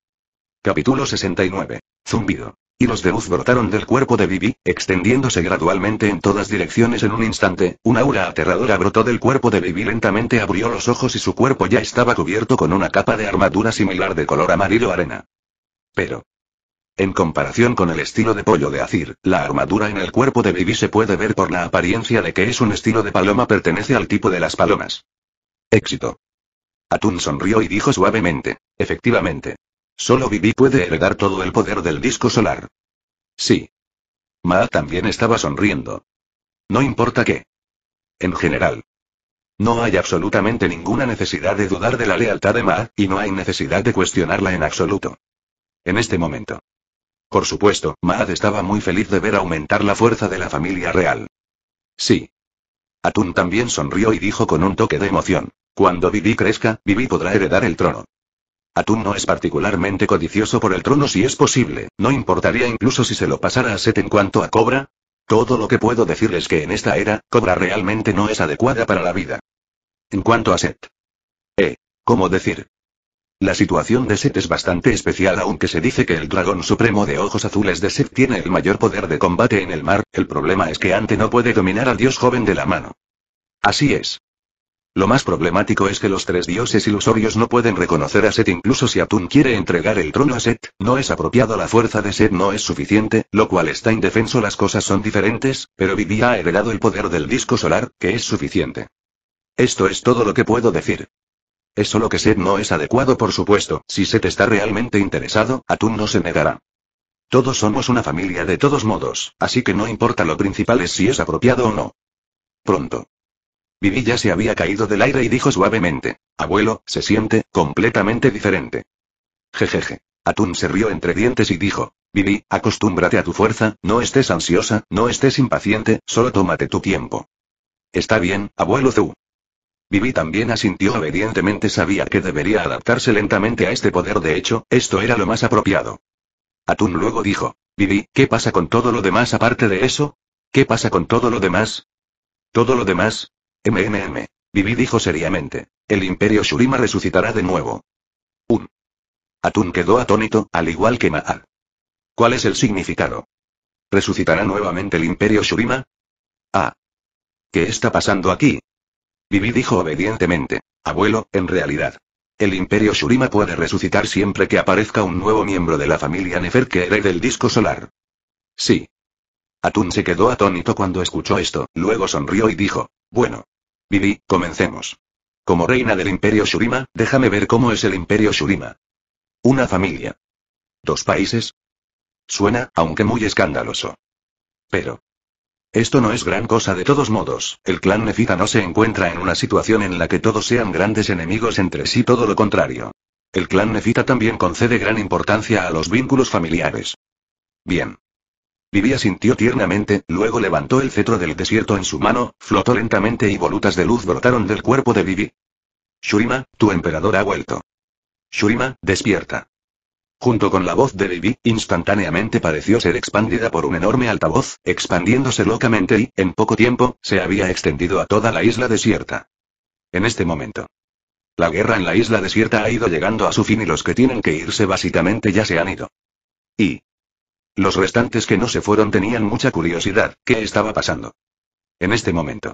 Capítulo 69. Zumbido los de luz brotaron del cuerpo de Bibi, extendiéndose gradualmente en todas direcciones en un instante, una aura aterradora brotó del cuerpo de Vivi lentamente abrió los ojos y su cuerpo ya estaba cubierto con una capa de armadura similar de color amarillo arena. Pero... En comparación con el estilo de pollo de Azir, la armadura en el cuerpo de Bibi se puede ver por la apariencia de que es un estilo de paloma pertenece al tipo de las palomas. Éxito. Atún sonrió y dijo suavemente. Efectivamente. Solo Vivi puede heredar todo el poder del disco solar. Sí. Ma también estaba sonriendo. No importa qué. En general. No hay absolutamente ninguna necesidad de dudar de la lealtad de Ma, y no hay necesidad de cuestionarla en absoluto. En este momento. Por supuesto, Maad estaba muy feliz de ver aumentar la fuerza de la familia real. Sí. Atún también sonrió y dijo con un toque de emoción. Cuando Vivi crezca, Vivi podrá heredar el trono. Atún no es particularmente codicioso por el trono si es posible, no importaría incluso si se lo pasara a Set en cuanto a Cobra. Todo lo que puedo decir es que en esta era, Cobra realmente no es adecuada para la vida. En cuanto a Set. Eh. ¿Cómo decir? La situación de Set es bastante especial aunque se dice que el dragón supremo de ojos azules de Set tiene el mayor poder de combate en el mar, el problema es que Ante no puede dominar al dios joven de la mano. Así es. Lo más problemático es que los tres dioses ilusorios no pueden reconocer a Set incluso si Atún quiere entregar el trono a Set, no es apropiado la fuerza de Set no es suficiente, lo cual está indefenso las cosas son diferentes, pero Vivi ha heredado el poder del disco solar, que es suficiente. Esto es todo lo que puedo decir. Es solo que Set no es adecuado por supuesto, si Set está realmente interesado, Atún no se negará. Todos somos una familia de todos modos, así que no importa lo principal es si es apropiado o no. Pronto. Vivi ya se había caído del aire y dijo suavemente. Abuelo, se siente, completamente diferente. Jejeje. Atún se rió entre dientes y dijo. Vivi, acostúmbrate a tu fuerza, no estés ansiosa, no estés impaciente, solo tómate tu tiempo. Está bien, abuelo Zhu. Vivi también asintió obedientemente, sabía que debería adaptarse lentamente a este poder, de hecho, esto era lo más apropiado. Atún luego dijo, Vivi, ¿qué pasa con todo lo demás aparte de eso? ¿Qué pasa con todo lo demás? Todo lo demás, MMM. Vivi dijo seriamente. El imperio Shurima resucitará de nuevo. Un. Atún quedó atónito, al igual que Maal. ¿Cuál es el significado? ¿Resucitará nuevamente el imperio Shurima? Ah. ¿Qué está pasando aquí? Vivi dijo obedientemente. Abuelo, en realidad. El imperio Shurima puede resucitar siempre que aparezca un nuevo miembro de la familia Nefer que herede el disco solar. Sí. Atún se quedó atónito cuando escuchó esto, luego sonrió y dijo, bueno, Vivi, comencemos. Como reina del Imperio Shurima, déjame ver cómo es el Imperio Shurima. Una familia. Dos países. Suena, aunque muy escandaloso. Pero. Esto no es gran cosa de todos modos, el clan Nefita no se encuentra en una situación en la que todos sean grandes enemigos entre sí, todo lo contrario. El clan Nefita también concede gran importancia a los vínculos familiares. Bien. Vivi sintió tiernamente, luego levantó el cetro del desierto en su mano, flotó lentamente y volutas de luz brotaron del cuerpo de Vivi. Shurima, tu emperador ha vuelto. Shurima, despierta. Junto con la voz de Vivi, instantáneamente pareció ser expandida por un enorme altavoz, expandiéndose locamente y, en poco tiempo, se había extendido a toda la isla desierta. En este momento. La guerra en la isla desierta ha ido llegando a su fin y los que tienen que irse básicamente ya se han ido. Y, los restantes que no se fueron tenían mucha curiosidad, ¿qué estaba pasando? En este momento.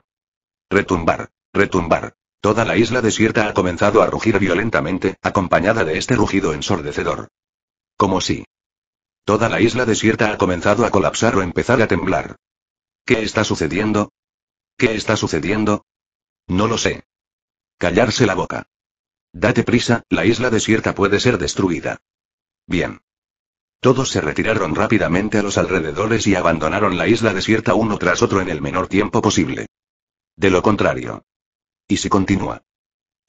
Retumbar, retumbar. Toda la isla desierta ha comenzado a rugir violentamente, acompañada de este rugido ensordecedor. Como si. Toda la isla desierta ha comenzado a colapsar o empezar a temblar. ¿Qué está sucediendo? ¿Qué está sucediendo? No lo sé. Callarse la boca. Date prisa, la isla desierta puede ser destruida. Bien. Todos se retiraron rápidamente a los alrededores y abandonaron la isla desierta uno tras otro en el menor tiempo posible. De lo contrario. ¿Y si continúa?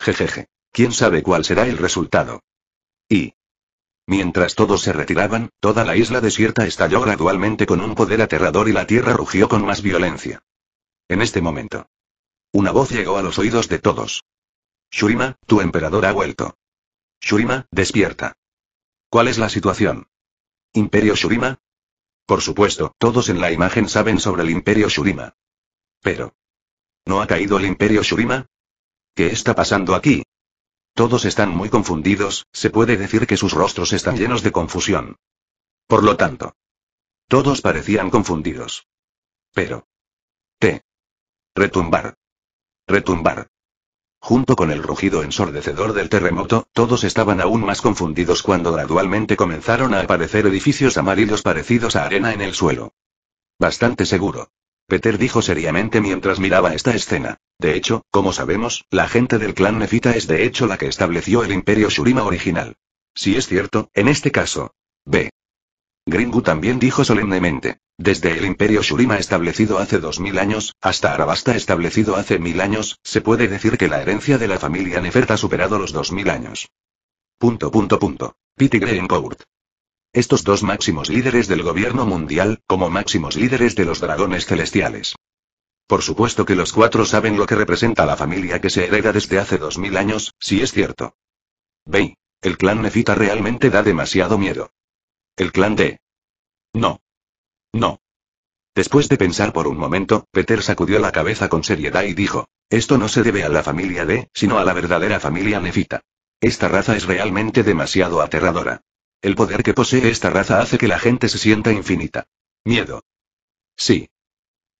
Jejeje. ¿Quién sabe cuál será el resultado? Y. Mientras todos se retiraban, toda la isla desierta estalló gradualmente con un poder aterrador y la tierra rugió con más violencia. En este momento. Una voz llegó a los oídos de todos. Shurima, tu emperador ha vuelto. Shurima, despierta. ¿Cuál es la situación? ¿Imperio Shurima? Por supuesto, todos en la imagen saben sobre el Imperio Shurima. Pero... ¿No ha caído el Imperio Shurima? ¿Qué está pasando aquí? Todos están muy confundidos, se puede decir que sus rostros están llenos de confusión. Por lo tanto, todos parecían confundidos. Pero... T. Retumbar. Retumbar. Junto con el rugido ensordecedor del terremoto, todos estaban aún más confundidos cuando gradualmente comenzaron a aparecer edificios amarillos parecidos a arena en el suelo. Bastante seguro. Peter dijo seriamente mientras miraba esta escena. De hecho, como sabemos, la gente del clan Nefita es de hecho la que estableció el imperio Shurima original. Si es cierto, en este caso. B. Gringu también dijo solemnemente. Desde el imperio Shurima establecido hace 2.000 años, hasta Arabasta establecido hace mil años, se puede decir que la herencia de la familia Nefert ha superado los 2.000 años. Punto punto punto. Pity Greencourt. Estos dos máximos líderes del gobierno mundial, como máximos líderes de los dragones celestiales. Por supuesto que los cuatro saben lo que representa la familia que se hereda desde hace 2.000 años, si es cierto. ve El clan Nefita realmente da demasiado miedo. El clan D. No. No. Después de pensar por un momento, Peter sacudió la cabeza con seriedad y dijo, esto no se debe a la familia D, sino a la verdadera familia nefita. Esta raza es realmente demasiado aterradora. El poder que posee esta raza hace que la gente se sienta infinita. Miedo. Sí.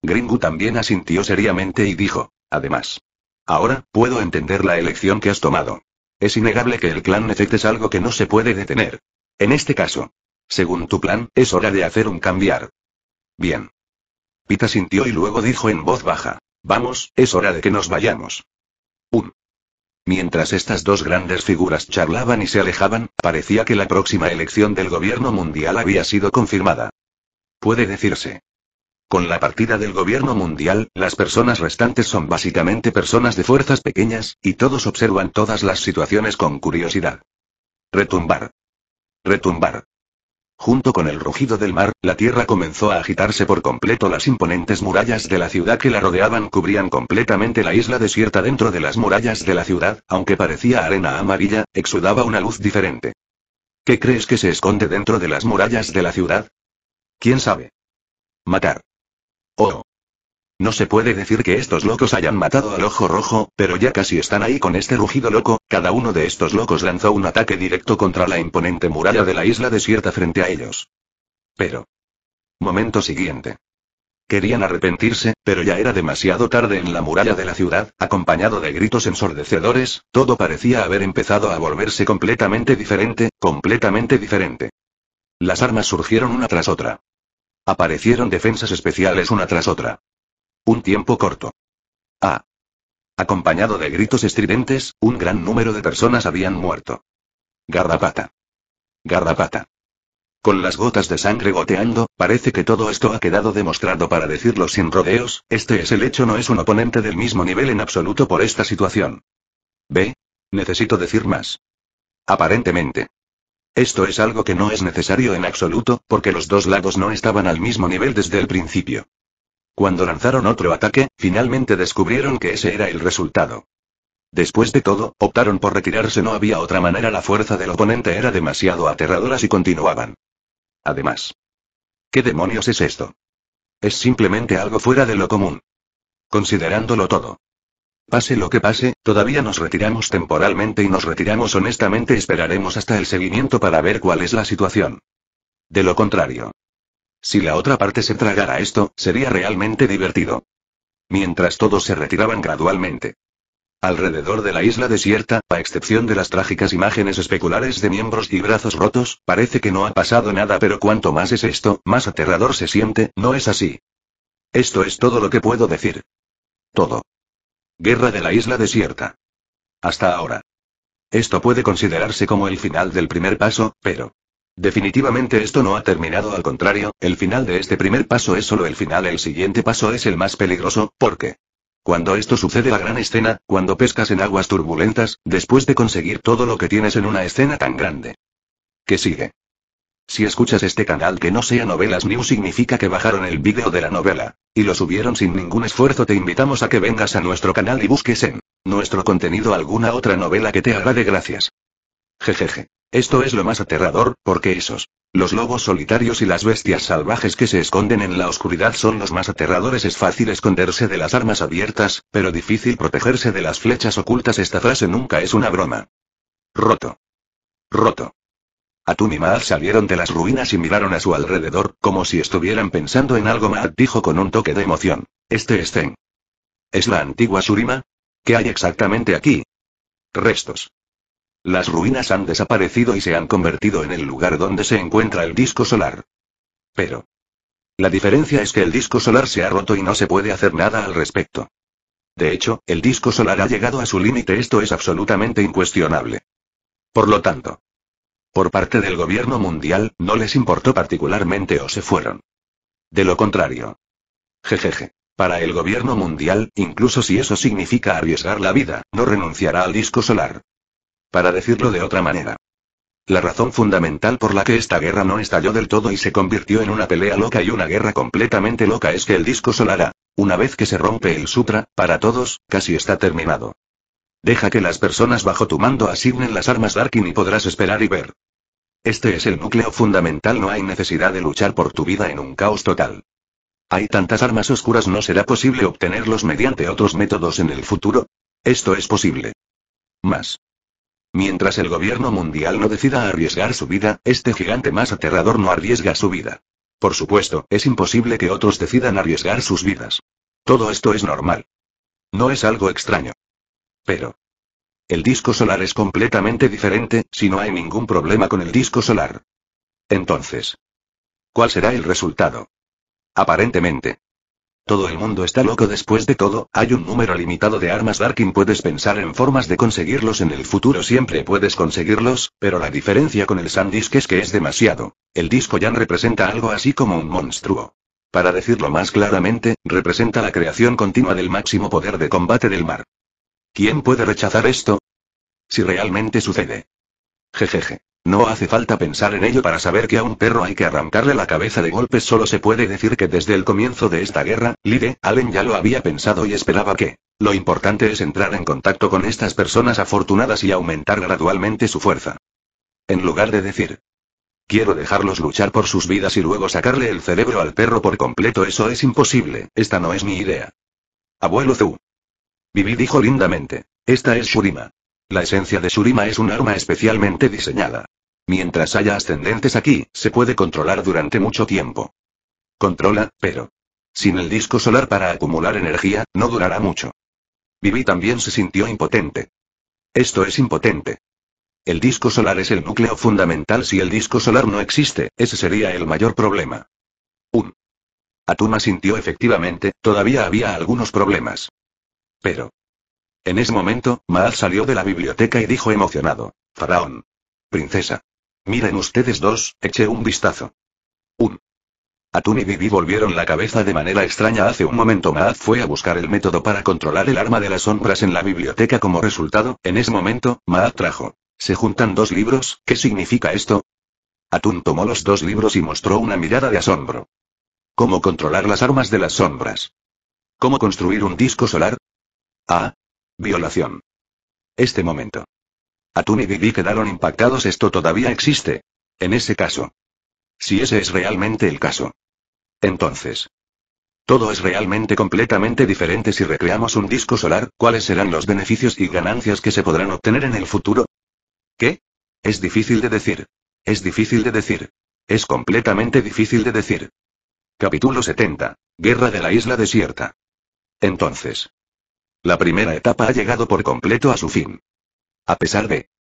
Gringo también asintió seriamente y dijo, además. Ahora, puedo entender la elección que has tomado. Es innegable que el clan nefites es algo que no se puede detener. En este caso, según tu plan, es hora de hacer un cambiar. Bien. Pita sintió y luego dijo en voz baja. Vamos, es hora de que nos vayamos. Un. Mientras estas dos grandes figuras charlaban y se alejaban, parecía que la próxima elección del gobierno mundial había sido confirmada. Puede decirse. Con la partida del gobierno mundial, las personas restantes son básicamente personas de fuerzas pequeñas, y todos observan todas las situaciones con curiosidad. Retumbar. Retumbar. Junto con el rugido del mar, la tierra comenzó a agitarse por completo. Las imponentes murallas de la ciudad que la rodeaban cubrían completamente la isla desierta dentro de las murallas de la ciudad, aunque parecía arena amarilla, exudaba una luz diferente. ¿Qué crees que se esconde dentro de las murallas de la ciudad? ¿Quién sabe? Matar. Oh. No se puede decir que estos locos hayan matado al ojo rojo, pero ya casi están ahí con este rugido loco, cada uno de estos locos lanzó un ataque directo contra la imponente muralla de la isla desierta frente a ellos. Pero. Momento siguiente. Querían arrepentirse, pero ya era demasiado tarde en la muralla de la ciudad, acompañado de gritos ensordecedores, todo parecía haber empezado a volverse completamente diferente, completamente diferente. Las armas surgieron una tras otra. Aparecieron defensas especiales una tras otra. Un tiempo corto. A. Ah. Acompañado de gritos estridentes, un gran número de personas habían muerto. Garrapata. Garrapata. Con las gotas de sangre goteando, parece que todo esto ha quedado demostrado para decirlo sin rodeos, este es el hecho no es un oponente del mismo nivel en absoluto por esta situación. B. Necesito decir más. Aparentemente. Esto es algo que no es necesario en absoluto, porque los dos lados no estaban al mismo nivel desde el principio. Cuando lanzaron otro ataque, finalmente descubrieron que ese era el resultado. Después de todo, optaron por retirarse, no había otra manera, la fuerza del oponente era demasiado aterradora si continuaban. Además, ¿qué demonios es esto? Es simplemente algo fuera de lo común. Considerándolo todo. Pase lo que pase, todavía nos retiramos temporalmente y nos retiramos honestamente, esperaremos hasta el seguimiento para ver cuál es la situación. De lo contrario, si la otra parte se tragara esto, sería realmente divertido. Mientras todos se retiraban gradualmente. Alrededor de la isla desierta, a excepción de las trágicas imágenes especulares de miembros y brazos rotos, parece que no ha pasado nada, pero cuanto más es esto, más aterrador se siente, ¿no es así? Esto es todo lo que puedo decir. Todo. Guerra de la isla desierta. Hasta ahora. Esto puede considerarse como el final del primer paso, pero... Definitivamente esto no ha terminado, al contrario, el final de este primer paso es solo el final, el siguiente paso es el más peligroso, porque... Cuando esto sucede la gran escena, cuando pescas en aguas turbulentas, después de conseguir todo lo que tienes en una escena tan grande. ¿Qué sigue? Si escuchas este canal que no sea Novelas New significa que bajaron el vídeo de la novela. Y lo subieron sin ningún esfuerzo. Te invitamos a que vengas a nuestro canal y busques en nuestro contenido alguna otra novela que te agrade. Gracias. Jejeje. Esto es lo más aterrador, porque esos, los lobos solitarios y las bestias salvajes que se esconden en la oscuridad son los más aterradores. Es fácil esconderse de las armas abiertas, pero difícil protegerse de las flechas ocultas. Esta frase nunca es una broma. Roto. Roto. Atum y Maad salieron de las ruinas y miraron a su alrededor, como si estuvieran pensando en algo. Maad dijo con un toque de emoción. Este es ¿Es la antigua Surima. ¿Qué hay exactamente aquí? Restos. Las ruinas han desaparecido y se han convertido en el lugar donde se encuentra el disco solar. Pero. La diferencia es que el disco solar se ha roto y no se puede hacer nada al respecto. De hecho, el disco solar ha llegado a su límite, esto es absolutamente incuestionable. Por lo tanto, por parte del gobierno mundial, no les importó particularmente o se fueron. De lo contrario. Jejeje. Para el gobierno mundial, incluso si eso significa arriesgar la vida, no renunciará al disco solar para decirlo de otra manera. La razón fundamental por la que esta guerra no estalló del todo y se convirtió en una pelea loca y una guerra completamente loca es que el disco solar una vez que se rompe el sutra, para todos, casi está terminado. Deja que las personas bajo tu mando asignen las armas Darkin y podrás esperar y ver. Este es el núcleo fundamental, no hay necesidad de luchar por tu vida en un caos total. Hay tantas armas oscuras, no será posible obtenerlos mediante otros métodos en el futuro. Esto es posible. Más. Mientras el gobierno mundial no decida arriesgar su vida, este gigante más aterrador no arriesga su vida. Por supuesto, es imposible que otros decidan arriesgar sus vidas. Todo esto es normal. No es algo extraño. Pero. El disco solar es completamente diferente, si no hay ningún problema con el disco solar. Entonces. ¿Cuál será el resultado? Aparentemente, todo el mundo está loco después de todo, hay un número limitado de armas Darkin puedes pensar en formas de conseguirlos en el futuro siempre puedes conseguirlos, pero la diferencia con el Sandisk es que es demasiado. El disco ya representa algo así como un monstruo. Para decirlo más claramente, representa la creación continua del máximo poder de combate del mar. ¿Quién puede rechazar esto? Si realmente sucede. Jejeje. No hace falta pensar en ello para saber que a un perro hay que arrancarle la cabeza de golpes. Solo se puede decir que desde el comienzo de esta guerra, Lide, Allen ya lo había pensado y esperaba que. Lo importante es entrar en contacto con estas personas afortunadas y aumentar gradualmente su fuerza. En lugar de decir, Quiero dejarlos luchar por sus vidas y luego sacarle el cerebro al perro por completo. Eso es imposible, esta no es mi idea. Abuelo Zu. Vivi dijo lindamente. Esta es Shurima. La esencia de Shurima es un arma especialmente diseñada. Mientras haya ascendentes aquí, se puede controlar durante mucho tiempo. Controla, pero... Sin el disco solar para acumular energía, no durará mucho. Vivi también se sintió impotente. Esto es impotente. El disco solar es el núcleo fundamental. Si el disco solar no existe, ese sería el mayor problema. Un. Atuma sintió efectivamente, todavía había algunos problemas. Pero. En ese momento, Maal salió de la biblioteca y dijo emocionado. Faraón. Princesa. Miren ustedes dos, eché un vistazo. Un. Atún y Bibi volvieron la cabeza de manera extraña hace un momento. Maad fue a buscar el método para controlar el arma de las sombras en la biblioteca como resultado, en ese momento, Maad trajo. Se juntan dos libros, ¿qué significa esto? Atún tomó los dos libros y mostró una mirada de asombro. ¿Cómo controlar las armas de las sombras? ¿Cómo construir un disco solar? Ah. Violación. Este momento. Atún y Bibi quedaron impactados. Esto todavía existe. En ese caso. Si ese es realmente el caso. Entonces. Todo es realmente completamente diferente si recreamos un disco solar, ¿cuáles serán los beneficios y ganancias que se podrán obtener en el futuro? ¿Qué? Es difícil de decir. Es difícil de decir. Es completamente difícil de decir. Capítulo 70. Guerra de la isla desierta. Entonces. La primera etapa ha llegado por completo a su fin. A pesar de...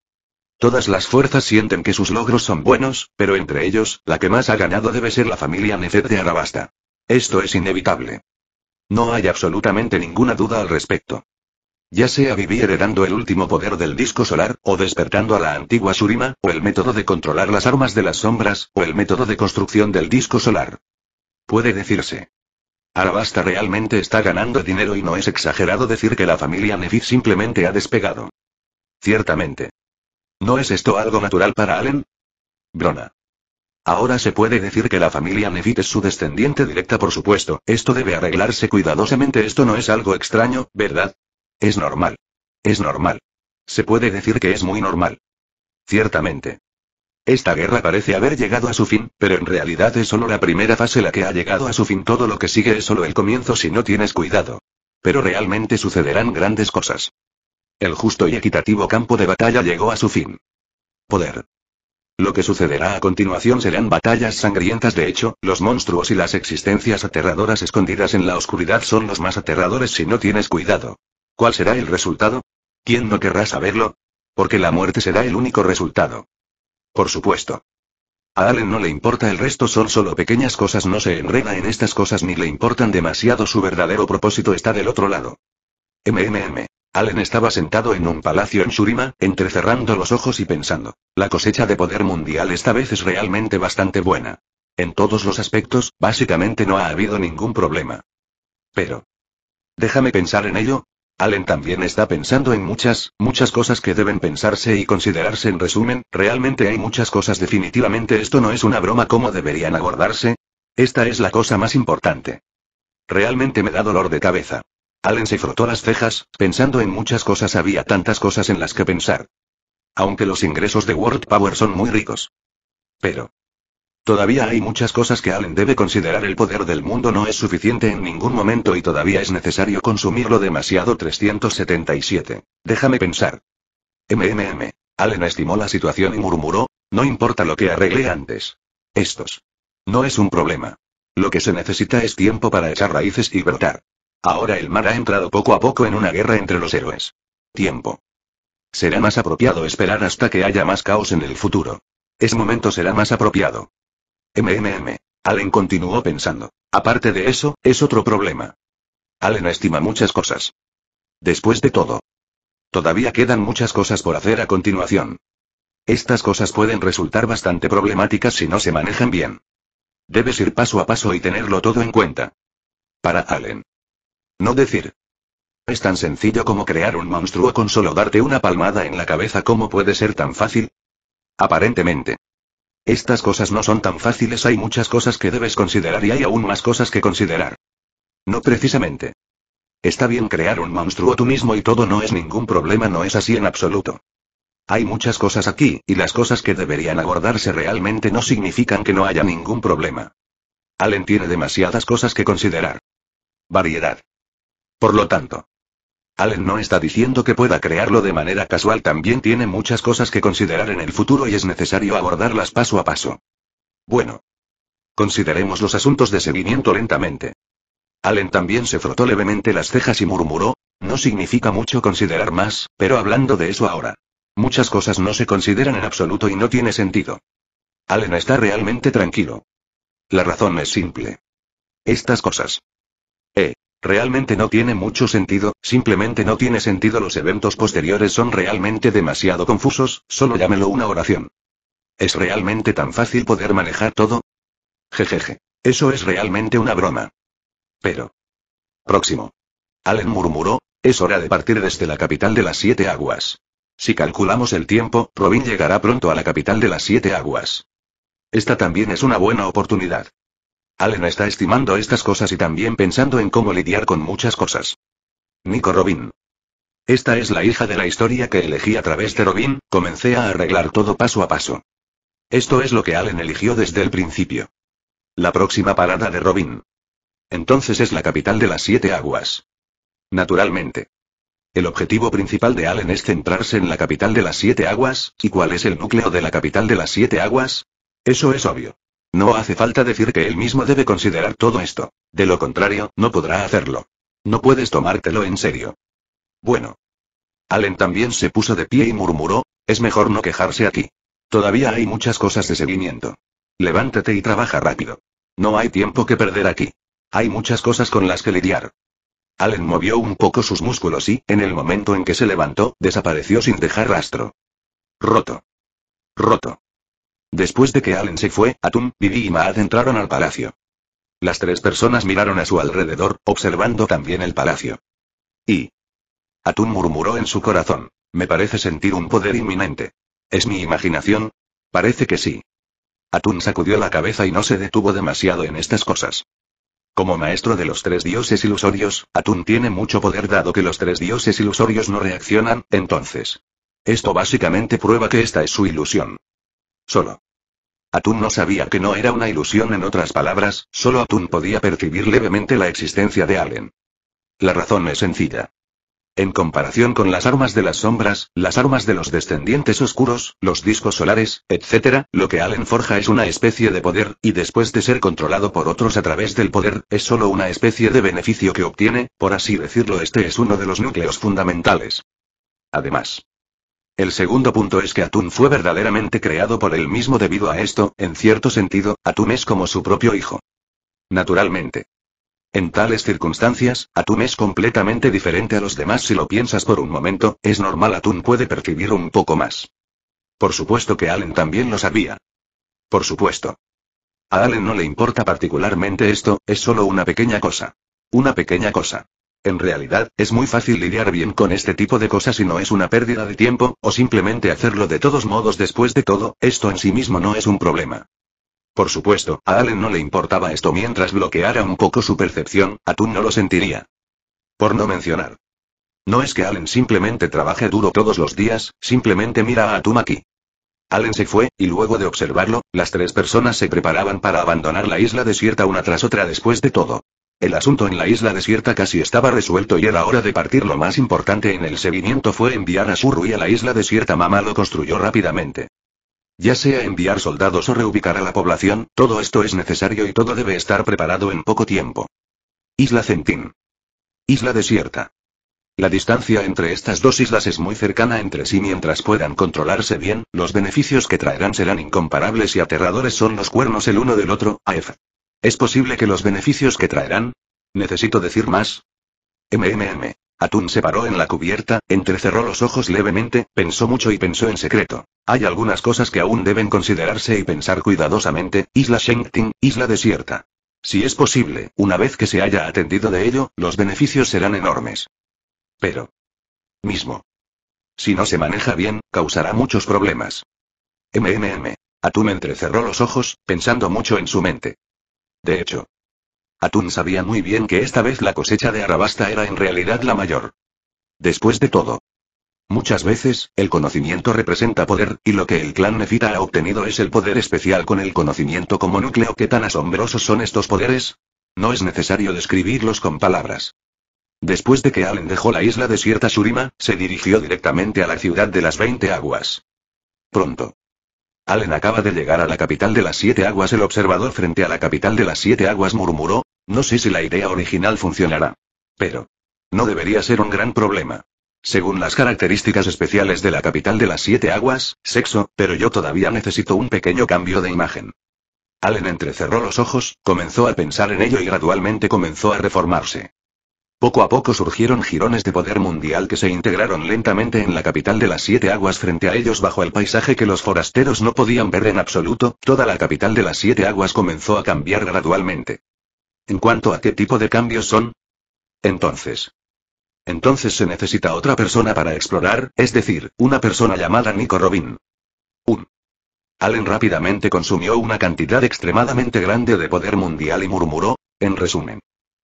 Todas las fuerzas sienten que sus logros son buenos, pero entre ellos, la que más ha ganado debe ser la familia Nefet de Arabasta. Esto es inevitable. No hay absolutamente ninguna duda al respecto. Ya sea vivir heredando el último poder del disco solar, o despertando a la antigua Surima, o el método de controlar las armas de las sombras, o el método de construcción del disco solar. Puede decirse. Arabasta realmente está ganando dinero y no es exagerado decir que la familia Nefit simplemente ha despegado. Ciertamente. ¿No es esto algo natural para Allen? Brona. Ahora se puede decir que la familia Nefit es su descendiente directa, por supuesto, esto debe arreglarse cuidadosamente, esto no es algo extraño, ¿verdad? Es normal. Es normal. Se puede decir que es muy normal. Ciertamente. Esta guerra parece haber llegado a su fin, pero en realidad es solo la primera fase la que ha llegado a su fin, todo lo que sigue es solo el comienzo si no tienes cuidado. Pero realmente sucederán grandes cosas. El justo y equitativo campo de batalla llegó a su fin. Poder. Lo que sucederá a continuación serán batallas sangrientas. De hecho, los monstruos y las existencias aterradoras escondidas en la oscuridad son los más aterradores si no tienes cuidado. ¿Cuál será el resultado? ¿Quién no querrá saberlo? Porque la muerte será el único resultado. Por supuesto. A Allen no le importa el resto, son solo pequeñas cosas, no se enreda en estas cosas ni le importan demasiado, su verdadero propósito está del otro lado. MMM. Allen estaba sentado en un palacio en Shurima, entrecerrando los ojos y pensando. La cosecha de poder mundial esta vez es realmente bastante buena. En todos los aspectos, básicamente no ha habido ningún problema. Pero. Déjame pensar en ello. Allen también está pensando en muchas, muchas cosas que deben pensarse y considerarse en resumen, realmente hay muchas cosas definitivamente esto no es una broma como deberían abordarse. Esta es la cosa más importante. Realmente me da dolor de cabeza. Allen se frotó las cejas, pensando en muchas cosas. Había tantas cosas en las que pensar. Aunque los ingresos de World Power son muy ricos. Pero. Todavía hay muchas cosas que Allen debe considerar. El poder del mundo no es suficiente en ningún momento y todavía es necesario consumirlo demasiado. 377. Déjame pensar. MMM. Allen estimó la situación y murmuró, no importa lo que arregle antes. Estos. No es un problema. Lo que se necesita es tiempo para echar raíces y brotar. Ahora el mar ha entrado poco a poco en una guerra entre los héroes. Tiempo. Será más apropiado esperar hasta que haya más caos en el futuro. Ese momento será más apropiado. MMM. Allen continuó pensando. Aparte de eso, es otro problema. Allen estima muchas cosas. Después de todo. Todavía quedan muchas cosas por hacer a continuación. Estas cosas pueden resultar bastante problemáticas si no se manejan bien. Debes ir paso a paso y tenerlo todo en cuenta. Para Allen, no decir. Es tan sencillo como crear un monstruo con solo darte una palmada en la cabeza. ¿Cómo puede ser tan fácil? Aparentemente. Estas cosas no son tan fáciles, hay muchas cosas que debes considerar y hay aún más cosas que considerar. No precisamente. Está bien crear un monstruo tú mismo y todo no es ningún problema, no es así en absoluto. Hay muchas cosas aquí, y las cosas que deberían abordarse realmente no significan que no haya ningún problema. Allen tiene demasiadas cosas que considerar. Variedad. Por lo tanto, Allen no está diciendo que pueda crearlo de manera casual, también tiene muchas cosas que considerar en el futuro y es necesario abordarlas paso a paso. Bueno. Consideremos los asuntos de seguimiento lentamente. Allen también se frotó levemente las cejas y murmuró, no significa mucho considerar más, pero hablando de eso ahora. Muchas cosas no se consideran en absoluto y no tiene sentido. Allen está realmente tranquilo. La razón es simple. Estas cosas. Realmente no tiene mucho sentido, simplemente no tiene sentido los eventos posteriores son realmente demasiado confusos, solo llámelo una oración. ¿Es realmente tan fácil poder manejar todo? Jejeje. Eso es realmente una broma. Pero. Próximo. Allen murmuró, es hora de partir desde la capital de las siete aguas. Si calculamos el tiempo, Robin llegará pronto a la capital de las siete aguas. Esta también es una buena oportunidad. Allen está estimando estas cosas y también pensando en cómo lidiar con muchas cosas. Nico Robin. Esta es la hija de la historia que elegí a través de Robin, comencé a arreglar todo paso a paso. Esto es lo que Allen eligió desde el principio. La próxima parada de Robin. Entonces es la capital de las siete aguas. Naturalmente. El objetivo principal de Allen es centrarse en la capital de las siete aguas, ¿y cuál es el núcleo de la capital de las siete aguas? Eso es obvio. No hace falta decir que él mismo debe considerar todo esto. De lo contrario, no podrá hacerlo. No puedes tomártelo en serio. Bueno. Allen también se puso de pie y murmuró, es mejor no quejarse aquí. Todavía hay muchas cosas de seguimiento. Levántate y trabaja rápido. No hay tiempo que perder aquí. Hay muchas cosas con las que lidiar. Allen movió un poco sus músculos y, en el momento en que se levantó, desapareció sin dejar rastro. Roto. Roto. Después de que Allen se fue, Atum, Vivi y Maad entraron al palacio. Las tres personas miraron a su alrededor, observando también el palacio. Y. Atún murmuró en su corazón. Me parece sentir un poder inminente. ¿Es mi imaginación? Parece que sí. Atún sacudió la cabeza y no se detuvo demasiado en estas cosas. Como maestro de los tres dioses ilusorios, Atún tiene mucho poder dado que los tres dioses ilusorios no reaccionan, entonces. Esto básicamente prueba que esta es su ilusión. Solo. Atún no sabía que no era una ilusión, en otras palabras, solo Atún podía percibir levemente la existencia de Allen. La razón es sencilla. En comparación con las armas de las sombras, las armas de los descendientes oscuros, los discos solares, etc., lo que Allen forja es una especie de poder, y después de ser controlado por otros a través del poder, es solo una especie de beneficio que obtiene, por así decirlo, este es uno de los núcleos fundamentales. Además, el segundo punto es que Atún fue verdaderamente creado por él mismo debido a esto, en cierto sentido, Atún es como su propio hijo. Naturalmente. En tales circunstancias, Atún es completamente diferente a los demás si lo piensas por un momento, es normal Atún puede percibir un poco más. Por supuesto que Allen también lo sabía. Por supuesto. A Allen no le importa particularmente esto, es solo una pequeña cosa. Una pequeña cosa. En realidad, es muy fácil lidiar bien con este tipo de cosas y no es una pérdida de tiempo, o simplemente hacerlo de todos modos después de todo, esto en sí mismo no es un problema. Por supuesto, a Allen no le importaba esto mientras bloqueara un poco su percepción, Atún no lo sentiría. Por no mencionar. No es que Allen simplemente trabaje duro todos los días, simplemente mira a Atum aquí. Allen se fue, y luego de observarlo, las tres personas se preparaban para abandonar la isla desierta una tras otra después de todo. El asunto en la isla desierta casi estaba resuelto y era hora de partir. Lo más importante en el seguimiento fue enviar a y a la isla desierta. Mamá lo construyó rápidamente. Ya sea enviar soldados o reubicar a la población, todo esto es necesario y todo debe estar preparado en poco tiempo. Isla Centín. Isla desierta. La distancia entre estas dos islas es muy cercana entre sí mientras puedan controlarse bien, los beneficios que traerán serán incomparables y aterradores son los cuernos el uno del otro, AF. Es posible que los beneficios que traerán. Necesito decir más. MMM. Atún se paró en la cubierta, entrecerró los ojos levemente, pensó mucho y pensó en secreto. Hay algunas cosas que aún deben considerarse y pensar cuidadosamente, isla Shengting, isla desierta. Si es posible, una vez que se haya atendido de ello, los beneficios serán enormes. Pero. Mismo. Si no se maneja bien, causará muchos problemas. MMM. Atún entrecerró los ojos, pensando mucho en su mente. De hecho, Atún sabía muy bien que esta vez la cosecha de Arabasta era en realidad la mayor. Después de todo, muchas veces, el conocimiento representa poder, y lo que el clan Nefita ha obtenido es el poder especial con el conocimiento como núcleo. ¿Qué tan asombrosos son estos poderes? No es necesario describirlos con palabras. Después de que Allen dejó la isla desierta Surima, se dirigió directamente a la ciudad de las 20 aguas. Pronto. Allen acaba de llegar a la capital de las siete aguas. El observador frente a la capital de las siete aguas murmuró, no sé si la idea original funcionará. Pero. No debería ser un gran problema. Según las características especiales de la capital de las siete aguas, sexo, pero yo todavía necesito un pequeño cambio de imagen. Allen entrecerró los ojos, comenzó a pensar en ello y gradualmente comenzó a reformarse. Poco a poco surgieron jirones de poder mundial que se integraron lentamente en la capital de las Siete Aguas frente a ellos bajo el paisaje que los forasteros no podían ver en absoluto, toda la capital de las Siete Aguas comenzó a cambiar gradualmente. En cuanto a qué tipo de cambios son, entonces. Entonces se necesita otra persona para explorar, es decir, una persona llamada Nico Robin. Un. Allen rápidamente consumió una cantidad extremadamente grande de poder mundial y murmuró, en resumen,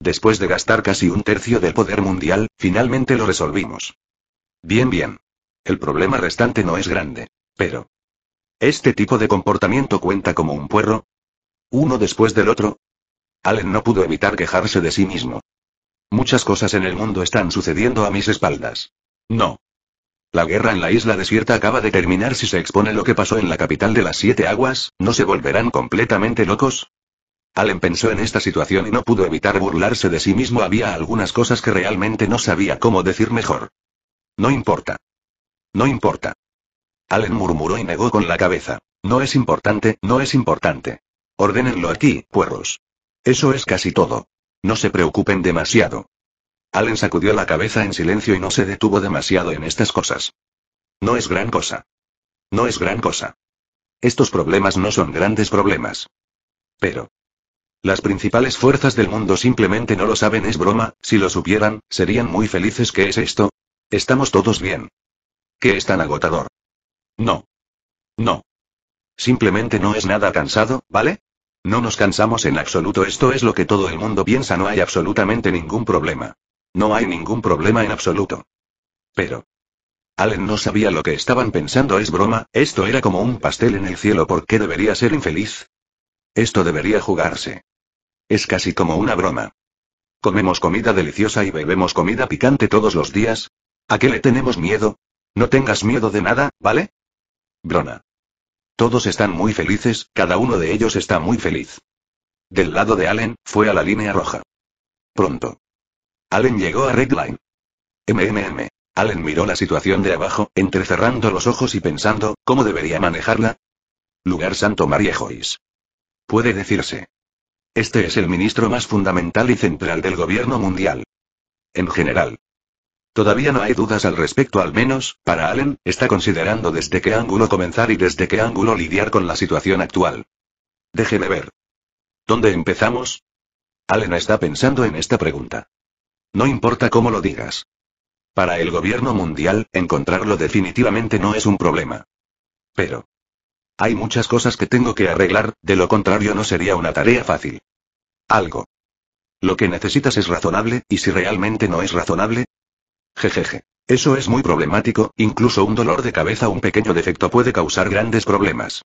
Después de gastar casi un tercio del poder mundial, finalmente lo resolvimos. Bien, bien. El problema restante no es grande. Pero... ¿Este tipo de comportamiento cuenta como un puerro? ¿Uno después del otro? Allen no pudo evitar quejarse de sí mismo. Muchas cosas en el mundo están sucediendo a mis espaldas. No. La guerra en la isla desierta acaba de terminar. Si se expone lo que pasó en la capital de las siete aguas, ¿no se volverán completamente locos? Allen pensó en esta situación y no pudo evitar burlarse de sí mismo. Había algunas cosas que realmente no sabía cómo decir mejor. No importa. No importa. Allen murmuró y negó con la cabeza. No es importante, no es importante. Ordénenlo aquí, puerros. Eso es casi todo. No se preocupen demasiado. Allen sacudió la cabeza en silencio y no se detuvo demasiado en estas cosas. No es gran cosa. No es gran cosa. Estos problemas no son grandes problemas. Pero, las principales fuerzas del mundo simplemente no lo saben, es broma, si lo supieran, serían muy felices. ¿Qué es esto? Estamos todos bien. ¿Qué es tan agotador? No. No. Simplemente no es nada cansado, ¿vale? No nos cansamos en absoluto, esto es lo que todo el mundo piensa, no hay absolutamente ningún problema. No hay ningún problema en absoluto. Pero... Allen no sabía lo que estaban pensando, es broma, esto era como un pastel en el cielo, ¿por qué debería ser infeliz? Esto debería jugarse. Es casi como una broma. Comemos comida deliciosa y bebemos comida picante todos los días. ¿A qué le tenemos miedo? No tengas miedo de nada, ¿vale? Brona. Todos están muy felices, cada uno de ellos está muy feliz. Del lado de Allen, fue a la línea roja. Pronto. Allen llegó a redline Line. MMM. Allen miró la situación de abajo, entrecerrando los ojos y pensando, ¿cómo debería manejarla? Lugar Santo María Joyce. Puede decirse. Este es el ministro más fundamental y central del gobierno mundial. En general. Todavía no hay dudas al respecto, al menos, para Allen, está considerando desde qué ángulo comenzar y desde qué ángulo lidiar con la situación actual. Déjeme ver. ¿Dónde empezamos? Allen está pensando en esta pregunta. No importa cómo lo digas. Para el gobierno mundial, encontrarlo definitivamente no es un problema. Pero. Hay muchas cosas que tengo que arreglar, de lo contrario no sería una tarea fácil. Algo. Lo que necesitas es razonable, y si realmente no es razonable. Jejeje. Eso es muy problemático, incluso un dolor de cabeza o un pequeño defecto puede causar grandes problemas.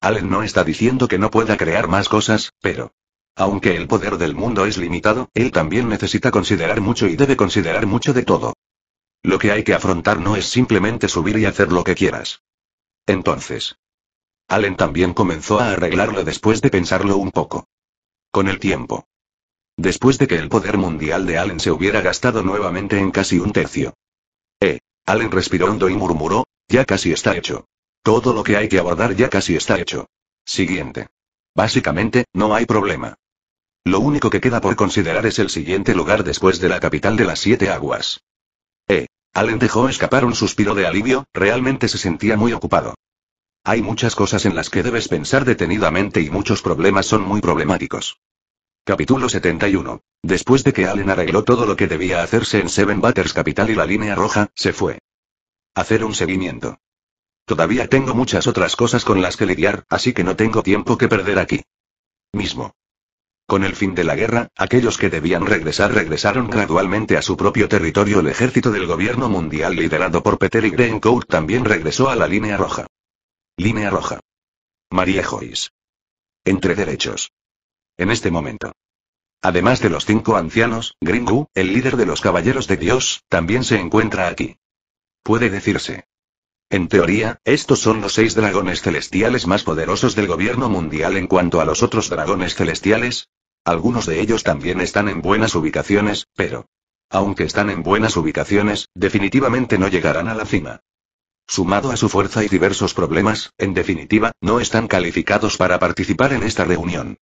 Allen no está diciendo que no pueda crear más cosas, pero... Aunque el poder del mundo es limitado, él también necesita considerar mucho y debe considerar mucho de todo. Lo que hay que afrontar no es simplemente subir y hacer lo que quieras. Entonces, Allen también comenzó a arreglarlo después de pensarlo un poco. Con el tiempo. Después de que el poder mundial de Allen se hubiera gastado nuevamente en casi un tercio. Eh. Allen respiró hondo y murmuró, ya casi está hecho. Todo lo que hay que abordar ya casi está hecho. Siguiente. Básicamente, no hay problema. Lo único que queda por considerar es el siguiente lugar después de la capital de las siete aguas. Eh. Allen dejó escapar un suspiro de alivio, realmente se sentía muy ocupado. Hay muchas cosas en las que debes pensar detenidamente y muchos problemas son muy problemáticos. Capítulo 71. Después de que Allen arregló todo lo que debía hacerse en Seven Butters Capital y la línea roja, se fue. Hacer un seguimiento. Todavía tengo muchas otras cosas con las que lidiar, así que no tengo tiempo que perder aquí. Mismo. Con el fin de la guerra, aquellos que debían regresar regresaron gradualmente a su propio territorio. El ejército del gobierno mundial liderado por Peter y Court, también regresó a la línea roja. Línea roja. María Joyce. Entre derechos. En este momento. Además de los cinco ancianos, Gringu, el líder de los Caballeros de Dios, también se encuentra aquí. Puede decirse. En teoría, estos son los seis dragones celestiales más poderosos del gobierno mundial en cuanto a los otros dragones celestiales. Algunos de ellos también están en buenas ubicaciones, pero... Aunque están en buenas ubicaciones, definitivamente no llegarán a la cima sumado a su fuerza y diversos problemas, en definitiva, no están calificados para participar en esta reunión.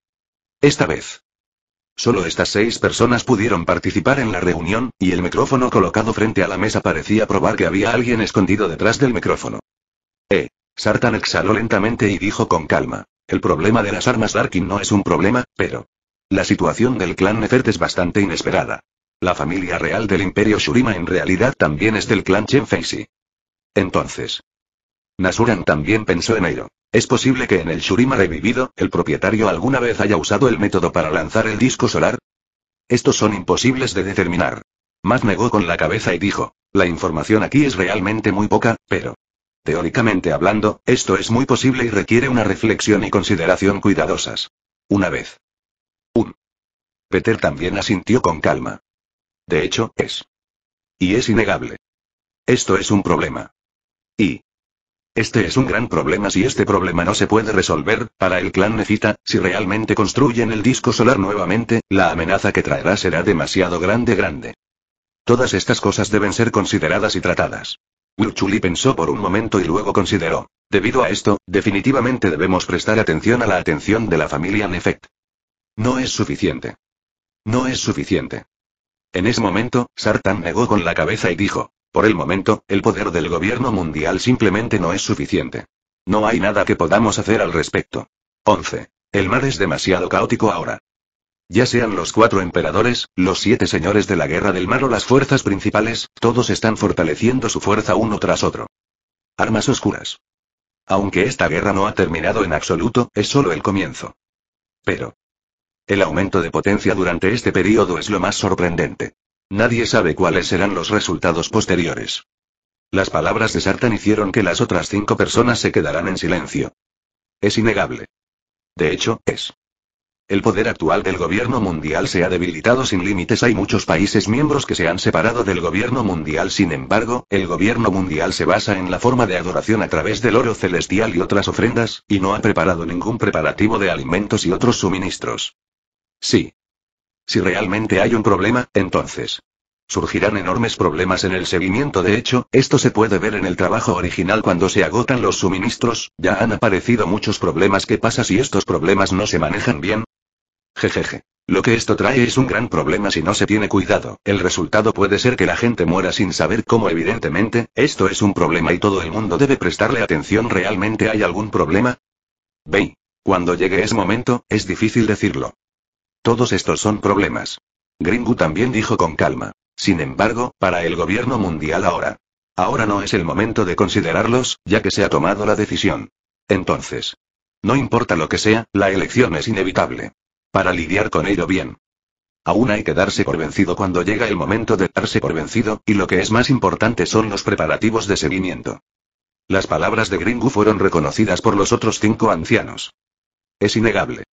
Esta vez. Solo estas seis personas pudieron participar en la reunión, y el micrófono colocado frente a la mesa parecía probar que había alguien escondido detrás del micrófono. Eh. Sartan exhaló lentamente y dijo con calma. El problema de las armas Darkin no es un problema, pero... La situación del clan Nefert es bastante inesperada. La familia real del Imperio Shurima en realidad también es del clan Chenfeisi. Entonces. Nasuran también pensó en ello. Es posible que en el Shurima revivido, el propietario alguna vez haya usado el método para lanzar el disco solar. Estos son imposibles de determinar. Más negó con la cabeza y dijo, la información aquí es realmente muy poca, pero... Teóricamente hablando, esto es muy posible y requiere una reflexión y consideración cuidadosas. Una vez. Un. Peter también asintió con calma. De hecho, es. Y es innegable. Esto es un problema. Y... Este es un gran problema si este problema no se puede resolver, para el clan Nefita, si realmente construyen el disco solar nuevamente, la amenaza que traerá será demasiado grande grande. Todas estas cosas deben ser consideradas y tratadas. Wilchuli pensó por un momento y luego consideró. Debido a esto, definitivamente debemos prestar atención a la atención de la familia Nefet. No es suficiente. No es suficiente. En ese momento, Sartan negó con la cabeza y dijo. Por el momento, el poder del gobierno mundial simplemente no es suficiente. No hay nada que podamos hacer al respecto. 11. El mar es demasiado caótico ahora. Ya sean los cuatro emperadores, los siete señores de la guerra del mar o las fuerzas principales, todos están fortaleciendo su fuerza uno tras otro. Armas oscuras. Aunque esta guerra no ha terminado en absoluto, es solo el comienzo. Pero. El aumento de potencia durante este periodo es lo más sorprendente. Nadie sabe cuáles serán los resultados posteriores. Las palabras de Sartan hicieron que las otras cinco personas se quedaran en silencio. Es innegable. De hecho, es. El poder actual del gobierno mundial se ha debilitado sin límites. Hay muchos países miembros que se han separado del gobierno mundial. Sin embargo, el gobierno mundial se basa en la forma de adoración a través del oro celestial y otras ofrendas, y no ha preparado ningún preparativo de alimentos y otros suministros. Sí, si realmente hay un problema, entonces. Surgirán enormes problemas en el seguimiento. De hecho, esto se puede ver en el trabajo original cuando se agotan los suministros, ya han aparecido muchos problemas. ¿Qué pasa si estos problemas no se manejan bien? Jejeje. Lo que esto trae es un gran problema si no se tiene cuidado. El resultado puede ser que la gente muera sin saber cómo. Evidentemente, esto es un problema y todo el mundo debe prestarle atención. ¿Realmente hay algún problema? Ve. Cuando llegue ese momento, es difícil decirlo. Todos estos son problemas. Gringo también dijo con calma. Sin embargo, para el gobierno mundial ahora. Ahora no es el momento de considerarlos, ya que se ha tomado la decisión. Entonces. No importa lo que sea, la elección es inevitable. Para lidiar con ello bien. Aún hay que darse por vencido cuando llega el momento de darse por vencido, y lo que es más importante son los preparativos de seguimiento. Las palabras de Gringo fueron reconocidas por los otros cinco ancianos. Es innegable.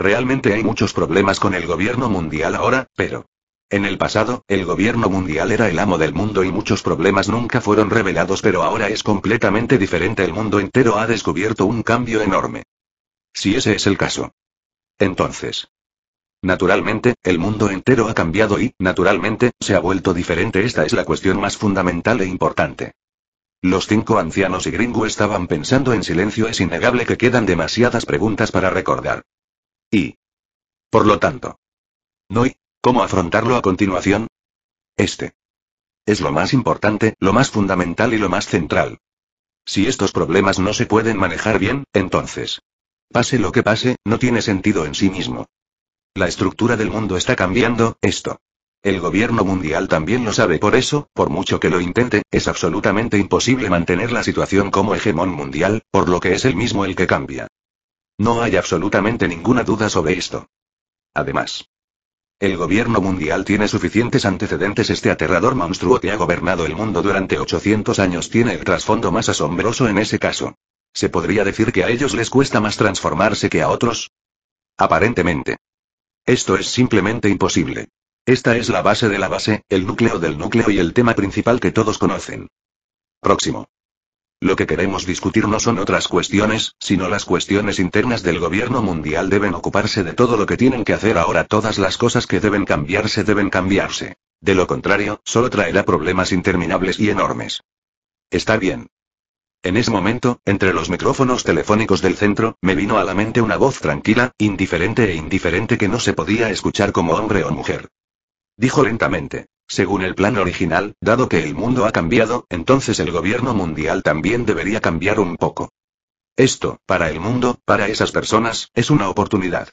Realmente hay muchos problemas con el gobierno mundial ahora, pero... En el pasado, el gobierno mundial era el amo del mundo y muchos problemas nunca fueron revelados, pero ahora es completamente diferente. El mundo entero ha descubierto un cambio enorme. Si ese es el caso. Entonces. Naturalmente, el mundo entero ha cambiado y, naturalmente, se ha vuelto diferente. Esta es la cuestión más fundamental e importante. Los cinco ancianos y Gringo estaban pensando en silencio. Es innegable que quedan demasiadas preguntas para recordar. Y. Por lo tanto. No hay, ¿Cómo afrontarlo a continuación? Este. Es lo más importante, lo más fundamental y lo más central. Si estos problemas no se pueden manejar bien, entonces. Pase lo que pase, no tiene sentido en sí mismo. La estructura del mundo está cambiando, esto. El gobierno mundial también lo sabe, por eso, por mucho que lo intente, es absolutamente imposible mantener la situación como hegemón mundial, por lo que es el mismo el que cambia. No hay absolutamente ninguna duda sobre esto. Además, el gobierno mundial tiene suficientes antecedentes. Este aterrador monstruo que ha gobernado el mundo durante 800 años tiene el trasfondo más asombroso en ese caso. ¿Se podría decir que a ellos les cuesta más transformarse que a otros? Aparentemente. Esto es simplemente imposible. Esta es la base de la base, el núcleo del núcleo y el tema principal que todos conocen. Próximo. Lo que queremos discutir no son otras cuestiones, sino las cuestiones internas del gobierno mundial deben ocuparse de todo lo que tienen que hacer ahora, todas las cosas que deben cambiarse deben cambiarse. De lo contrario, solo traerá problemas interminables y enormes. Está bien. En ese momento, entre los micrófonos telefónicos del centro, me vino a la mente una voz tranquila, indiferente e indiferente que no se podía escuchar como hombre o mujer. Dijo lentamente. Según el plan original, dado que el mundo ha cambiado, entonces el gobierno mundial también debería cambiar un poco. Esto, para el mundo, para esas personas, es una oportunidad.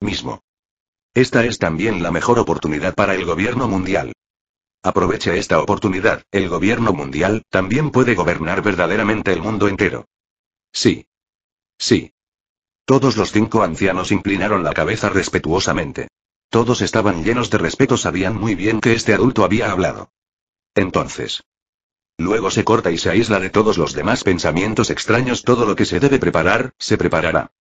Mismo. Esta es también la mejor oportunidad para el gobierno mundial. Aproveche esta oportunidad, el gobierno mundial también puede gobernar verdaderamente el mundo entero. Sí. Sí. Todos los cinco ancianos inclinaron la cabeza respetuosamente. Todos estaban llenos de respeto, sabían muy bien que este adulto había hablado. Entonces. Luego se corta y se aísla de todos los demás pensamientos extraños, todo lo que se debe preparar, se preparará.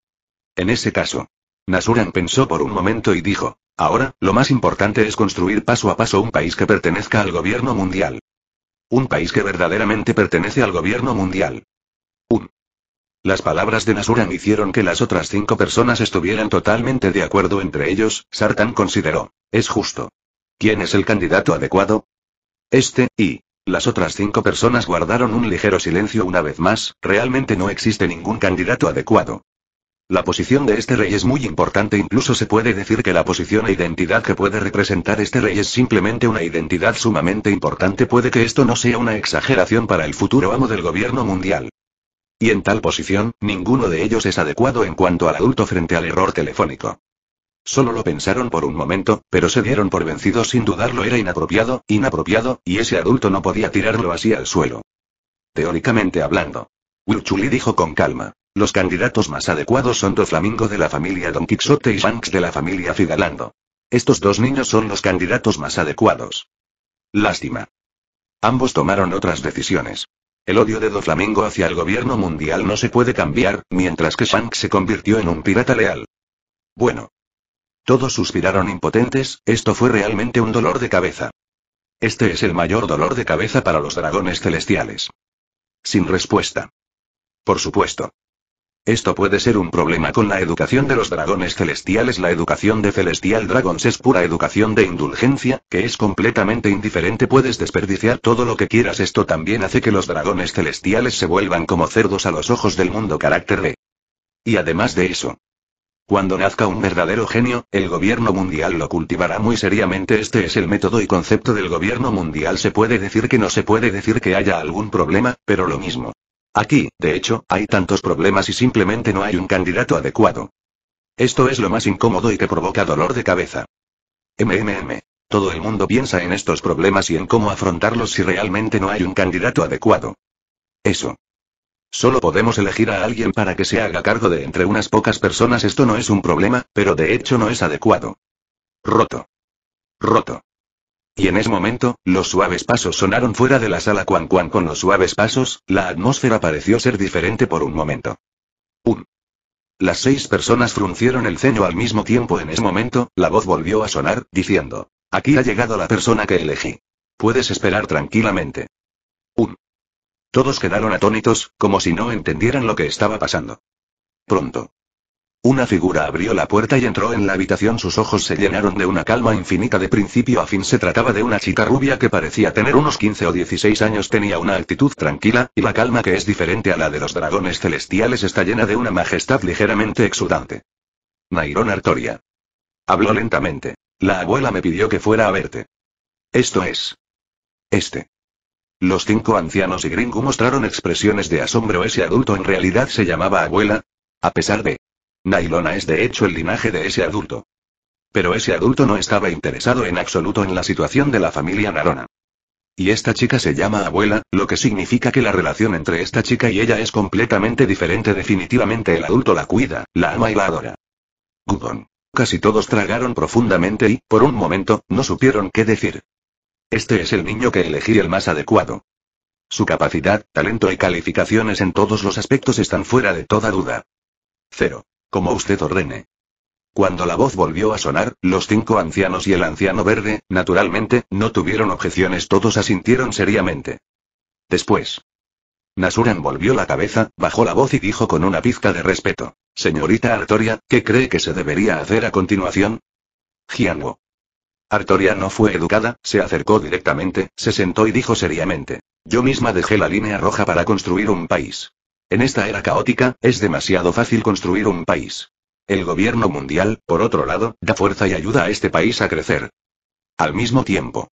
En ese caso. Nasuran pensó por un momento y dijo, ahora, lo más importante es construir paso a paso un país que pertenezca al gobierno mundial. Un país que verdaderamente pertenece al gobierno mundial. Las palabras de Nasuran hicieron que las otras cinco personas estuvieran totalmente de acuerdo entre ellos, Sartan consideró. Es justo. ¿Quién es el candidato adecuado? Este, y. Las otras cinco personas guardaron un ligero silencio una vez más, realmente no existe ningún candidato adecuado. La posición de este rey es muy importante, incluso se puede decir que la posición e identidad que puede representar este rey es simplemente una identidad sumamente importante, puede que esto no sea una exageración para el futuro amo del gobierno mundial. Y en tal posición, ninguno de ellos es adecuado en cuanto al adulto frente al error telefónico. Solo lo pensaron por un momento, pero se dieron por vencidos sin dudarlo era inapropiado, inapropiado, y ese adulto no podía tirarlo así al suelo. Teóricamente hablando. Wilchuli dijo con calma. Los candidatos más adecuados son dos Flamingo de la familia Don Quixote y Shanks de la familia Figalando. Estos dos niños son los candidatos más adecuados. Lástima. Ambos tomaron otras decisiones. El odio de Doflamingo hacia el gobierno mundial no se puede cambiar, mientras que Shank se convirtió en un pirata leal. Bueno. Todos suspiraron impotentes, esto fue realmente un dolor de cabeza. Este es el mayor dolor de cabeza para los dragones celestiales. Sin respuesta. Por supuesto. Esto puede ser un problema con la educación de los dragones celestiales. La educación de Celestial Dragons es pura educación de indulgencia, que es completamente indiferente. Puedes desperdiciar todo lo que quieras. Esto también hace que los dragones celestiales se vuelvan como cerdos a los ojos del mundo carácter de. Y además de eso, cuando nazca un verdadero genio, el gobierno mundial lo cultivará muy seriamente. Este es el método y concepto del gobierno mundial. Se puede decir que no se puede decir que haya algún problema, pero lo mismo. Aquí, de hecho, hay tantos problemas y simplemente no hay un candidato adecuado. Esto es lo más incómodo y que provoca dolor de cabeza. MMM. Todo el mundo piensa en estos problemas y en cómo afrontarlos si realmente no hay un candidato adecuado. Eso. Solo podemos elegir a alguien para que se haga cargo de entre unas pocas personas. Esto no es un problema, pero de hecho no es adecuado. Roto. Roto. Y en ese momento, los suaves pasos sonaron fuera de la sala cuan cuan con los suaves pasos, la atmósfera pareció ser diferente por un momento. Un. Las seis personas fruncieron el ceño al mismo tiempo en ese momento, la voz volvió a sonar, diciendo. Aquí ha llegado la persona que elegí. Puedes esperar tranquilamente. Un. Todos quedaron atónitos, como si no entendieran lo que estaba pasando. Pronto. Una figura abrió la puerta y entró en la habitación. Sus ojos se llenaron de una calma infinita de principio a fin. Se trataba de una chica rubia que parecía tener unos 15 o 16 años. Tenía una actitud tranquila, y la calma que es diferente a la de los dragones celestiales está llena de una majestad ligeramente exudante. Nairon Artoria. Habló lentamente. La abuela me pidió que fuera a verte. Esto es. Este. Los cinco ancianos y Gringo mostraron expresiones de asombro. Ese adulto en realidad se llamaba abuela. A pesar de Nailona es de hecho el linaje de ese adulto. Pero ese adulto no estaba interesado en absoluto en la situación de la familia Narona. Y esta chica se llama abuela, lo que significa que la relación entre esta chica y ella es completamente diferente. Definitivamente el adulto la cuida, la ama y la adora. Gudon. Casi todos tragaron profundamente y, por un momento, no supieron qué decir. Este es el niño que elegí el más adecuado. Su capacidad, talento y calificaciones en todos los aspectos están fuera de toda duda. Cero. Como usted ordene. Cuando la voz volvió a sonar, los cinco ancianos y el anciano verde, naturalmente, no tuvieron objeciones, todos asintieron seriamente. Después. Nasuran volvió la cabeza, bajó la voz y dijo con una pizca de respeto. Señorita Artoria, ¿qué cree que se debería hacer a continuación? Jianguo. Artoria no fue educada, se acercó directamente, se sentó y dijo seriamente. Yo misma dejé la línea roja para construir un país. En esta era caótica, es demasiado fácil construir un país. El gobierno mundial, por otro lado, da fuerza y ayuda a este país a crecer. Al mismo tiempo.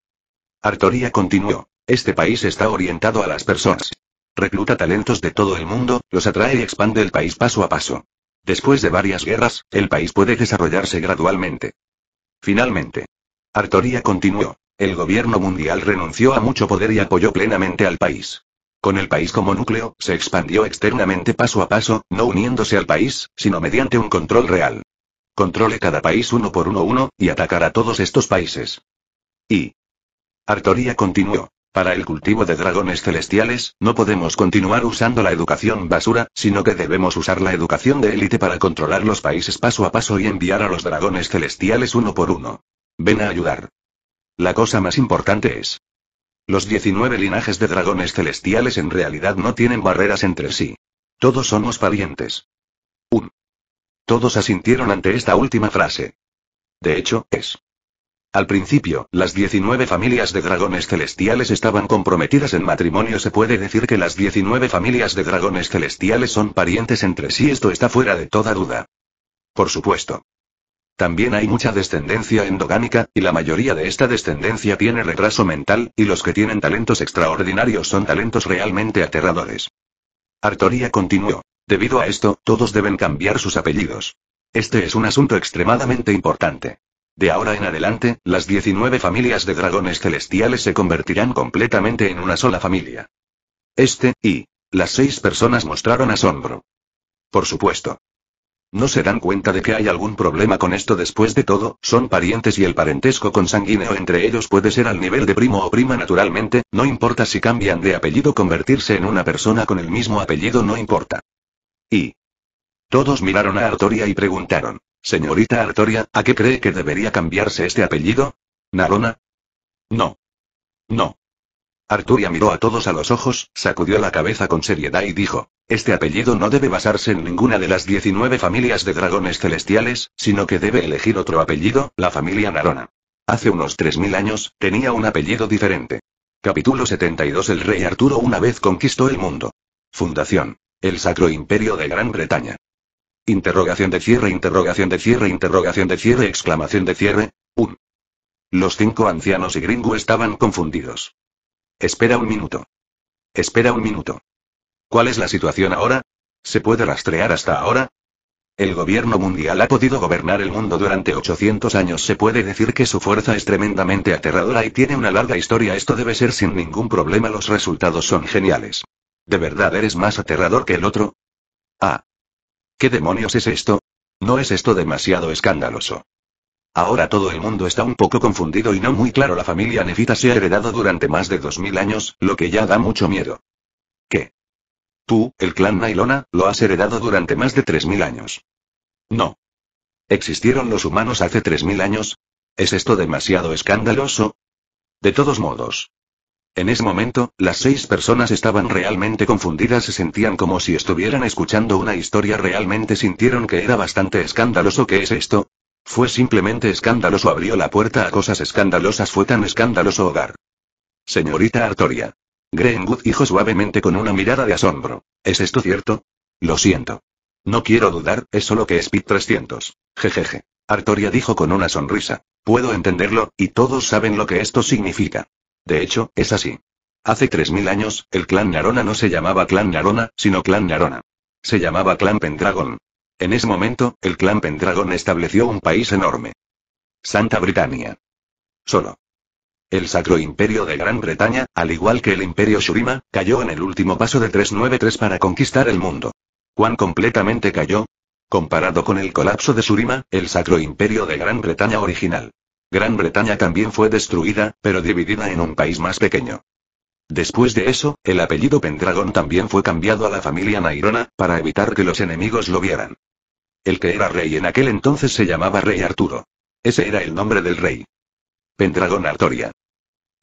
Artoria continuó. Este país está orientado a las personas. Recluta talentos de todo el mundo, los atrae y expande el país paso a paso. Después de varias guerras, el país puede desarrollarse gradualmente. Finalmente. Artoria continuó. El gobierno mundial renunció a mucho poder y apoyó plenamente al país. Con el país como núcleo, se expandió externamente paso a paso, no uniéndose al país, sino mediante un control real. Controle cada país uno por uno uno, y atacar a todos estos países. Y. Artoría continuó. Para el cultivo de dragones celestiales, no podemos continuar usando la educación basura, sino que debemos usar la educación de élite para controlar los países paso a paso y enviar a los dragones celestiales uno por uno. Ven a ayudar. La cosa más importante es, los 19 linajes de dragones celestiales en realidad no tienen barreras entre sí. Todos somos parientes. Un. Todos asintieron ante esta última frase. De hecho, es. Al principio, las 19 familias de dragones celestiales estaban comprometidas en matrimonio. Se puede decir que las 19 familias de dragones celestiales son parientes entre sí. Esto está fuera de toda duda. Por supuesto. También hay mucha descendencia endogámica, y la mayoría de esta descendencia tiene retraso mental, y los que tienen talentos extraordinarios son talentos realmente aterradores. Artoria continuó. Debido a esto, todos deben cambiar sus apellidos. Este es un asunto extremadamente importante. De ahora en adelante, las 19 familias de dragones celestiales se convertirán completamente en una sola familia. Este, y, las seis personas mostraron asombro. Por supuesto. No se dan cuenta de que hay algún problema con esto después de todo, son parientes y el parentesco consanguíneo entre ellos puede ser al nivel de primo o prima naturalmente, no importa si cambian de apellido convertirse en una persona con el mismo apellido no importa. Y... Todos miraron a Artoria y preguntaron, señorita Artoria, ¿a qué cree que debería cambiarse este apellido? ¿Narona? No. No. Arturia miró a todos a los ojos, sacudió la cabeza con seriedad y dijo, Este apellido no debe basarse en ninguna de las 19 familias de dragones celestiales, sino que debe elegir otro apellido, la familia Narona. Hace unos 3.000 años, tenía un apellido diferente. Capítulo 72 El rey Arturo una vez conquistó el mundo. Fundación. El Sacro Imperio de Gran Bretaña. Interrogación de cierre, interrogación de cierre, interrogación de cierre, exclamación de cierre. Un. Los cinco ancianos y gringo estaban confundidos. Espera un minuto. Espera un minuto. ¿Cuál es la situación ahora? ¿Se puede rastrear hasta ahora? El gobierno mundial ha podido gobernar el mundo durante 800 años. Se puede decir que su fuerza es tremendamente aterradora y tiene una larga historia. Esto debe ser sin ningún problema. Los resultados son geniales. ¿De verdad eres más aterrador que el otro? Ah. ¿Qué demonios es esto? ¿No es esto demasiado escandaloso? Ahora todo el mundo está un poco confundido y no muy claro. La familia Nefita se ha heredado durante más de 2000 años, lo que ya da mucho miedo. ¿Qué? Tú, el clan Nailona, lo has heredado durante más de 3000 años. No. ¿Existieron los humanos hace 3000 años? ¿Es esto demasiado escandaloso? De todos modos. En ese momento, las seis personas estaban realmente confundidas, se sentían como si estuvieran escuchando una historia, realmente sintieron que era bastante escandaloso. ¿Qué es esto? Fue simplemente escandaloso. Abrió la puerta a cosas escandalosas. Fue tan escandaloso hogar. Señorita Artoria. Greenwood dijo suavemente con una mirada de asombro. ¿Es esto cierto? Lo siento. No quiero dudar, es solo que Pit 300. Jejeje. Artoria dijo con una sonrisa. Puedo entenderlo, y todos saben lo que esto significa. De hecho, es así. Hace 3.000 años, el clan Narona no se llamaba clan Narona, sino clan Narona. Se llamaba clan Pendragon. En ese momento, el clan Pendragon estableció un país enorme. Santa Britania. Solo. El Sacro Imperio de Gran Bretaña, al igual que el Imperio Surima, cayó en el último paso de 393 para conquistar el mundo. ¿Cuán completamente cayó? Comparado con el colapso de Surima, el Sacro Imperio de Gran Bretaña original. Gran Bretaña también fue destruida, pero dividida en un país más pequeño. Después de eso, el apellido Pendragon también fue cambiado a la familia Nairona, para evitar que los enemigos lo vieran. El que era rey en aquel entonces se llamaba Rey Arturo. Ese era el nombre del rey. Pendragon Artoria.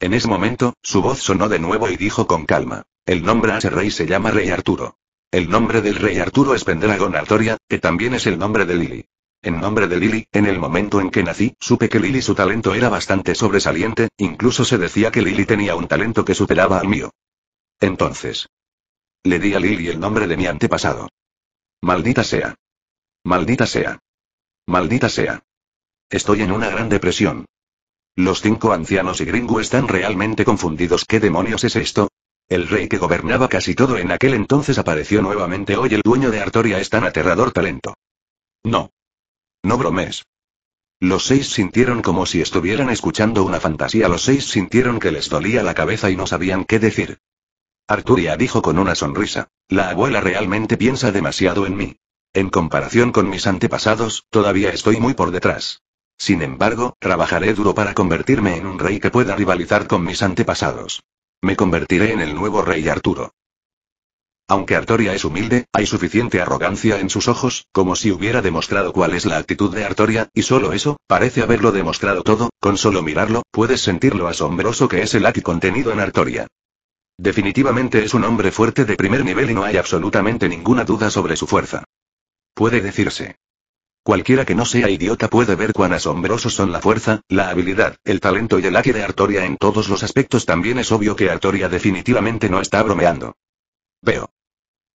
En ese momento, su voz sonó de nuevo y dijo con calma. El nombre a ese rey se llama Rey Arturo. El nombre del Rey Arturo es Pendragon Artoria, que también es el nombre de Lily. En nombre de Lily, en el momento en que nací, supe que Lily su talento era bastante sobresaliente, incluso se decía que Lily tenía un talento que superaba al mío. Entonces. Le di a Lily el nombre de mi antepasado. Maldita sea. Maldita sea. Maldita sea. Estoy en una gran depresión. Los cinco ancianos y Gringo están realmente confundidos. ¿Qué demonios es esto? El rey que gobernaba casi todo en aquel entonces apareció nuevamente hoy. El dueño de Artoria es tan aterrador talento. No. No bromes. Los seis sintieron como si estuvieran escuchando una fantasía. Los seis sintieron que les dolía la cabeza y no sabían qué decir. Arturia dijo con una sonrisa. La abuela realmente piensa demasiado en mí. En comparación con mis antepasados, todavía estoy muy por detrás. Sin embargo, trabajaré duro para convertirme en un rey que pueda rivalizar con mis antepasados. Me convertiré en el nuevo rey Arturo. Aunque Artoria es humilde, hay suficiente arrogancia en sus ojos, como si hubiera demostrado cuál es la actitud de Artoria, y solo eso, parece haberlo demostrado todo, con solo mirarlo, puedes sentir lo asombroso que es el Aki contenido en Artoria. Definitivamente es un hombre fuerte de primer nivel y no hay absolutamente ninguna duda sobre su fuerza. Puede decirse. Cualquiera que no sea idiota puede ver cuán asombrosos son la fuerza, la habilidad, el talento y el Aki de Artoria en todos los aspectos. También es obvio que Artoria definitivamente no está bromeando. Veo.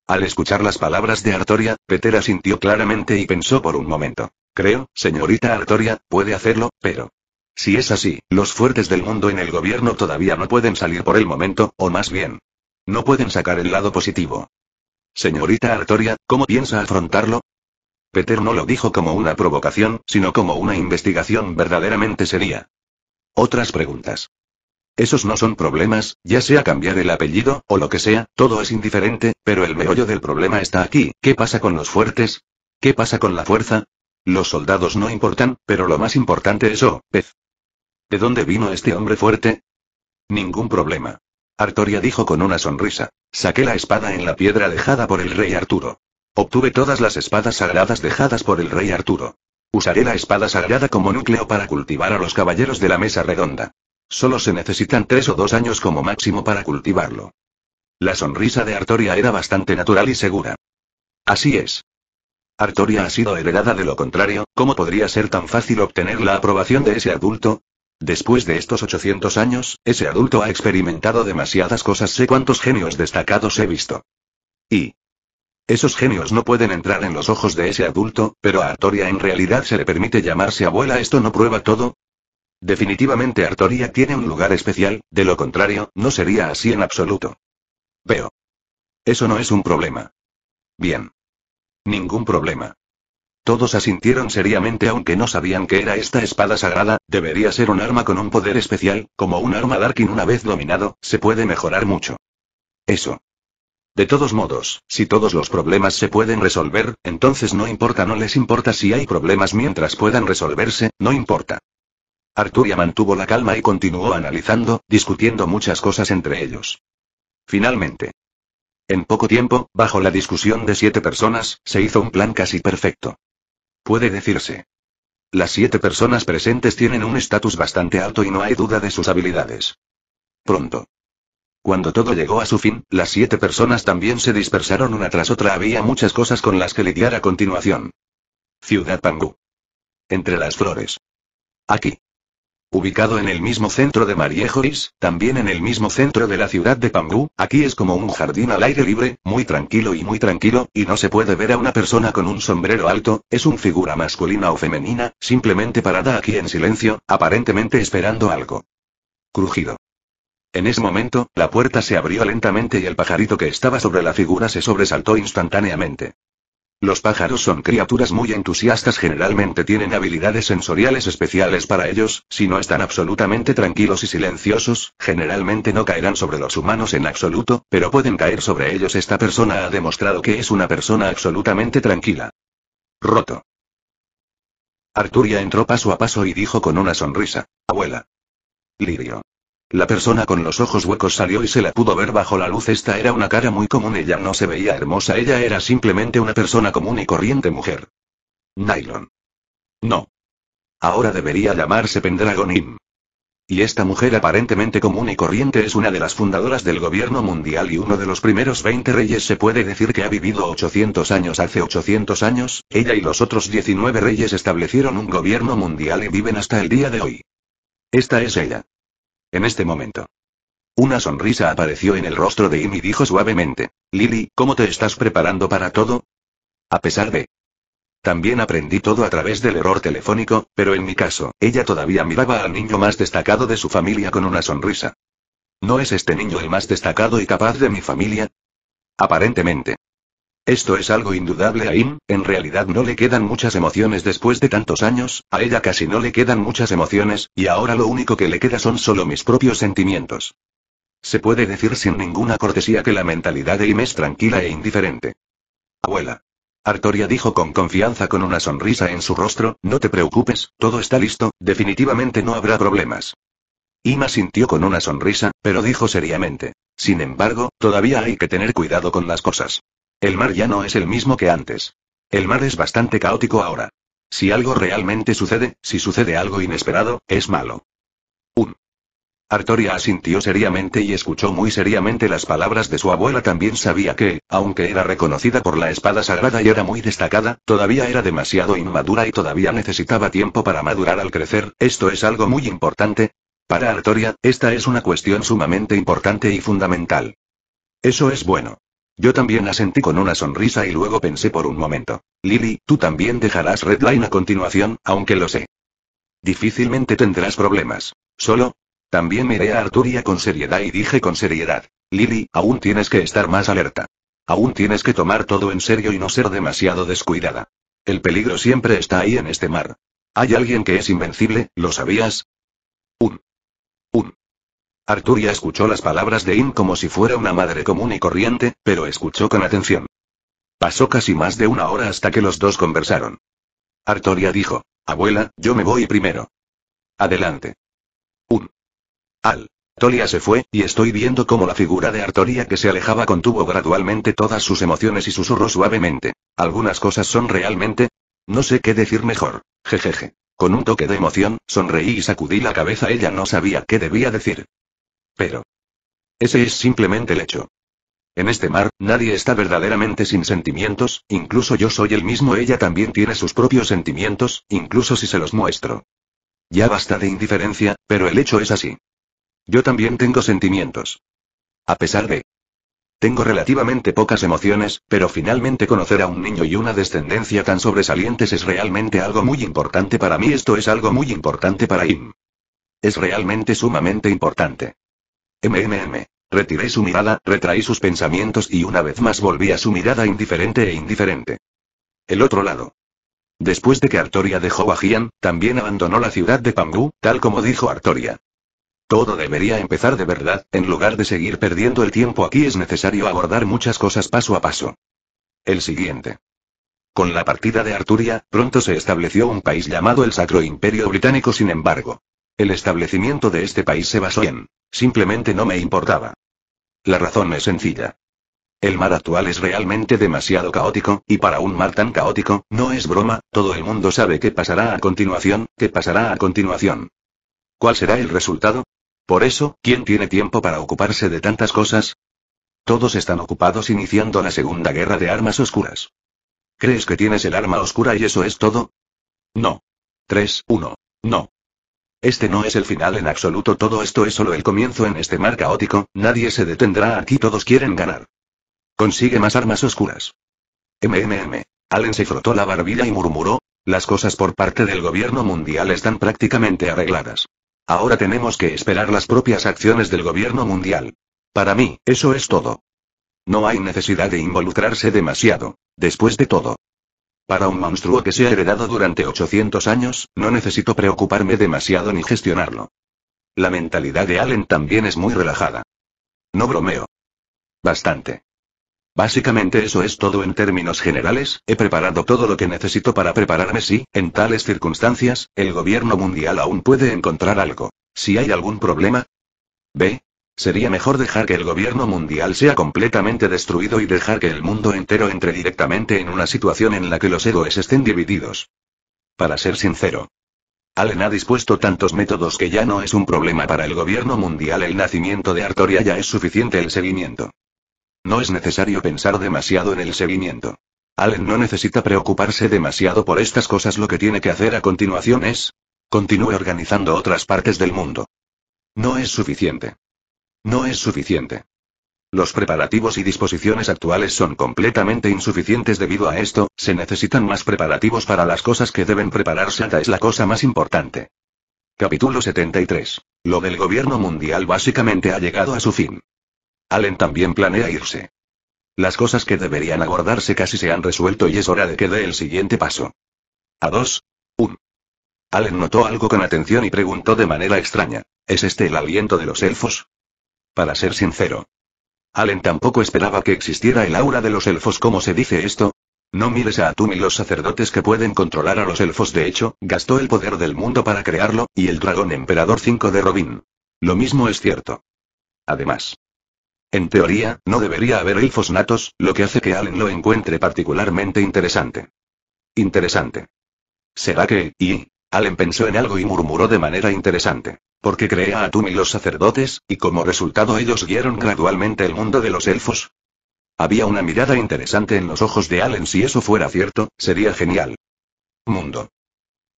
Al escuchar las palabras de Artoria, Peter sintió claramente y pensó por un momento. Creo, señorita Artoria, puede hacerlo, pero... Si es así, los fuertes del mundo en el gobierno todavía no pueden salir por el momento, o más bien... No pueden sacar el lado positivo. Señorita Artoria, ¿cómo piensa afrontarlo? Peter no lo dijo como una provocación, sino como una investigación verdaderamente seria. Otras preguntas. Esos no son problemas, ya sea cambiar el apellido, o lo que sea, todo es indiferente, pero el meollo del problema está aquí. ¿Qué pasa con los fuertes? ¿Qué pasa con la fuerza? Los soldados no importan, pero lo más importante es O, oh, pez. ¿De dónde vino este hombre fuerte? Ningún problema. Artoria dijo con una sonrisa. Saqué la espada en la piedra dejada por el rey Arturo. Obtuve todas las espadas sagradas dejadas por el rey Arturo. Usaré la espada sagrada como núcleo para cultivar a los caballeros de la mesa redonda. Solo se necesitan tres o dos años como máximo para cultivarlo. La sonrisa de Artoria era bastante natural y segura. Así es. Artoria ha sido heredada de lo contrario, ¿cómo podría ser tan fácil obtener la aprobación de ese adulto? Después de estos 800 años, ese adulto ha experimentado demasiadas cosas, sé cuántos genios destacados he visto. Y... Esos genios no pueden entrar en los ojos de ese adulto, pero a Artoria en realidad se le permite llamarse abuela, esto no prueba todo, Definitivamente Artoria tiene un lugar especial, de lo contrario, no sería así en absoluto. Veo. Eso no es un problema. Bien. Ningún problema. Todos asintieron seriamente aunque no sabían que era esta espada sagrada, debería ser un arma con un poder especial, como un arma Darkin una vez dominado, se puede mejorar mucho. Eso. De todos modos, si todos los problemas se pueden resolver, entonces no importa, no les importa si hay problemas mientras puedan resolverse, no importa. Arturia mantuvo la calma y continuó analizando, discutiendo muchas cosas entre ellos. Finalmente. En poco tiempo, bajo la discusión de siete personas, se hizo un plan casi perfecto. Puede decirse. Las siete personas presentes tienen un estatus bastante alto y no hay duda de sus habilidades. Pronto. Cuando todo llegó a su fin, las siete personas también se dispersaron una tras otra. Había muchas cosas con las que lidiar a continuación. Ciudad Pangu. Entre las flores. Aquí. Ubicado en el mismo centro de Mariejois, también en el mismo centro de la ciudad de Pangú, aquí es como un jardín al aire libre, muy tranquilo y muy tranquilo, y no se puede ver a una persona con un sombrero alto, es una figura masculina o femenina, simplemente parada aquí en silencio, aparentemente esperando algo. Crujido. En ese momento, la puerta se abrió lentamente y el pajarito que estaba sobre la figura se sobresaltó instantáneamente. Los pájaros son criaturas muy entusiastas, generalmente tienen habilidades sensoriales especiales para ellos, si no están absolutamente tranquilos y silenciosos, generalmente no caerán sobre los humanos en absoluto, pero pueden caer sobre ellos. Esta persona ha demostrado que es una persona absolutamente tranquila. Roto. Arturia entró paso a paso y dijo con una sonrisa. Abuela. Lirio. La persona con los ojos huecos salió y se la pudo ver bajo la luz. Esta era una cara muy común. Ella no se veía hermosa. Ella era simplemente una persona común y corriente mujer. Nylon. No. Ahora debería llamarse Pendragonim. Y esta mujer aparentemente común y corriente es una de las fundadoras del gobierno mundial y uno de los primeros 20 reyes. Se puede decir que ha vivido 800 años. Hace 800 años, ella y los otros 19 reyes establecieron un gobierno mundial y viven hasta el día de hoy. Esta es ella. En este momento. Una sonrisa apareció en el rostro de Im y dijo suavemente, Lily, ¿cómo te estás preparando para todo? A pesar de... También aprendí todo a través del error telefónico, pero en mi caso, ella todavía miraba al niño más destacado de su familia con una sonrisa. ¿No es este niño el más destacado y capaz de mi familia? Aparentemente. Esto es algo indudable a Im, en realidad no le quedan muchas emociones después de tantos años, a ella casi no le quedan muchas emociones, y ahora lo único que le queda son solo mis propios sentimientos. Se puede decir sin ninguna cortesía que la mentalidad de Im es tranquila e indiferente. Abuela. Artoria dijo con confianza con una sonrisa en su rostro, no te preocupes, todo está listo, definitivamente no habrá problemas. Ima sintió con una sonrisa, pero dijo seriamente. Sin embargo, todavía hay que tener cuidado con las cosas. El mar ya no es el mismo que antes. El mar es bastante caótico ahora. Si algo realmente sucede, si sucede algo inesperado, es malo. 1. Artoria asintió seriamente y escuchó muy seriamente las palabras de su abuela. También sabía que, aunque era reconocida por la espada sagrada y era muy destacada, todavía era demasiado inmadura y todavía necesitaba tiempo para madurar al crecer. Esto es algo muy importante. Para Artoria, esta es una cuestión sumamente importante y fundamental. Eso es bueno. Yo también asentí con una sonrisa y luego pensé por un momento. Lily, tú también dejarás Redline a continuación, aunque lo sé. Difícilmente tendrás problemas. Solo. También miré a Arturia con seriedad y dije con seriedad. Lily, aún tienes que estar más alerta. Aún tienes que tomar todo en serio y no ser demasiado descuidada. El peligro siempre está ahí en este mar. Hay alguien que es invencible, ¿lo sabías? Un. Un. Arturia escuchó las palabras de In como si fuera una madre común y corriente, pero escuchó con atención. Pasó casi más de una hora hasta que los dos conversaron. Arturia dijo, Abuela, yo me voy primero. Adelante. Un. Al. Tolia se fue, y estoy viendo cómo la figura de Artoria que se alejaba contuvo gradualmente todas sus emociones y susurró suavemente. Algunas cosas son realmente... No sé qué decir mejor. Jejeje. Con un toque de emoción, sonreí y sacudí la cabeza. Ella no sabía qué debía decir. Pero... Ese es simplemente el hecho. En este mar, nadie está verdaderamente sin sentimientos, incluso yo soy el mismo, ella también tiene sus propios sentimientos, incluso si se los muestro. Ya basta de indiferencia, pero el hecho es así. Yo también tengo sentimientos. A pesar de... Tengo relativamente pocas emociones, pero finalmente conocer a un niño y una descendencia tan sobresalientes es realmente algo muy importante para mí. Esto es algo muy importante para Im. Es realmente sumamente importante. MMM. Retiré su mirada, retraí sus pensamientos y una vez más volví a su mirada indiferente e indiferente. El otro lado. Después de que Artoria dejó Bajian, también abandonó la ciudad de Pangú, tal como dijo Artoria. Todo debería empezar de verdad, en lugar de seguir perdiendo el tiempo aquí es necesario abordar muchas cosas paso a paso. El siguiente. Con la partida de Arturia, pronto se estableció un país llamado el Sacro Imperio Británico sin embargo. El establecimiento de este país se basó en Simplemente no me importaba. La razón es sencilla. El mar actual es realmente demasiado caótico, y para un mar tan caótico, no es broma, todo el mundo sabe qué pasará a continuación, qué pasará a continuación. ¿Cuál será el resultado? Por eso, ¿quién tiene tiempo para ocuparse de tantas cosas? Todos están ocupados iniciando la segunda guerra de armas oscuras. ¿Crees que tienes el arma oscura y eso es todo? No. 3, 1. No. Este no es el final en absoluto, todo esto es solo el comienzo en este mar caótico, nadie se detendrá aquí, todos quieren ganar. Consigue más armas oscuras. MMM. Allen se frotó la barbilla y murmuró, las cosas por parte del gobierno mundial están prácticamente arregladas. Ahora tenemos que esperar las propias acciones del gobierno mundial. Para mí, eso es todo. No hay necesidad de involucrarse demasiado. Después de todo, para un monstruo que se ha heredado durante 800 años, no necesito preocuparme demasiado ni gestionarlo. La mentalidad de Allen también es muy relajada. No bromeo. Bastante. Básicamente eso es todo en términos generales, he preparado todo lo que necesito para prepararme si, en tales circunstancias, el gobierno mundial aún puede encontrar algo. Si hay algún problema. ve. Sería mejor dejar que el gobierno mundial sea completamente destruido y dejar que el mundo entero entre directamente en una situación en la que los héroes estén divididos. Para ser sincero. Allen ha dispuesto tantos métodos que ya no es un problema para el gobierno mundial el nacimiento de Artoria ya es suficiente el seguimiento. No es necesario pensar demasiado en el seguimiento. Allen no necesita preocuparse demasiado por estas cosas lo que tiene que hacer a continuación es... Continúe organizando otras partes del mundo. No es suficiente. No es suficiente. Los preparativos y disposiciones actuales son completamente insuficientes debido a esto, se necesitan más preparativos para las cosas que deben prepararse. Esta es la cosa más importante. Capítulo 73. Lo del gobierno mundial básicamente ha llegado a su fin. Allen también planea irse. Las cosas que deberían abordarse casi se han resuelto y es hora de que dé el siguiente paso. A 2. 1. Allen notó algo con atención y preguntó de manera extraña. ¿Es este el aliento de los elfos? para ser sincero. Allen tampoco esperaba que existiera el aura de los elfos como se dice esto. No mires a tú y los sacerdotes que pueden controlar a los elfos de hecho, gastó el poder del mundo para crearlo, y el dragón emperador 5 de Robin. Lo mismo es cierto. Además. En teoría, no debería haber elfos natos, lo que hace que Allen lo encuentre particularmente interesante. Interesante. ¿Será que, y? Allen pensó en algo y murmuró de manera interesante. Porque crea a Atum y los sacerdotes, y como resultado ellos guiaron gradualmente el mundo de los elfos. Había una mirada interesante en los ojos de Allen. Si eso fuera cierto, sería genial. Mundo.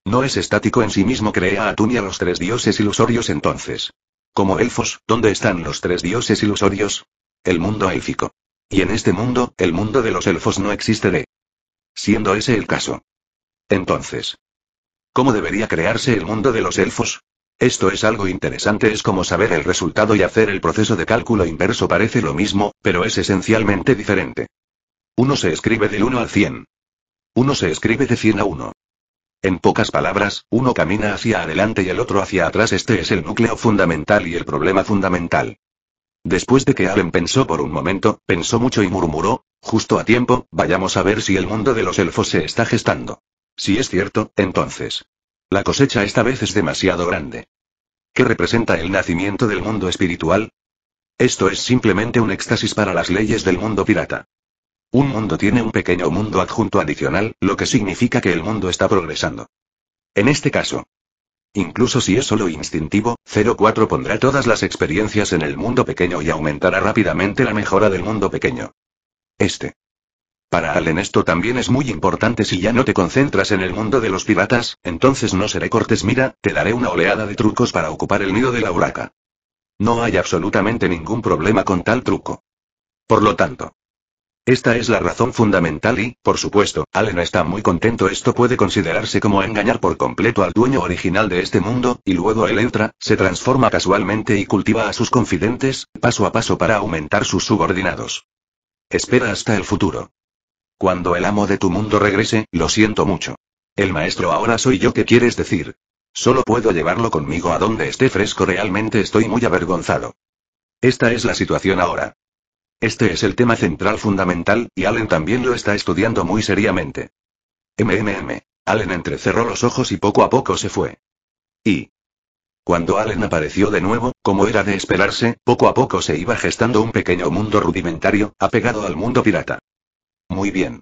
No es estático en sí mismo, crea a Atum y a los tres dioses ilusorios entonces. Como elfos, ¿dónde están los tres dioses ilusorios? El mundo élfico. Y en este mundo, el mundo de los elfos no existe de. Siendo ese el caso. Entonces. ¿Cómo debería crearse el mundo de los elfos? Esto es algo interesante, es como saber el resultado y hacer el proceso de cálculo inverso parece lo mismo, pero es esencialmente diferente. Uno se escribe del 1 al 100. Uno se escribe de 100 a 1. En pocas palabras, uno camina hacia adelante y el otro hacia atrás. Este es el núcleo fundamental y el problema fundamental. Después de que Allen pensó por un momento, pensó mucho y murmuró, justo a tiempo, vayamos a ver si el mundo de los elfos se está gestando. Si es cierto, entonces, la cosecha esta vez es demasiado grande. ¿Qué representa el nacimiento del mundo espiritual? Esto es simplemente un éxtasis para las leyes del mundo pirata. Un mundo tiene un pequeño mundo adjunto adicional, lo que significa que el mundo está progresando. En este caso, incluso si es solo instintivo, 04 pondrá todas las experiencias en el mundo pequeño y aumentará rápidamente la mejora del mundo pequeño. Este para Allen esto también es muy importante si ya no te concentras en el mundo de los piratas, entonces no seré cortes mira, te daré una oleada de trucos para ocupar el nido de la huraca. No hay absolutamente ningún problema con tal truco. Por lo tanto, esta es la razón fundamental y, por supuesto, Allen está muy contento. Esto puede considerarse como engañar por completo al dueño original de este mundo, y luego él entra, se transforma casualmente y cultiva a sus confidentes, paso a paso para aumentar sus subordinados. Espera hasta el futuro. Cuando el amo de tu mundo regrese, lo siento mucho. El maestro ahora soy yo que quieres decir. Solo puedo llevarlo conmigo a donde esté fresco, realmente estoy muy avergonzado. Esta es la situación ahora. Este es el tema central fundamental, y Allen también lo está estudiando muy seriamente. MMM. Allen entrecerró los ojos y poco a poco se fue. Y. Cuando Allen apareció de nuevo, como era de esperarse, poco a poco se iba gestando un pequeño mundo rudimentario, apegado al mundo pirata. Muy bien.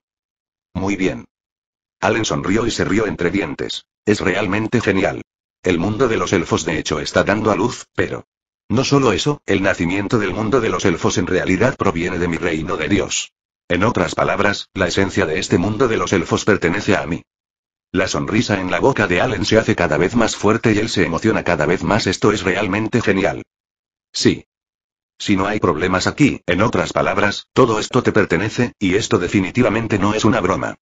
Muy bien. Allen sonrió y se rió entre dientes. Es realmente genial. El mundo de los elfos de hecho está dando a luz, pero... No solo eso, el nacimiento del mundo de los elfos en realidad proviene de mi reino de Dios. En otras palabras, la esencia de este mundo de los elfos pertenece a mí. La sonrisa en la boca de Allen se hace cada vez más fuerte y él se emociona cada vez más. Esto es realmente genial. Sí, si no hay problemas aquí, en otras palabras, todo esto te pertenece, y esto definitivamente no es una broma.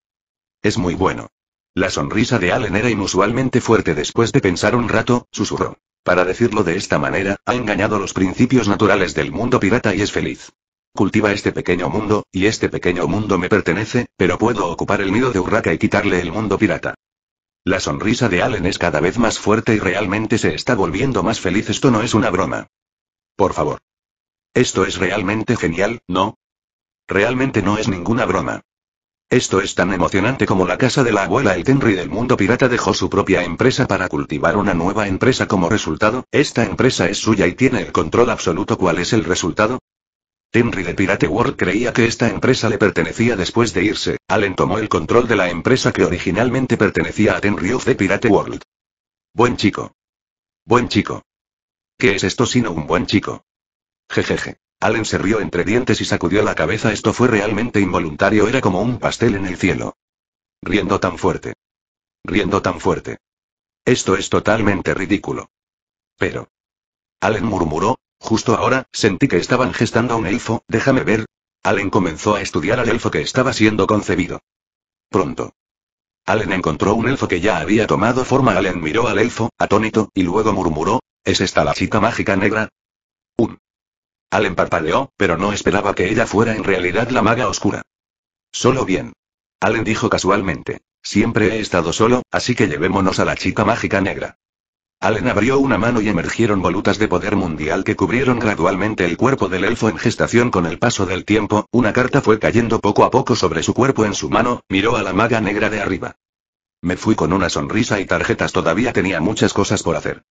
Es muy bueno. La sonrisa de Allen era inusualmente fuerte después de pensar un rato, susurró. Para decirlo de esta manera, ha engañado los principios naturales del mundo pirata y es feliz. Cultiva este pequeño mundo, y este pequeño mundo me pertenece, pero puedo ocupar el nido de Urraca y quitarle el mundo pirata. La sonrisa de Allen es cada vez más fuerte y realmente se está volviendo más feliz. Esto no es una broma. Por favor. Esto es realmente genial, ¿no? Realmente no es ninguna broma. Esto es tan emocionante como la casa de la abuela El Tenry del mundo pirata dejó su propia empresa para cultivar una nueva empresa como resultado, esta empresa es suya y tiene el control absoluto cuál es el resultado. Tenry de Pirate World creía que esta empresa le pertenecía después de irse, Allen tomó el control de la empresa que originalmente pertenecía a Tenry of the Pirate World. Buen chico. Buen chico. ¿Qué es esto sino un buen chico? Jejeje. Allen se rió entre dientes y sacudió la cabeza. Esto fue realmente involuntario, era como un pastel en el cielo. Riendo tan fuerte. Riendo tan fuerte. Esto es totalmente ridículo. Pero. Allen murmuró, justo ahora, sentí que estaban gestando a un elfo, déjame ver. Allen comenzó a estudiar al elfo que estaba siendo concebido. Pronto. Allen encontró un elfo que ya había tomado forma. Allen miró al elfo, atónito, y luego murmuró, ¿es esta la chica mágica negra? Allen parpadeó, pero no esperaba que ella fuera en realidad la maga oscura. Solo bien. Allen dijo casualmente. Siempre he estado solo, así que llevémonos a la chica mágica negra. Allen abrió una mano y emergieron volutas de poder mundial que cubrieron gradualmente el cuerpo del elfo en gestación con el paso del tiempo, una carta fue cayendo poco a poco sobre su cuerpo en su mano, miró a la maga negra de arriba. Me fui con una sonrisa y tarjetas todavía tenía muchas cosas por hacer.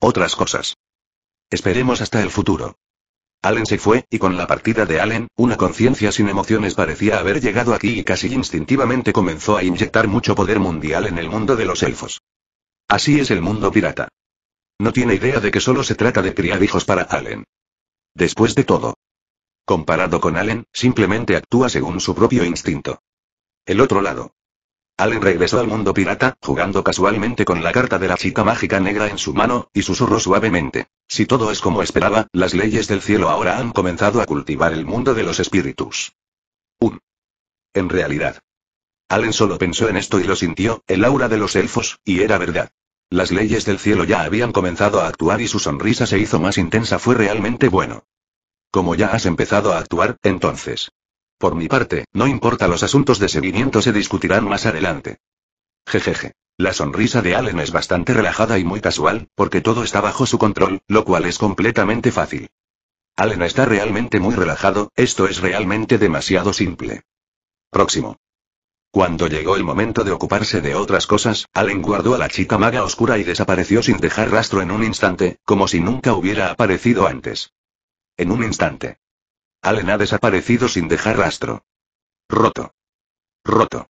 Otras cosas. Esperemos hasta el futuro. Allen se fue, y con la partida de Allen, una conciencia sin emociones parecía haber llegado aquí y casi instintivamente comenzó a inyectar mucho poder mundial en el mundo de los elfos. Así es el mundo pirata. No tiene idea de que solo se trata de criar hijos para Allen. Después de todo. Comparado con Allen, simplemente actúa según su propio instinto. El otro lado. Allen regresó al mundo pirata, jugando casualmente con la carta de la chica mágica negra en su mano, y susurró suavemente. Si todo es como esperaba, las leyes del cielo ahora han comenzado a cultivar el mundo de los espíritus. Un. En realidad. Allen solo pensó en esto y lo sintió, el aura de los elfos, y era verdad. Las leyes del cielo ya habían comenzado a actuar y su sonrisa se hizo más intensa. Fue realmente bueno. Como ya has empezado a actuar, entonces. Por mi parte, no importa los asuntos de seguimiento se discutirán más adelante. Jejeje. La sonrisa de Allen es bastante relajada y muy casual, porque todo está bajo su control, lo cual es completamente fácil. Allen está realmente muy relajado, esto es realmente demasiado simple. Próximo. Cuando llegó el momento de ocuparse de otras cosas, Allen guardó a la chica maga oscura y desapareció sin dejar rastro en un instante, como si nunca hubiera aparecido antes. En un instante. Allen ha desaparecido sin dejar rastro. Roto. Roto.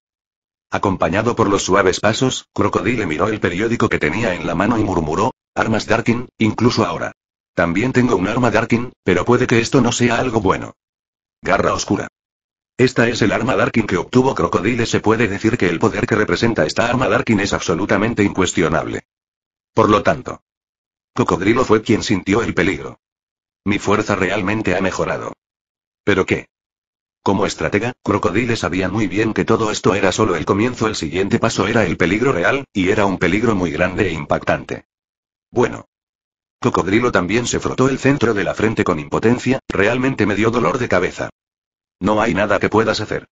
Acompañado por los suaves pasos, Crocodile miró el periódico que tenía en la mano y murmuró, armas Darkin, incluso ahora. También tengo un arma Darkin, pero puede que esto no sea algo bueno. Garra oscura. Esta es el arma Darkin que obtuvo Crocodile. Se puede decir que el poder que representa esta arma Darkin es absolutamente incuestionable. Por lo tanto, Cocodrilo fue quien sintió el peligro. Mi fuerza realmente ha mejorado. ¿Pero qué? Como estratega, Crocodile sabía muy bien que todo esto era solo el comienzo, el siguiente paso era el peligro real, y era un peligro muy grande e impactante. Bueno. Cocodrilo también se frotó el centro de la frente con impotencia, realmente me dio dolor de cabeza. No hay nada que puedas hacer.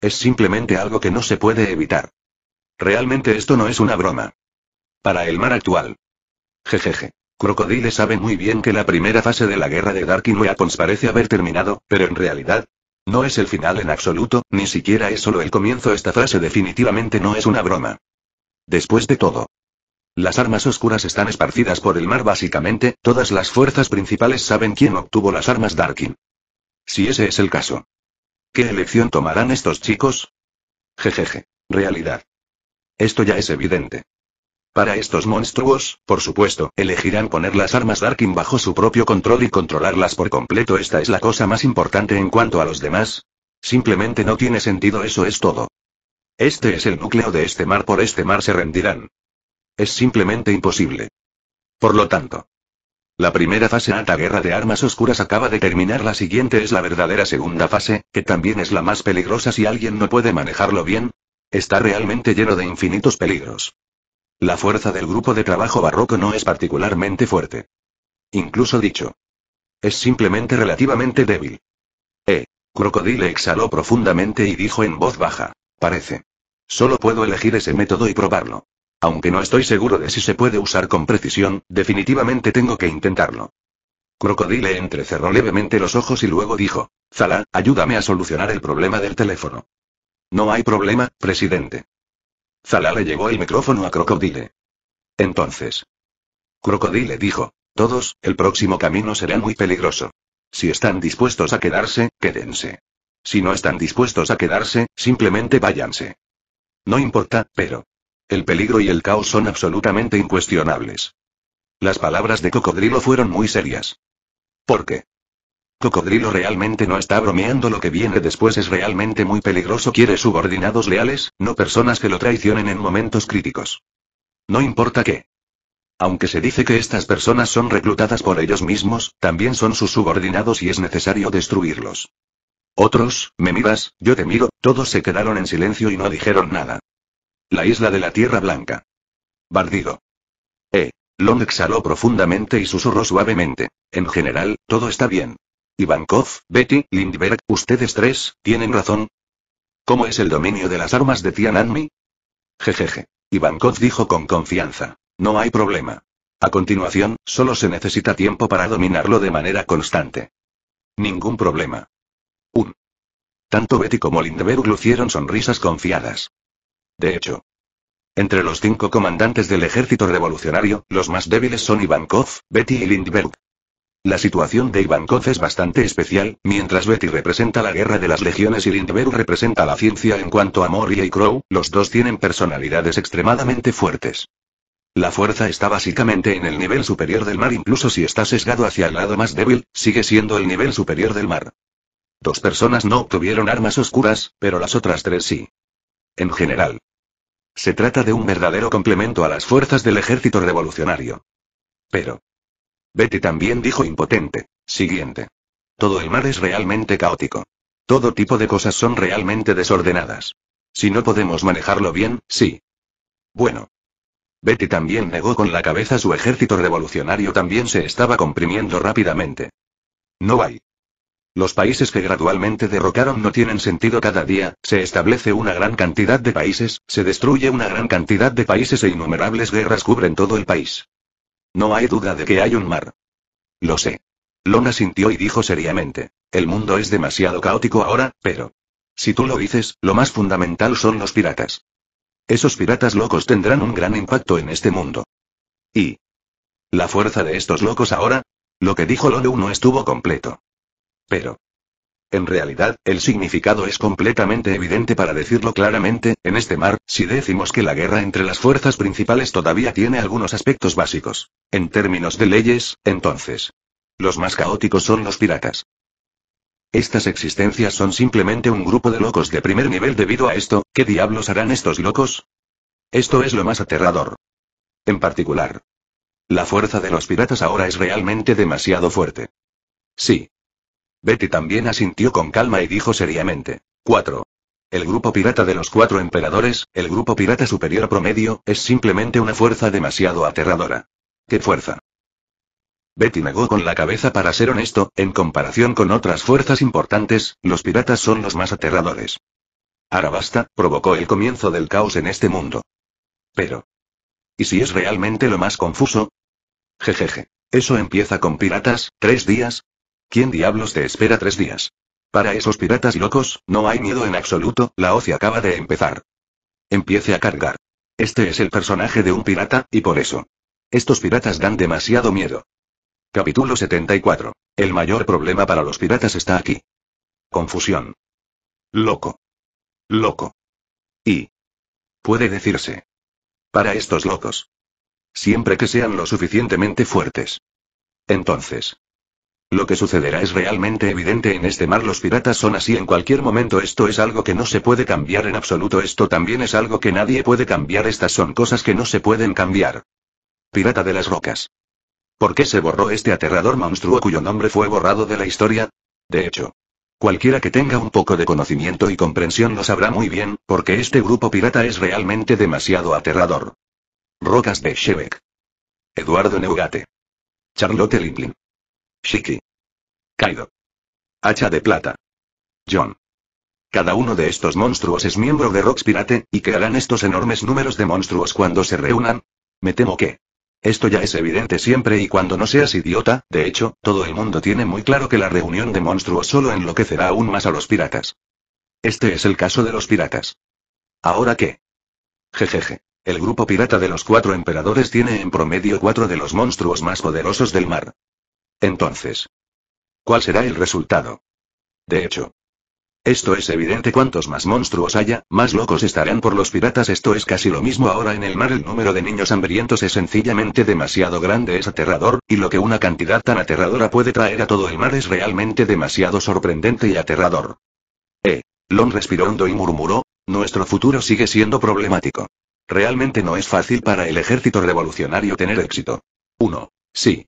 Es simplemente algo que no se puede evitar. Realmente esto no es una broma. Para el mar actual. Jejeje. Crocodile sabe muy bien que la primera fase de la guerra de Darkin Weapons parece haber terminado, pero en realidad, no es el final en absoluto, ni siquiera es solo el comienzo. Esta frase definitivamente no es una broma. Después de todo, las armas oscuras están esparcidas por el mar básicamente, todas las fuerzas principales saben quién obtuvo las armas Darkin. Si ese es el caso. ¿Qué elección tomarán estos chicos? Jejeje. Realidad. Esto ya es evidente. Para estos monstruos, por supuesto, elegirán poner las armas Darkin bajo su propio control y controlarlas por completo. Esta es la cosa más importante en cuanto a los demás. Simplemente no tiene sentido, eso es todo. Este es el núcleo de este mar, por este mar se rendirán. Es simplemente imposible. Por lo tanto, la primera fase alta guerra de armas oscuras acaba de terminar, la siguiente es la verdadera segunda fase, que también es la más peligrosa si alguien no puede manejarlo bien. Está realmente lleno de infinitos peligros. La fuerza del grupo de trabajo barroco no es particularmente fuerte. Incluso dicho. Es simplemente relativamente débil. Eh. Crocodile exhaló profundamente y dijo en voz baja. Parece. Solo puedo elegir ese método y probarlo. Aunque no estoy seguro de si se puede usar con precisión, definitivamente tengo que intentarlo. Crocodile entrecerró levemente los ojos y luego dijo, Zala, ayúdame a solucionar el problema del teléfono. No hay problema, presidente. Zala le llegó el micrófono a Crocodile. Entonces. Crocodile dijo. Todos, el próximo camino será muy peligroso. Si están dispuestos a quedarse, quédense. Si no están dispuestos a quedarse, simplemente váyanse. No importa, pero. El peligro y el caos son absolutamente incuestionables. Las palabras de Cocodrilo fueron muy serias. ¿Por qué? Cocodrilo realmente no está bromeando, lo que viene después es realmente muy peligroso, quiere subordinados leales, no personas que lo traicionen en momentos críticos. No importa qué. Aunque se dice que estas personas son reclutadas por ellos mismos, también son sus subordinados y es necesario destruirlos. Otros, me miras, yo te miro, todos se quedaron en silencio y no dijeron nada. La isla de la Tierra Blanca. Bardigo. Eh. Long exhaló profundamente y susurró suavemente. En general, todo está bien. Ivankov, Betty, Lindbergh, ustedes tres, tienen razón. ¿Cómo es el dominio de las armas de Tiananmen? Jejeje. Ivankov dijo con confianza. No hay problema. A continuación, solo se necesita tiempo para dominarlo de manera constante. Ningún problema. Un. Tanto Betty como Lindbergh lucieron sonrisas confiadas. De hecho, entre los cinco comandantes del ejército revolucionario, los más débiles son Ivankov, Betty y Lindbergh. La situación de Ivankov es bastante especial, mientras Betty representa la guerra de las legiones y Lindbergh representa la ciencia en cuanto a mori y Crow, los dos tienen personalidades extremadamente fuertes. La fuerza está básicamente en el nivel superior del mar incluso si está sesgado hacia el lado más débil, sigue siendo el nivel superior del mar. Dos personas no obtuvieron armas oscuras, pero las otras tres sí. En general. Se trata de un verdadero complemento a las fuerzas del ejército revolucionario. Pero, Betty también dijo impotente. Siguiente. Todo el mar es realmente caótico. Todo tipo de cosas son realmente desordenadas. Si no podemos manejarlo bien, sí. Bueno. Betty también negó con la cabeza su ejército revolucionario también se estaba comprimiendo rápidamente. No hay. Los países que gradualmente derrocaron no tienen sentido cada día, se establece una gran cantidad de países, se destruye una gran cantidad de países e innumerables guerras cubren todo el país. No hay duda de que hay un mar. Lo sé. Lona sintió y dijo seriamente. El mundo es demasiado caótico ahora, pero... Si tú lo dices, lo más fundamental son los piratas. Esos piratas locos tendrán un gran impacto en este mundo. ¿Y? ¿La fuerza de estos locos ahora? Lo que dijo Lolo no estuvo completo. Pero. En realidad, el significado es completamente evidente para decirlo claramente, en este mar, si decimos que la guerra entre las fuerzas principales todavía tiene algunos aspectos básicos. En términos de leyes, entonces. Los más caóticos son los piratas. Estas existencias son simplemente un grupo de locos de primer nivel debido a esto, ¿qué diablos harán estos locos? Esto es lo más aterrador. En particular. La fuerza de los piratas ahora es realmente demasiado fuerte. Sí, Betty también asintió con calma y dijo seriamente. 4. El grupo pirata de los cuatro emperadores, el grupo pirata superior promedio, es simplemente una fuerza demasiado aterradora. ¿Qué fuerza? Betty negó con la cabeza para ser honesto, en comparación con otras fuerzas importantes, los piratas son los más aterradores. Arabasta, provocó el comienzo del caos en este mundo. Pero. ¿Y si es realmente lo más confuso? Jejeje. Eso empieza con piratas, tres días, ¿Quién diablos te espera tres días? Para esos piratas locos, no hay miedo en absoluto, la ocia acaba de empezar. Empiece a cargar. Este es el personaje de un pirata, y por eso. Estos piratas dan demasiado miedo. Capítulo 74. El mayor problema para los piratas está aquí. Confusión. Loco. Loco. Y. Puede decirse. Para estos locos. Siempre que sean lo suficientemente fuertes. Entonces. Lo que sucederá es realmente evidente en este mar. Los piratas son así en cualquier momento. Esto es algo que no se puede cambiar en absoluto. Esto también es algo que nadie puede cambiar. Estas son cosas que no se pueden cambiar. Pirata de las rocas. ¿Por qué se borró este aterrador monstruo cuyo nombre fue borrado de la historia? De hecho, Cualquiera que tenga un poco de conocimiento y comprensión lo sabrá muy bien, porque este grupo pirata es realmente demasiado aterrador. Rocas de Shebeck. Eduardo Neugate. Charlotte Lindlin. Shiki. Kaido. Hacha de plata. John. Cada uno de estos monstruos es miembro de Rocks Pirate, ¿y qué harán estos enormes números de monstruos cuando se reúnan? Me temo que. Esto ya es evidente siempre y cuando no seas idiota, de hecho, todo el mundo tiene muy claro que la reunión de monstruos solo enloquecerá aún más a los piratas. Este es el caso de los piratas. ¿Ahora qué? Jejeje. El grupo pirata de los cuatro emperadores tiene en promedio cuatro de los monstruos más poderosos del mar. Entonces, ¿Cuál será el resultado? De hecho, esto es evidente cuantos más monstruos haya, más locos estarán por los piratas. Esto es casi lo mismo ahora en el mar. El número de niños hambrientos es sencillamente demasiado grande, es aterrador, y lo que una cantidad tan aterradora puede traer a todo el mar es realmente demasiado sorprendente y aterrador. Eh. Lon respiró hondo y murmuró, nuestro futuro sigue siendo problemático. Realmente no es fácil para el ejército revolucionario tener éxito. 1. Sí.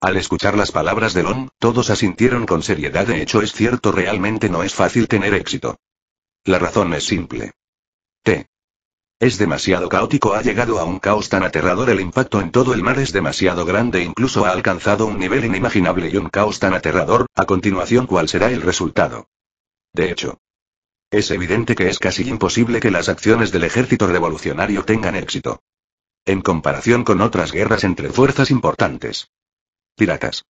Al escuchar las palabras de Lon, todos asintieron con seriedad. De hecho, es cierto, realmente no es fácil tener éxito. La razón es simple. T. Es demasiado caótico, ha llegado a un caos tan aterrador, el impacto en todo el mar es demasiado grande, incluso ha alcanzado un nivel inimaginable y un caos tan aterrador, a continuación cuál será el resultado. De hecho, es evidente que es casi imposible que las acciones del ejército revolucionario tengan éxito. En comparación con otras guerras entre fuerzas importantes. Piratas.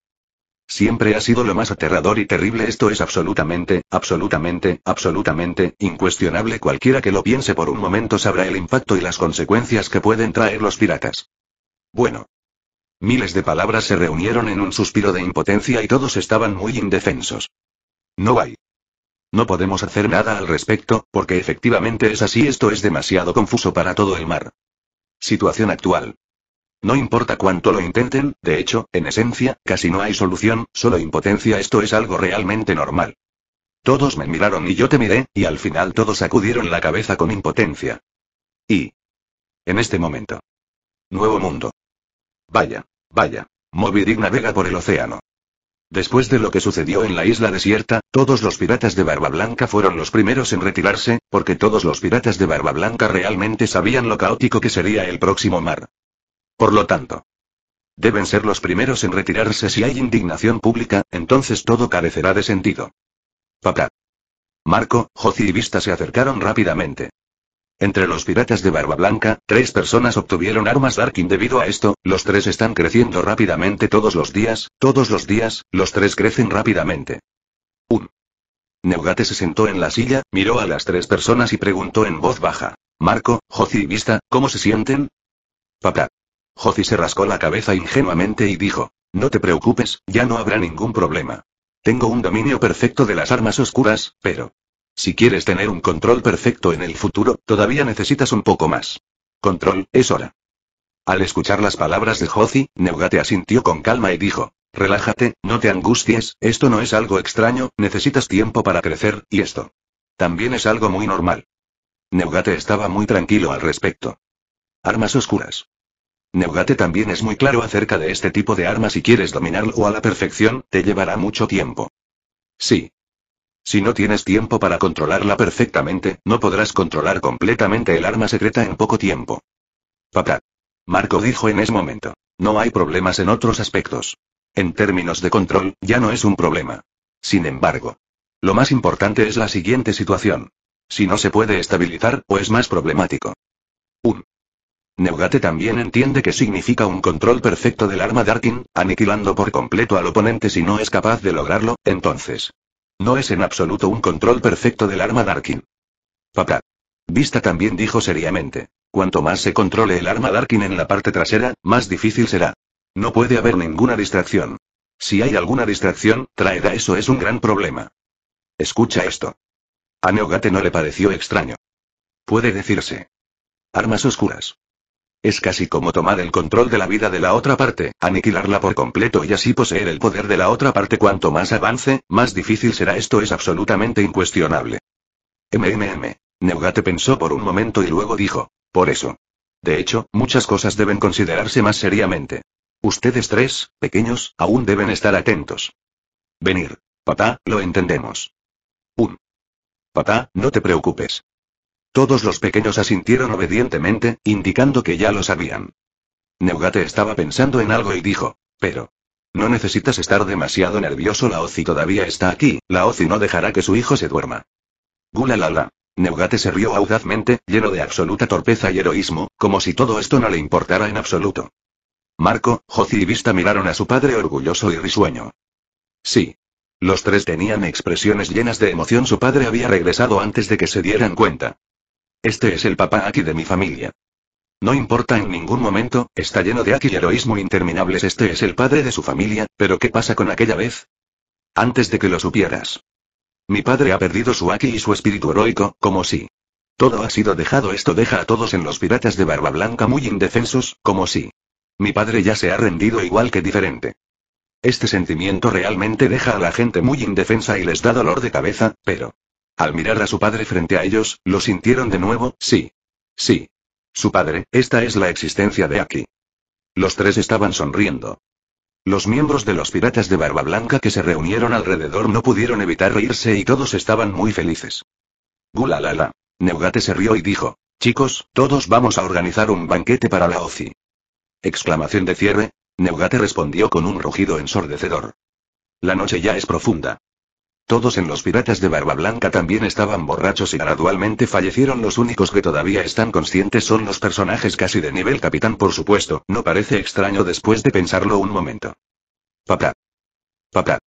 Siempre ha sido lo más aterrador y terrible. Esto es absolutamente, absolutamente, absolutamente, incuestionable. Cualquiera que lo piense por un momento sabrá el impacto y las consecuencias que pueden traer los piratas. Bueno. Miles de palabras se reunieron en un suspiro de impotencia y todos estaban muy indefensos. No hay. No podemos hacer nada al respecto, porque efectivamente es así. Esto es demasiado confuso para todo el mar. Situación actual. No importa cuánto lo intenten, de hecho, en esencia, casi no hay solución, solo impotencia. Esto es algo realmente normal. Todos me miraron y yo te miré, y al final todos sacudieron la cabeza con impotencia. Y... En este momento. Nuevo mundo. Vaya, vaya. Moby Dick navega por el océano. Después de lo que sucedió en la isla desierta, todos los piratas de Barba Blanca fueron los primeros en retirarse, porque todos los piratas de Barba Blanca realmente sabían lo caótico que sería el próximo mar. Por lo tanto, deben ser los primeros en retirarse si hay indignación pública, entonces todo carecerá de sentido. Papá. Marco, Joci y Vista se acercaron rápidamente. Entre los piratas de Barba Blanca, tres personas obtuvieron armas Darkin debido a esto, los tres están creciendo rápidamente todos los días, todos los días, los tres crecen rápidamente. Un. Neugate se sentó en la silla, miró a las tres personas y preguntó en voz baja. Marco, Joci y Vista, ¿cómo se sienten? Papá. Jofi se rascó la cabeza ingenuamente y dijo, no te preocupes, ya no habrá ningún problema. Tengo un dominio perfecto de las armas oscuras, pero... Si quieres tener un control perfecto en el futuro, todavía necesitas un poco más. Control, es hora. Al escuchar las palabras de Hothi, Neugate asintió con calma y dijo, relájate, no te angusties, esto no es algo extraño, necesitas tiempo para crecer, y esto. También es algo muy normal. Neugate estaba muy tranquilo al respecto. Armas oscuras. Neugate también es muy claro acerca de este tipo de armas si quieres dominarlo a la perfección, te llevará mucho tiempo. Sí. Si no tienes tiempo para controlarla perfectamente, no podrás controlar completamente el arma secreta en poco tiempo. Papá. Marco dijo en ese momento. No hay problemas en otros aspectos. En términos de control, ya no es un problema. Sin embargo. Lo más importante es la siguiente situación. Si no se puede estabilizar, o es pues más problemático. Neogate también entiende que significa un control perfecto del arma Darkin, aniquilando por completo al oponente si no es capaz de lograrlo, entonces. No es en absoluto un control perfecto del arma Darkin. Papá. Vista también dijo seriamente. Cuanto más se controle el arma Darkin en la parte trasera, más difícil será. No puede haber ninguna distracción. Si hay alguna distracción, traerá eso es un gran problema. Escucha esto. A Neogate no le pareció extraño. Puede decirse. Armas oscuras. Es casi como tomar el control de la vida de la otra parte, aniquilarla por completo y así poseer el poder de la otra parte. Cuanto más avance, más difícil será esto es absolutamente incuestionable. MMM. Neugate pensó por un momento y luego dijo. Por eso. De hecho, muchas cosas deben considerarse más seriamente. Ustedes tres, pequeños, aún deben estar atentos. Venir. Papá, lo entendemos. Un. Papá, no te preocupes. Todos los pequeños asintieron obedientemente, indicando que ya lo sabían. Neugate estaba pensando en algo y dijo, pero... No necesitas estar demasiado nervioso, la Ozi todavía está aquí, la Ozi no dejará que su hijo se duerma. Gulalala. Neugate se rió audazmente, lleno de absoluta torpeza y heroísmo, como si todo esto no le importara en absoluto. Marco, Josi y Vista miraron a su padre orgulloso y risueño. Sí. Los tres tenían expresiones llenas de emoción. Su padre había regresado antes de que se dieran cuenta. Este es el papá Aki de mi familia. No importa en ningún momento, está lleno de Aki y heroísmo interminables. Este es el padre de su familia, pero ¿qué pasa con aquella vez? Antes de que lo supieras. Mi padre ha perdido su Aki y su espíritu heroico, como si. Todo ha sido dejado. Esto deja a todos en los piratas de barba blanca muy indefensos, como si. Mi padre ya se ha rendido igual que diferente. Este sentimiento realmente deja a la gente muy indefensa y les da dolor de cabeza, pero al mirar a su padre frente a ellos, lo sintieron de nuevo, sí. Sí. Su padre, esta es la existencia de aquí. Los tres estaban sonriendo. Los miembros de los piratas de Barba Blanca que se reunieron alrededor no pudieron evitar reírse y todos estaban muy felices. Gulalala. Neugate se rió y dijo, chicos, todos vamos a organizar un banquete para la OCI. Exclamación de cierre, Neugate respondió con un rugido ensordecedor. La noche ya es profunda. Todos en los piratas de Barba Blanca también estaban borrachos y gradualmente fallecieron. Los únicos que todavía están conscientes son los personajes casi de nivel capitán, por supuesto. No parece extraño después de pensarlo un momento. Papá. Papá.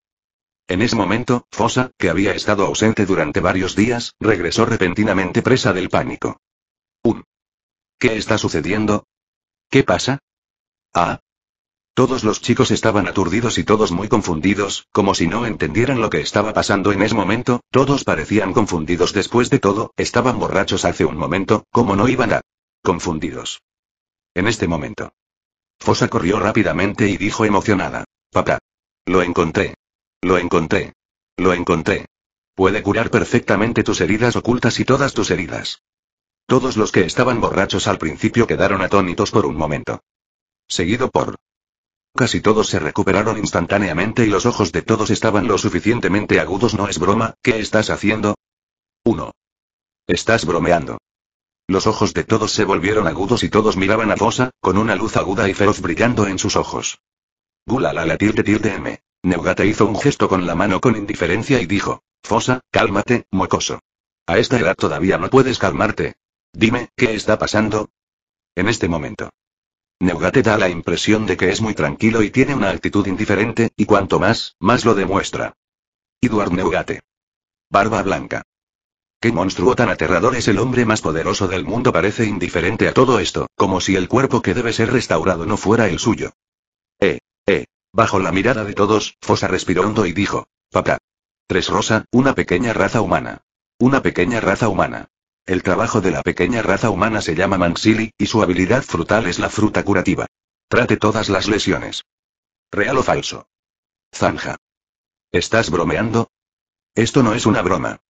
En ese momento, Fosa, que había estado ausente durante varios días, regresó repentinamente presa del pánico. Un. ¿Qué está sucediendo? ¿Qué pasa? Ah, todos los chicos estaban aturdidos y todos muy confundidos, como si no entendieran lo que estaba pasando en ese momento, todos parecían confundidos después de todo, estaban borrachos hace un momento, como no iban a... confundidos. En este momento. Fosa corrió rápidamente y dijo emocionada. Papá. Lo encontré. Lo encontré. Lo encontré. Puede curar perfectamente tus heridas ocultas y todas tus heridas. Todos los que estaban borrachos al principio quedaron atónitos por un momento. Seguido por, Casi todos se recuperaron instantáneamente y los ojos de todos estaban lo suficientemente agudos. No es broma, ¿qué estás haciendo? 1. Estás bromeando. Los ojos de todos se volvieron agudos y todos miraban a Fosa, con una luz aguda y feroz brillando en sus ojos. Gula la tilde tilde M. Neugata hizo un gesto con la mano con indiferencia y dijo, Fosa, cálmate, mocoso. A esta edad todavía no puedes calmarte. Dime, ¿qué está pasando? En este momento. Neugate da la impresión de que es muy tranquilo y tiene una actitud indiferente, y cuanto más, más lo demuestra. Edward Neugate. Barba blanca. Qué monstruo tan aterrador es el hombre más poderoso del mundo parece indiferente a todo esto, como si el cuerpo que debe ser restaurado no fuera el suyo. Eh, eh. Bajo la mirada de todos, Fosa respiró hondo y dijo, papá. Tres Rosa, una pequeña raza humana. Una pequeña raza humana. El trabajo de la pequeña raza humana se llama Mansili, y su habilidad frutal es la fruta curativa. Trate todas las lesiones. ¿Real o falso? Zanja. ¿Estás bromeando? Esto no es una broma.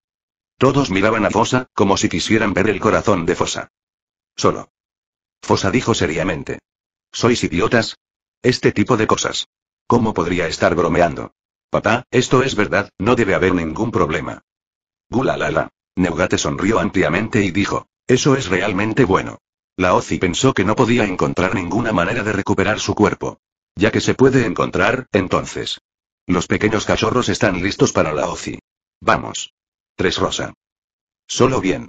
Todos miraban a Fosa, como si quisieran ver el corazón de Fosa. Solo. Fosa dijo seriamente. ¿Sois idiotas? Este tipo de cosas. ¿Cómo podría estar bromeando? Papá, esto es verdad, no debe haber ningún problema. Gulalala. Neugate sonrió ampliamente y dijo, eso es realmente bueno. La Ozi pensó que no podía encontrar ninguna manera de recuperar su cuerpo. Ya que se puede encontrar, entonces. Los pequeños cachorros están listos para la Ozi. Vamos. Tres Rosa. Solo bien.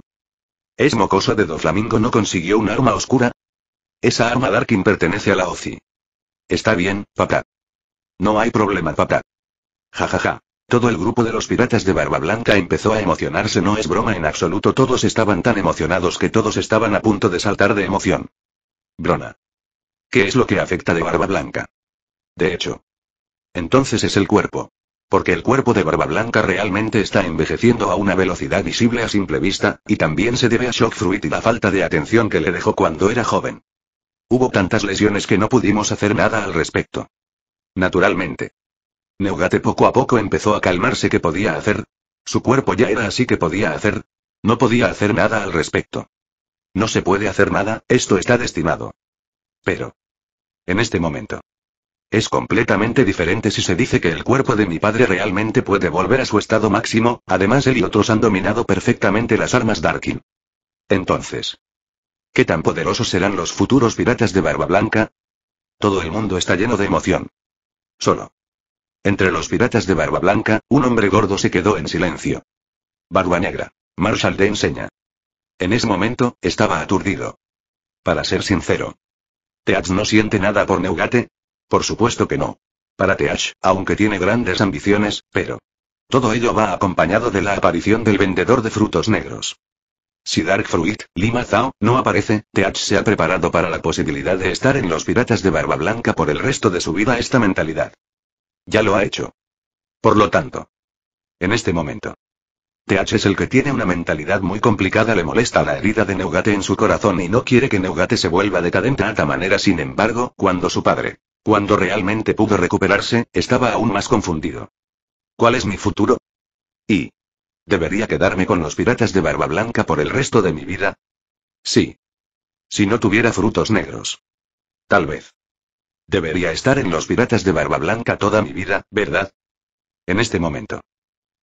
¿Es mocosa de Doflamingo no consiguió un arma oscura? Esa arma Darkin pertenece a la oci. Está bien, papá. No hay problema, papá. Ja ja ja. Todo el grupo de los piratas de Barba Blanca empezó a emocionarse, no es broma en absoluto, todos estaban tan emocionados que todos estaban a punto de saltar de emoción. Brona. ¿Qué es lo que afecta de Barba Blanca? De hecho. Entonces es el cuerpo. Porque el cuerpo de Barba Blanca realmente está envejeciendo a una velocidad visible a simple vista, y también se debe a Shock Fruit y la falta de atención que le dejó cuando era joven. Hubo tantas lesiones que no pudimos hacer nada al respecto. Naturalmente. Neugate poco a poco empezó a calmarse que podía hacer. Su cuerpo ya era así que podía hacer. No podía hacer nada al respecto. No se puede hacer nada, esto está destinado. Pero. En este momento. Es completamente diferente si se dice que el cuerpo de mi padre realmente puede volver a su estado máximo, además él y otros han dominado perfectamente las armas Darkin. Entonces. ¿Qué tan poderosos serán los futuros piratas de Barba Blanca? Todo el mundo está lleno de emoción. Solo. Entre los piratas de Barba Blanca, un hombre gordo se quedó en silencio. Barba Negra. Marshall de enseña. En ese momento, estaba aturdido. Para ser sincero. Teach no siente nada por Neugate. Por supuesto que no. Para Teach, aunque tiene grandes ambiciones, pero... Todo ello va acompañado de la aparición del vendedor de frutos negros. Si Dark Fruit, Lima Zhao, no aparece, Teach se ha preparado para la posibilidad de estar en los piratas de Barba Blanca por el resto de su vida esta mentalidad. Ya lo ha hecho. Por lo tanto. En este momento. TH es el que tiene una mentalidad muy complicada, le molesta la herida de Neugate en su corazón y no quiere que Neugate se vuelva decadente a esta manera. Sin embargo, cuando su padre, cuando realmente pudo recuperarse, estaba aún más confundido. ¿Cuál es mi futuro? ¿Y debería quedarme con los piratas de Barba Blanca por el resto de mi vida? Sí. Si no tuviera frutos negros. Tal vez. Debería estar en los piratas de Barba Blanca toda mi vida, ¿verdad? En este momento.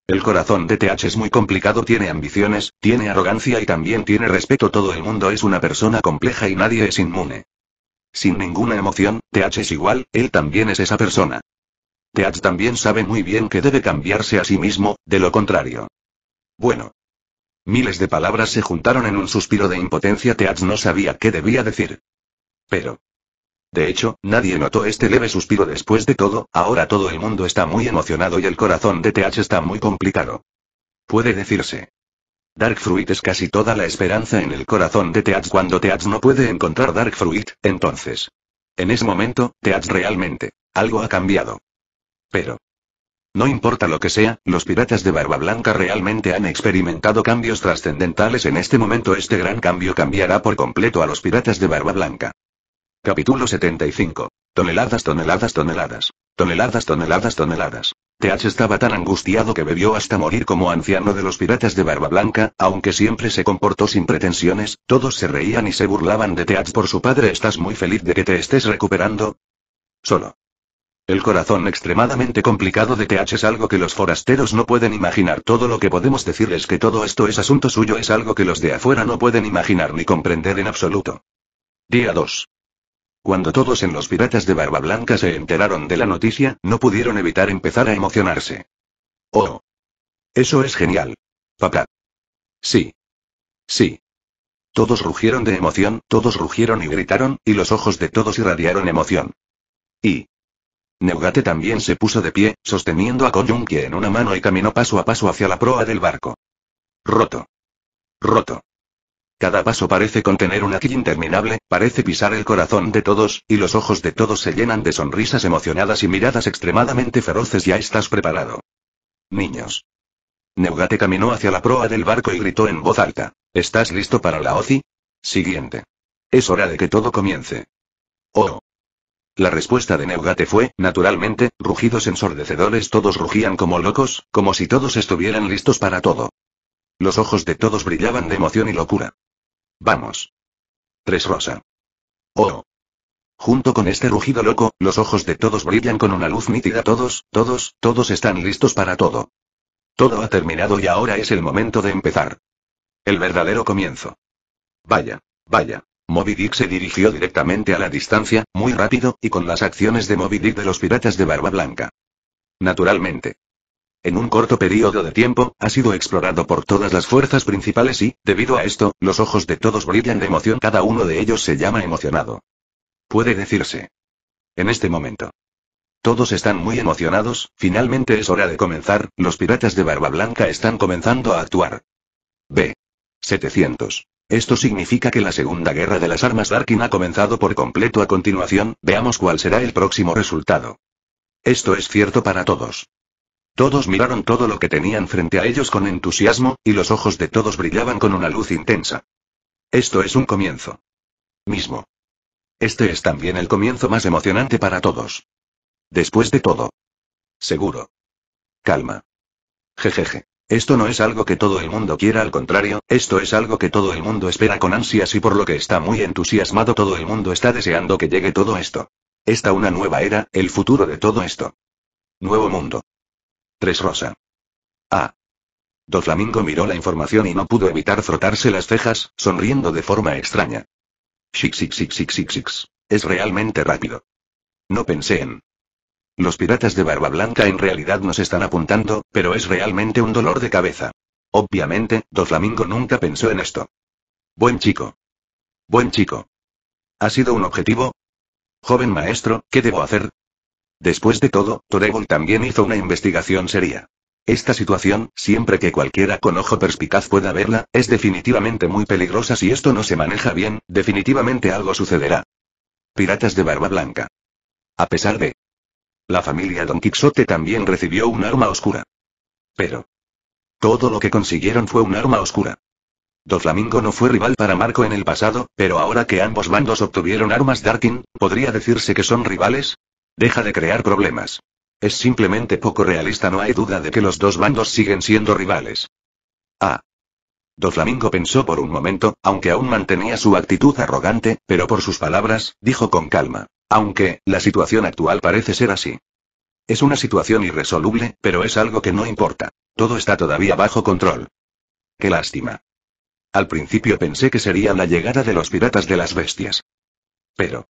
El corazón de TH es muy complicado, tiene ambiciones, tiene arrogancia y también tiene respeto. Todo el mundo es una persona compleja y nadie es inmune. Sin ninguna emoción, TH es igual, él también es esa persona. TH también sabe muy bien que debe cambiarse a sí mismo, de lo contrario. Bueno. Miles de palabras se juntaron en un suspiro de impotencia. TH no sabía qué debía decir. Pero, de hecho, nadie notó este leve suspiro después de todo, ahora todo el mundo está muy emocionado y el corazón de TH está muy complicado. Puede decirse. Dark Fruit es casi toda la esperanza en el corazón de TH cuando TH no puede encontrar Dark Fruit, entonces. En ese momento, TH realmente. Algo ha cambiado. Pero. No importa lo que sea, los piratas de Barba Blanca realmente han experimentado cambios trascendentales en este momento. Este gran cambio cambiará por completo a los piratas de Barba Blanca. Capítulo 75. Toneladas, toneladas, toneladas. Toneladas, toneladas, toneladas. TH estaba tan angustiado que bebió hasta morir como anciano de los piratas de Barba Blanca, aunque siempre se comportó sin pretensiones, todos se reían y se burlaban de TH por su padre. ¿Estás muy feliz de que te estés recuperando? Solo. El corazón extremadamente complicado de TH es algo que los forasteros no pueden imaginar. Todo lo que podemos decirles que todo esto es asunto suyo es algo que los de afuera no pueden imaginar ni comprender en absoluto. Día 2. Cuando todos en los piratas de Barba Blanca se enteraron de la noticia, no pudieron evitar empezar a emocionarse. ¡Oh! Eso es genial. Papá. Sí. Sí. Todos rugieron de emoción, todos rugieron y gritaron, y los ojos de todos irradiaron emoción. Y. Neugate también se puso de pie, sosteniendo a Koyunki en una mano y caminó paso a paso hacia la proa del barco. Roto. Roto. Cada paso parece contener una quilla interminable, parece pisar el corazón de todos, y los ojos de todos se llenan de sonrisas emocionadas y miradas extremadamente feroces. Ya estás preparado. Niños. Neugate caminó hacia la proa del barco y gritó en voz alta. ¿Estás listo para la ozi? Siguiente. Es hora de que todo comience. Oh. La respuesta de Neugate fue, naturalmente, rugidos ensordecedores. Todos rugían como locos, como si todos estuvieran listos para todo. Los ojos de todos brillaban de emoción y locura. Vamos. Tres rosa. Oh. Junto con este rugido loco, los ojos de todos brillan con una luz nítida. Todos, todos, todos están listos para todo. Todo ha terminado y ahora es el momento de empezar. El verdadero comienzo. Vaya, vaya. Moby Dick se dirigió directamente a la distancia, muy rápido, y con las acciones de Moby Dick de los piratas de Barba Blanca. Naturalmente en un corto periodo de tiempo, ha sido explorado por todas las fuerzas principales y, debido a esto, los ojos de todos brillan de emoción, cada uno de ellos se llama emocionado. Puede decirse. En este momento. Todos están muy emocionados, finalmente es hora de comenzar, los piratas de Barba Blanca están comenzando a actuar. B. 700. Esto significa que la segunda guerra de las armas Darkin ha comenzado por completo a continuación, veamos cuál será el próximo resultado. Esto es cierto para todos. Todos miraron todo lo que tenían frente a ellos con entusiasmo, y los ojos de todos brillaban con una luz intensa. Esto es un comienzo. Mismo. Este es también el comienzo más emocionante para todos. Después de todo. Seguro. Calma. Jejeje. Esto no es algo que todo el mundo quiera, al contrario, esto es algo que todo el mundo espera con ansias y por lo que está muy entusiasmado todo el mundo está deseando que llegue todo esto. Esta una nueva era, el futuro de todo esto. Nuevo mundo. Tres rosa. Ah. Doflamingo miró la información y no pudo evitar frotarse las cejas, sonriendo de forma extraña. Six, Es realmente rápido. No pensé en. Los piratas de Barba Blanca en realidad nos están apuntando, pero es realmente un dolor de cabeza. Obviamente, Doflamingo nunca pensó en esto. Buen chico. Buen chico. ¿Ha sido un objetivo? Joven maestro, ¿qué debo hacer? Después de todo, Toregol también hizo una investigación seria. Esta situación, siempre que cualquiera con ojo perspicaz pueda verla, es definitivamente muy peligrosa si esto no se maneja bien, definitivamente algo sucederá. Piratas de Barba Blanca. A pesar de... La familia Don Quixote también recibió un arma oscura. Pero... Todo lo que consiguieron fue un arma oscura. Flamingo no fue rival para Marco en el pasado, pero ahora que ambos bandos obtuvieron armas Darkin, ¿podría decirse que son rivales? Deja de crear problemas. Es simplemente poco realista, no hay duda de que los dos bandos siguen siendo rivales. Ah. Doflamingo pensó por un momento, aunque aún mantenía su actitud arrogante, pero por sus palabras, dijo con calma. Aunque, la situación actual parece ser así. Es una situación irresoluble, pero es algo que no importa. Todo está todavía bajo control. Qué lástima. Al principio pensé que sería la llegada de los piratas de las bestias. Pero,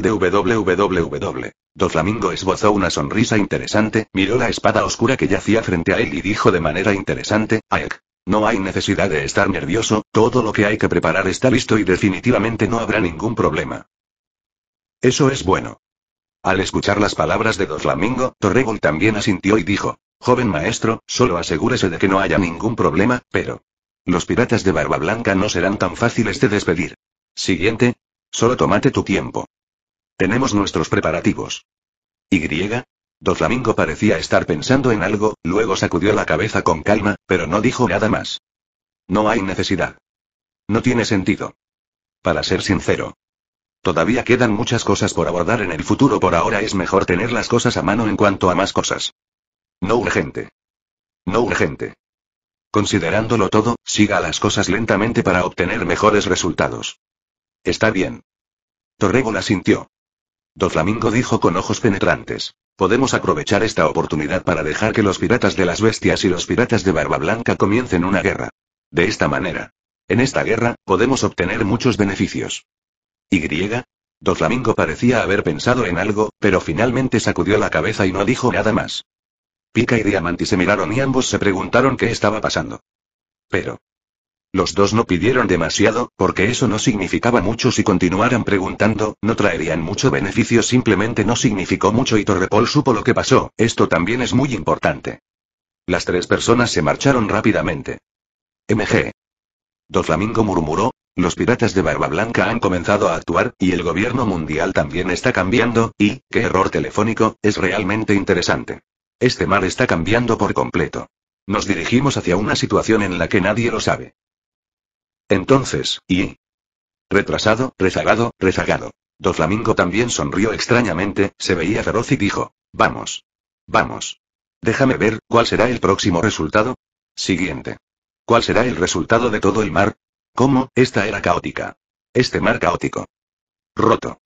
de www. Doflamingo esbozó una sonrisa interesante, miró la espada oscura que yacía frente a él y dijo de manera interesante, Aek. No hay necesidad de estar nervioso, todo lo que hay que preparar está listo y definitivamente no habrá ningún problema. Eso es bueno. Al escuchar las palabras de Doflamingo, Torregol también asintió y dijo, Joven maestro, solo asegúrese de que no haya ningún problema, pero... Los piratas de Barba Blanca no serán tan fáciles de despedir. Siguiente, Solo tómate tu tiempo. Tenemos nuestros preparativos. ¿Y? Doflamingo parecía estar pensando en algo, luego sacudió la cabeza con calma, pero no dijo nada más. No hay necesidad. No tiene sentido. Para ser sincero. Todavía quedan muchas cosas por abordar en el futuro, por ahora es mejor tener las cosas a mano en cuanto a más cosas. No urgente. No urgente. Considerándolo todo, siga las cosas lentamente para obtener mejores resultados. Está bien. Torrego la sintió. Doflamingo dijo con ojos penetrantes. Podemos aprovechar esta oportunidad para dejar que los piratas de las bestias y los piratas de Barba Blanca comiencen una guerra. De esta manera. En esta guerra, podemos obtener muchos beneficios. ¿Y? Doflamingo parecía haber pensado en algo, pero finalmente sacudió la cabeza y no dijo nada más. Pica y Diamanti se miraron y ambos se preguntaron qué estaba pasando. Pero, los dos no pidieron demasiado, porque eso no significaba mucho si continuaran preguntando, no traerían mucho beneficio, simplemente no significó mucho y Torrepol supo lo que pasó, esto también es muy importante. Las tres personas se marcharon rápidamente. MG. Flamingo murmuró, los piratas de Barba Blanca han comenzado a actuar, y el gobierno mundial también está cambiando, y, qué error telefónico, es realmente interesante. Este mar está cambiando por completo. Nos dirigimos hacia una situación en la que nadie lo sabe. Entonces, ¿y? Retrasado, rezagado, rezagado. flamingo también sonrió extrañamente, se veía feroz y dijo, vamos. Vamos. Déjame ver, ¿cuál será el próximo resultado? Siguiente. ¿Cuál será el resultado de todo el mar? ¿Cómo? Esta era caótica. Este mar caótico. Roto.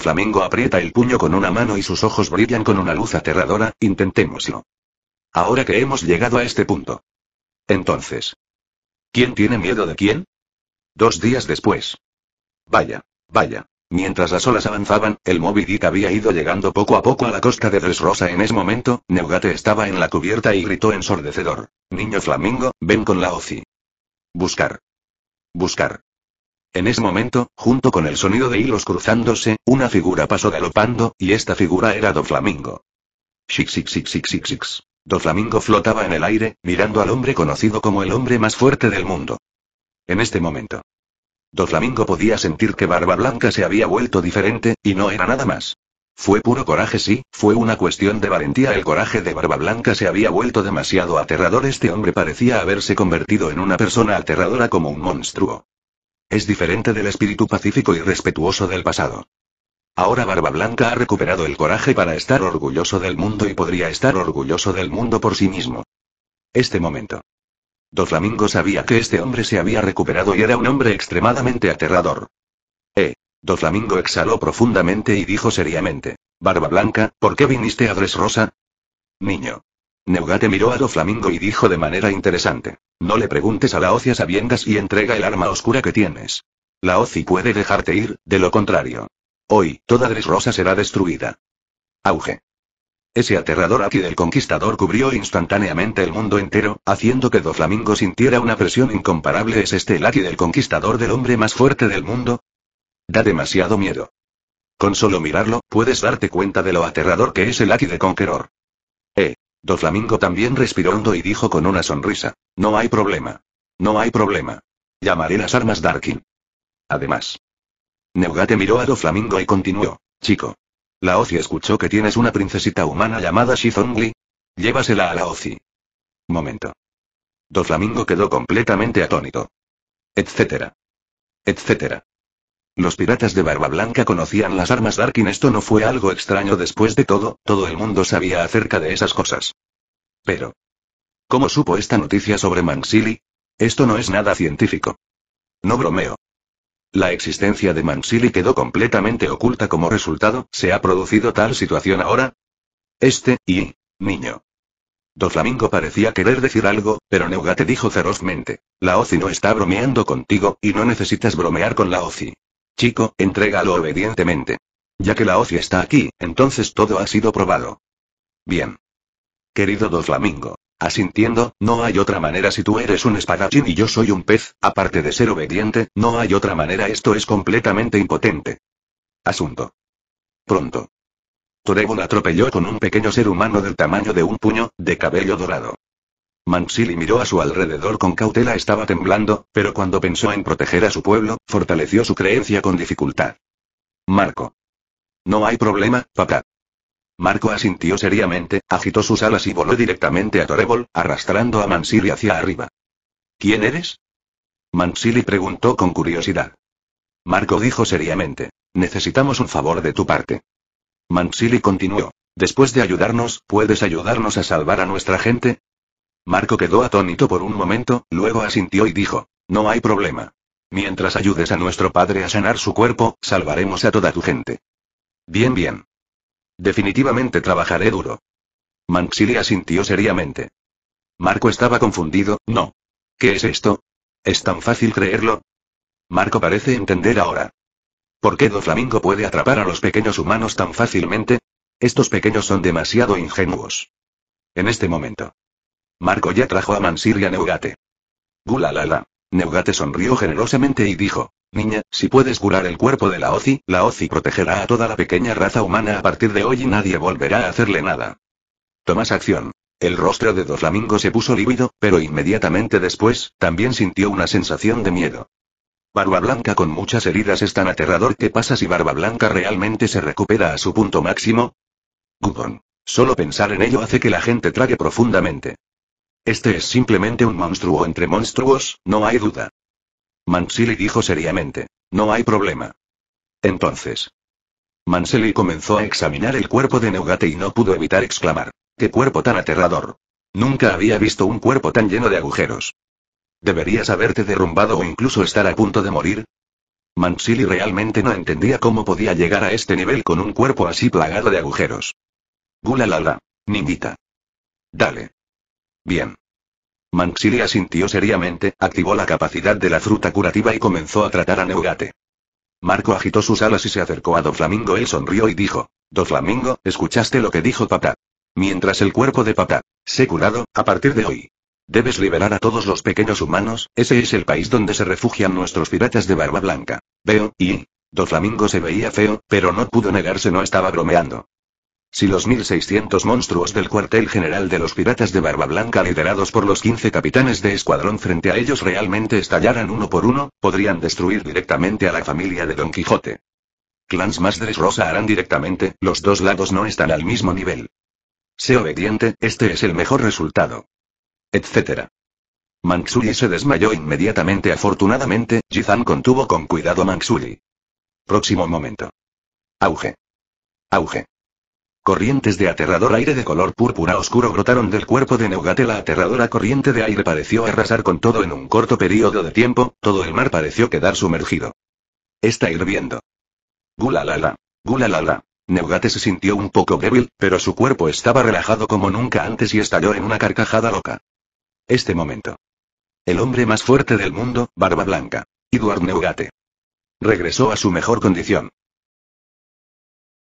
flamingo aprieta el puño con una mano y sus ojos brillan con una luz aterradora, intentémoslo. Ahora que hemos llegado a este punto. Entonces. ¿Quién tiene miedo de quién? Dos días después. Vaya, vaya. Mientras las olas avanzaban, el Moby Dick había ido llegando poco a poco a la costa de Rosa En ese momento, Neugate estaba en la cubierta y gritó ensordecedor. Niño Flamingo, ven con la OCI. Buscar. Buscar. En ese momento, junto con el sonido de hilos cruzándose, una figura pasó galopando, y esta figura era Do Flamingo. Flamingo flotaba en el aire, mirando al hombre conocido como el hombre más fuerte del mundo. En este momento. Flamingo podía sentir que Barba Blanca se había vuelto diferente, y no era nada más. Fue puro coraje, sí, fue una cuestión de valentía. El coraje de Barba Blanca se había vuelto demasiado aterrador. Este hombre parecía haberse convertido en una persona aterradora como un monstruo. Es diferente del espíritu pacífico y respetuoso del pasado. Ahora Barba Blanca ha recuperado el coraje para estar orgulloso del mundo y podría estar orgulloso del mundo por sí mismo. Este momento. Doflamingo sabía que este hombre se había recuperado y era un hombre extremadamente aterrador. Eh. Doflamingo exhaló profundamente y dijo seriamente. Barba Blanca, ¿por qué viniste a Rosa? Niño. Neugate miró a Doflamingo y dijo de manera interesante. No le preguntes a la Ocia sabiendas y entrega el arma oscura que tienes. La Oci puede dejarte ir, de lo contrario, Hoy, toda Rosa será destruida. Auge. Ese aterrador aquí del conquistador cubrió instantáneamente el mundo entero, haciendo que Doflamingo sintiera una presión incomparable. ¿Es este el aquí del conquistador del hombre más fuerte del mundo? Da demasiado miedo. Con solo mirarlo, puedes darte cuenta de lo aterrador que es el aquí de Conqueror. Eh. Doflamingo también respiró hondo y dijo con una sonrisa. No hay problema. No hay problema. Llamaré las armas Darkin. Además, Neugate miró a Doflamingo y continuó. Chico. La oci escuchó que tienes una princesita humana llamada Shizongli. Llévasela a la oci. Momento. Doflamingo quedó completamente atónito. Etcétera. Etcétera. Los piratas de Barba Blanca conocían las armas Darkin. Esto no fue algo extraño después de todo, todo el mundo sabía acerca de esas cosas. Pero. ¿Cómo supo esta noticia sobre Mansili? Esto no es nada científico. No bromeo. La existencia de Mansili quedó completamente oculta como resultado, se ha producido tal situación ahora. Este, y... niño. Doflamingo parecía querer decir algo, pero Neugate dijo ferozmente. La Ozi no está bromeando contigo, y no necesitas bromear con la Ozi. Chico, entrégalo obedientemente. Ya que la Ozi está aquí, entonces todo ha sido probado. Bien. Querido Doflamingo, Asintiendo, no hay otra manera si tú eres un espadachín y yo soy un pez, aparte de ser obediente, no hay otra manera esto es completamente impotente. Asunto. Pronto. Toregon atropelló con un pequeño ser humano del tamaño de un puño, de cabello dorado. Manxili miró a su alrededor con cautela estaba temblando, pero cuando pensó en proteger a su pueblo, fortaleció su creencia con dificultad. Marco. No hay problema, papá. Marco asintió seriamente, agitó sus alas y voló directamente a Torebol, arrastrando a Mansili hacia arriba. ¿Quién eres? Mansili preguntó con curiosidad. Marco dijo seriamente. Necesitamos un favor de tu parte. Mansili continuó. Después de ayudarnos, ¿puedes ayudarnos a salvar a nuestra gente? Marco quedó atónito por un momento, luego asintió y dijo. No hay problema. Mientras ayudes a nuestro padre a sanar su cuerpo, salvaremos a toda tu gente. Bien, bien. Definitivamente trabajaré duro. Mansiria sintió seriamente. Marco estaba confundido, no. ¿Qué es esto? ¿Es tan fácil creerlo? Marco parece entender ahora. ¿Por qué Doflamingo puede atrapar a los pequeños humanos tan fácilmente? Estos pequeños son demasiado ingenuos. En este momento. Marco ya trajo a Mansiri Neugate. Gulalala. Neugate sonrió generosamente y dijo. Niña, si puedes curar el cuerpo de la Ozi, la Ozi protegerá a toda la pequeña raza humana a partir de hoy y nadie volverá a hacerle nada. Tomás acción. El rostro de Doflamingo se puso lívido, pero inmediatamente después, también sintió una sensación de miedo. Barba Blanca con muchas heridas es tan aterrador que pasa si Barba Blanca realmente se recupera a su punto máximo. Gudon. Solo pensar en ello hace que la gente trague profundamente. Este es simplemente un monstruo entre monstruos, no hay duda. Mansili dijo seriamente. No hay problema. Entonces. Manxili comenzó a examinar el cuerpo de Neugate y no pudo evitar exclamar. ¡Qué cuerpo tan aterrador! Nunca había visto un cuerpo tan lleno de agujeros. ¿Deberías haberte derrumbado o incluso estar a punto de morir? Mansili realmente no entendía cómo podía llegar a este nivel con un cuerpo así plagado de agujeros. Gula la Dale. Bien. Manxili asintió seriamente, activó la capacidad de la fruta curativa y comenzó a tratar a Neugate. Marco agitó sus alas y se acercó a Doflamingo. Él sonrió y dijo: Doflamingo, ¿escuchaste lo que dijo papá? Mientras el cuerpo de papá se curado, a partir de hoy. Debes liberar a todos los pequeños humanos, ese es el país donde se refugian nuestros piratas de barba blanca. Veo, y. Doflamingo se veía feo, pero no pudo negarse, no estaba bromeando. Si los 1600 monstruos del cuartel general de los piratas de Barba Blanca liderados por los 15 capitanes de escuadrón frente a ellos realmente estallaran uno por uno, podrían destruir directamente a la familia de Don Quijote. Clans más Rosa harán directamente, los dos lados no están al mismo nivel. Sé obediente, este es el mejor resultado. Etcétera. Manxuli se desmayó inmediatamente. Afortunadamente, Jizan contuvo con cuidado a Próximo momento. Auge. Auge. Corrientes de aterrador aire de color púrpura oscuro brotaron del cuerpo de Neugate. La aterradora corriente de aire pareció arrasar con todo en un corto periodo de tiempo, todo el mar pareció quedar sumergido. Está hirviendo. Gulalala. Gulalala. Neugate se sintió un poco débil, pero su cuerpo estaba relajado como nunca antes y estalló en una carcajada loca. Este momento. El hombre más fuerte del mundo, Barba Blanca. Edward Neugate. Regresó a su mejor condición.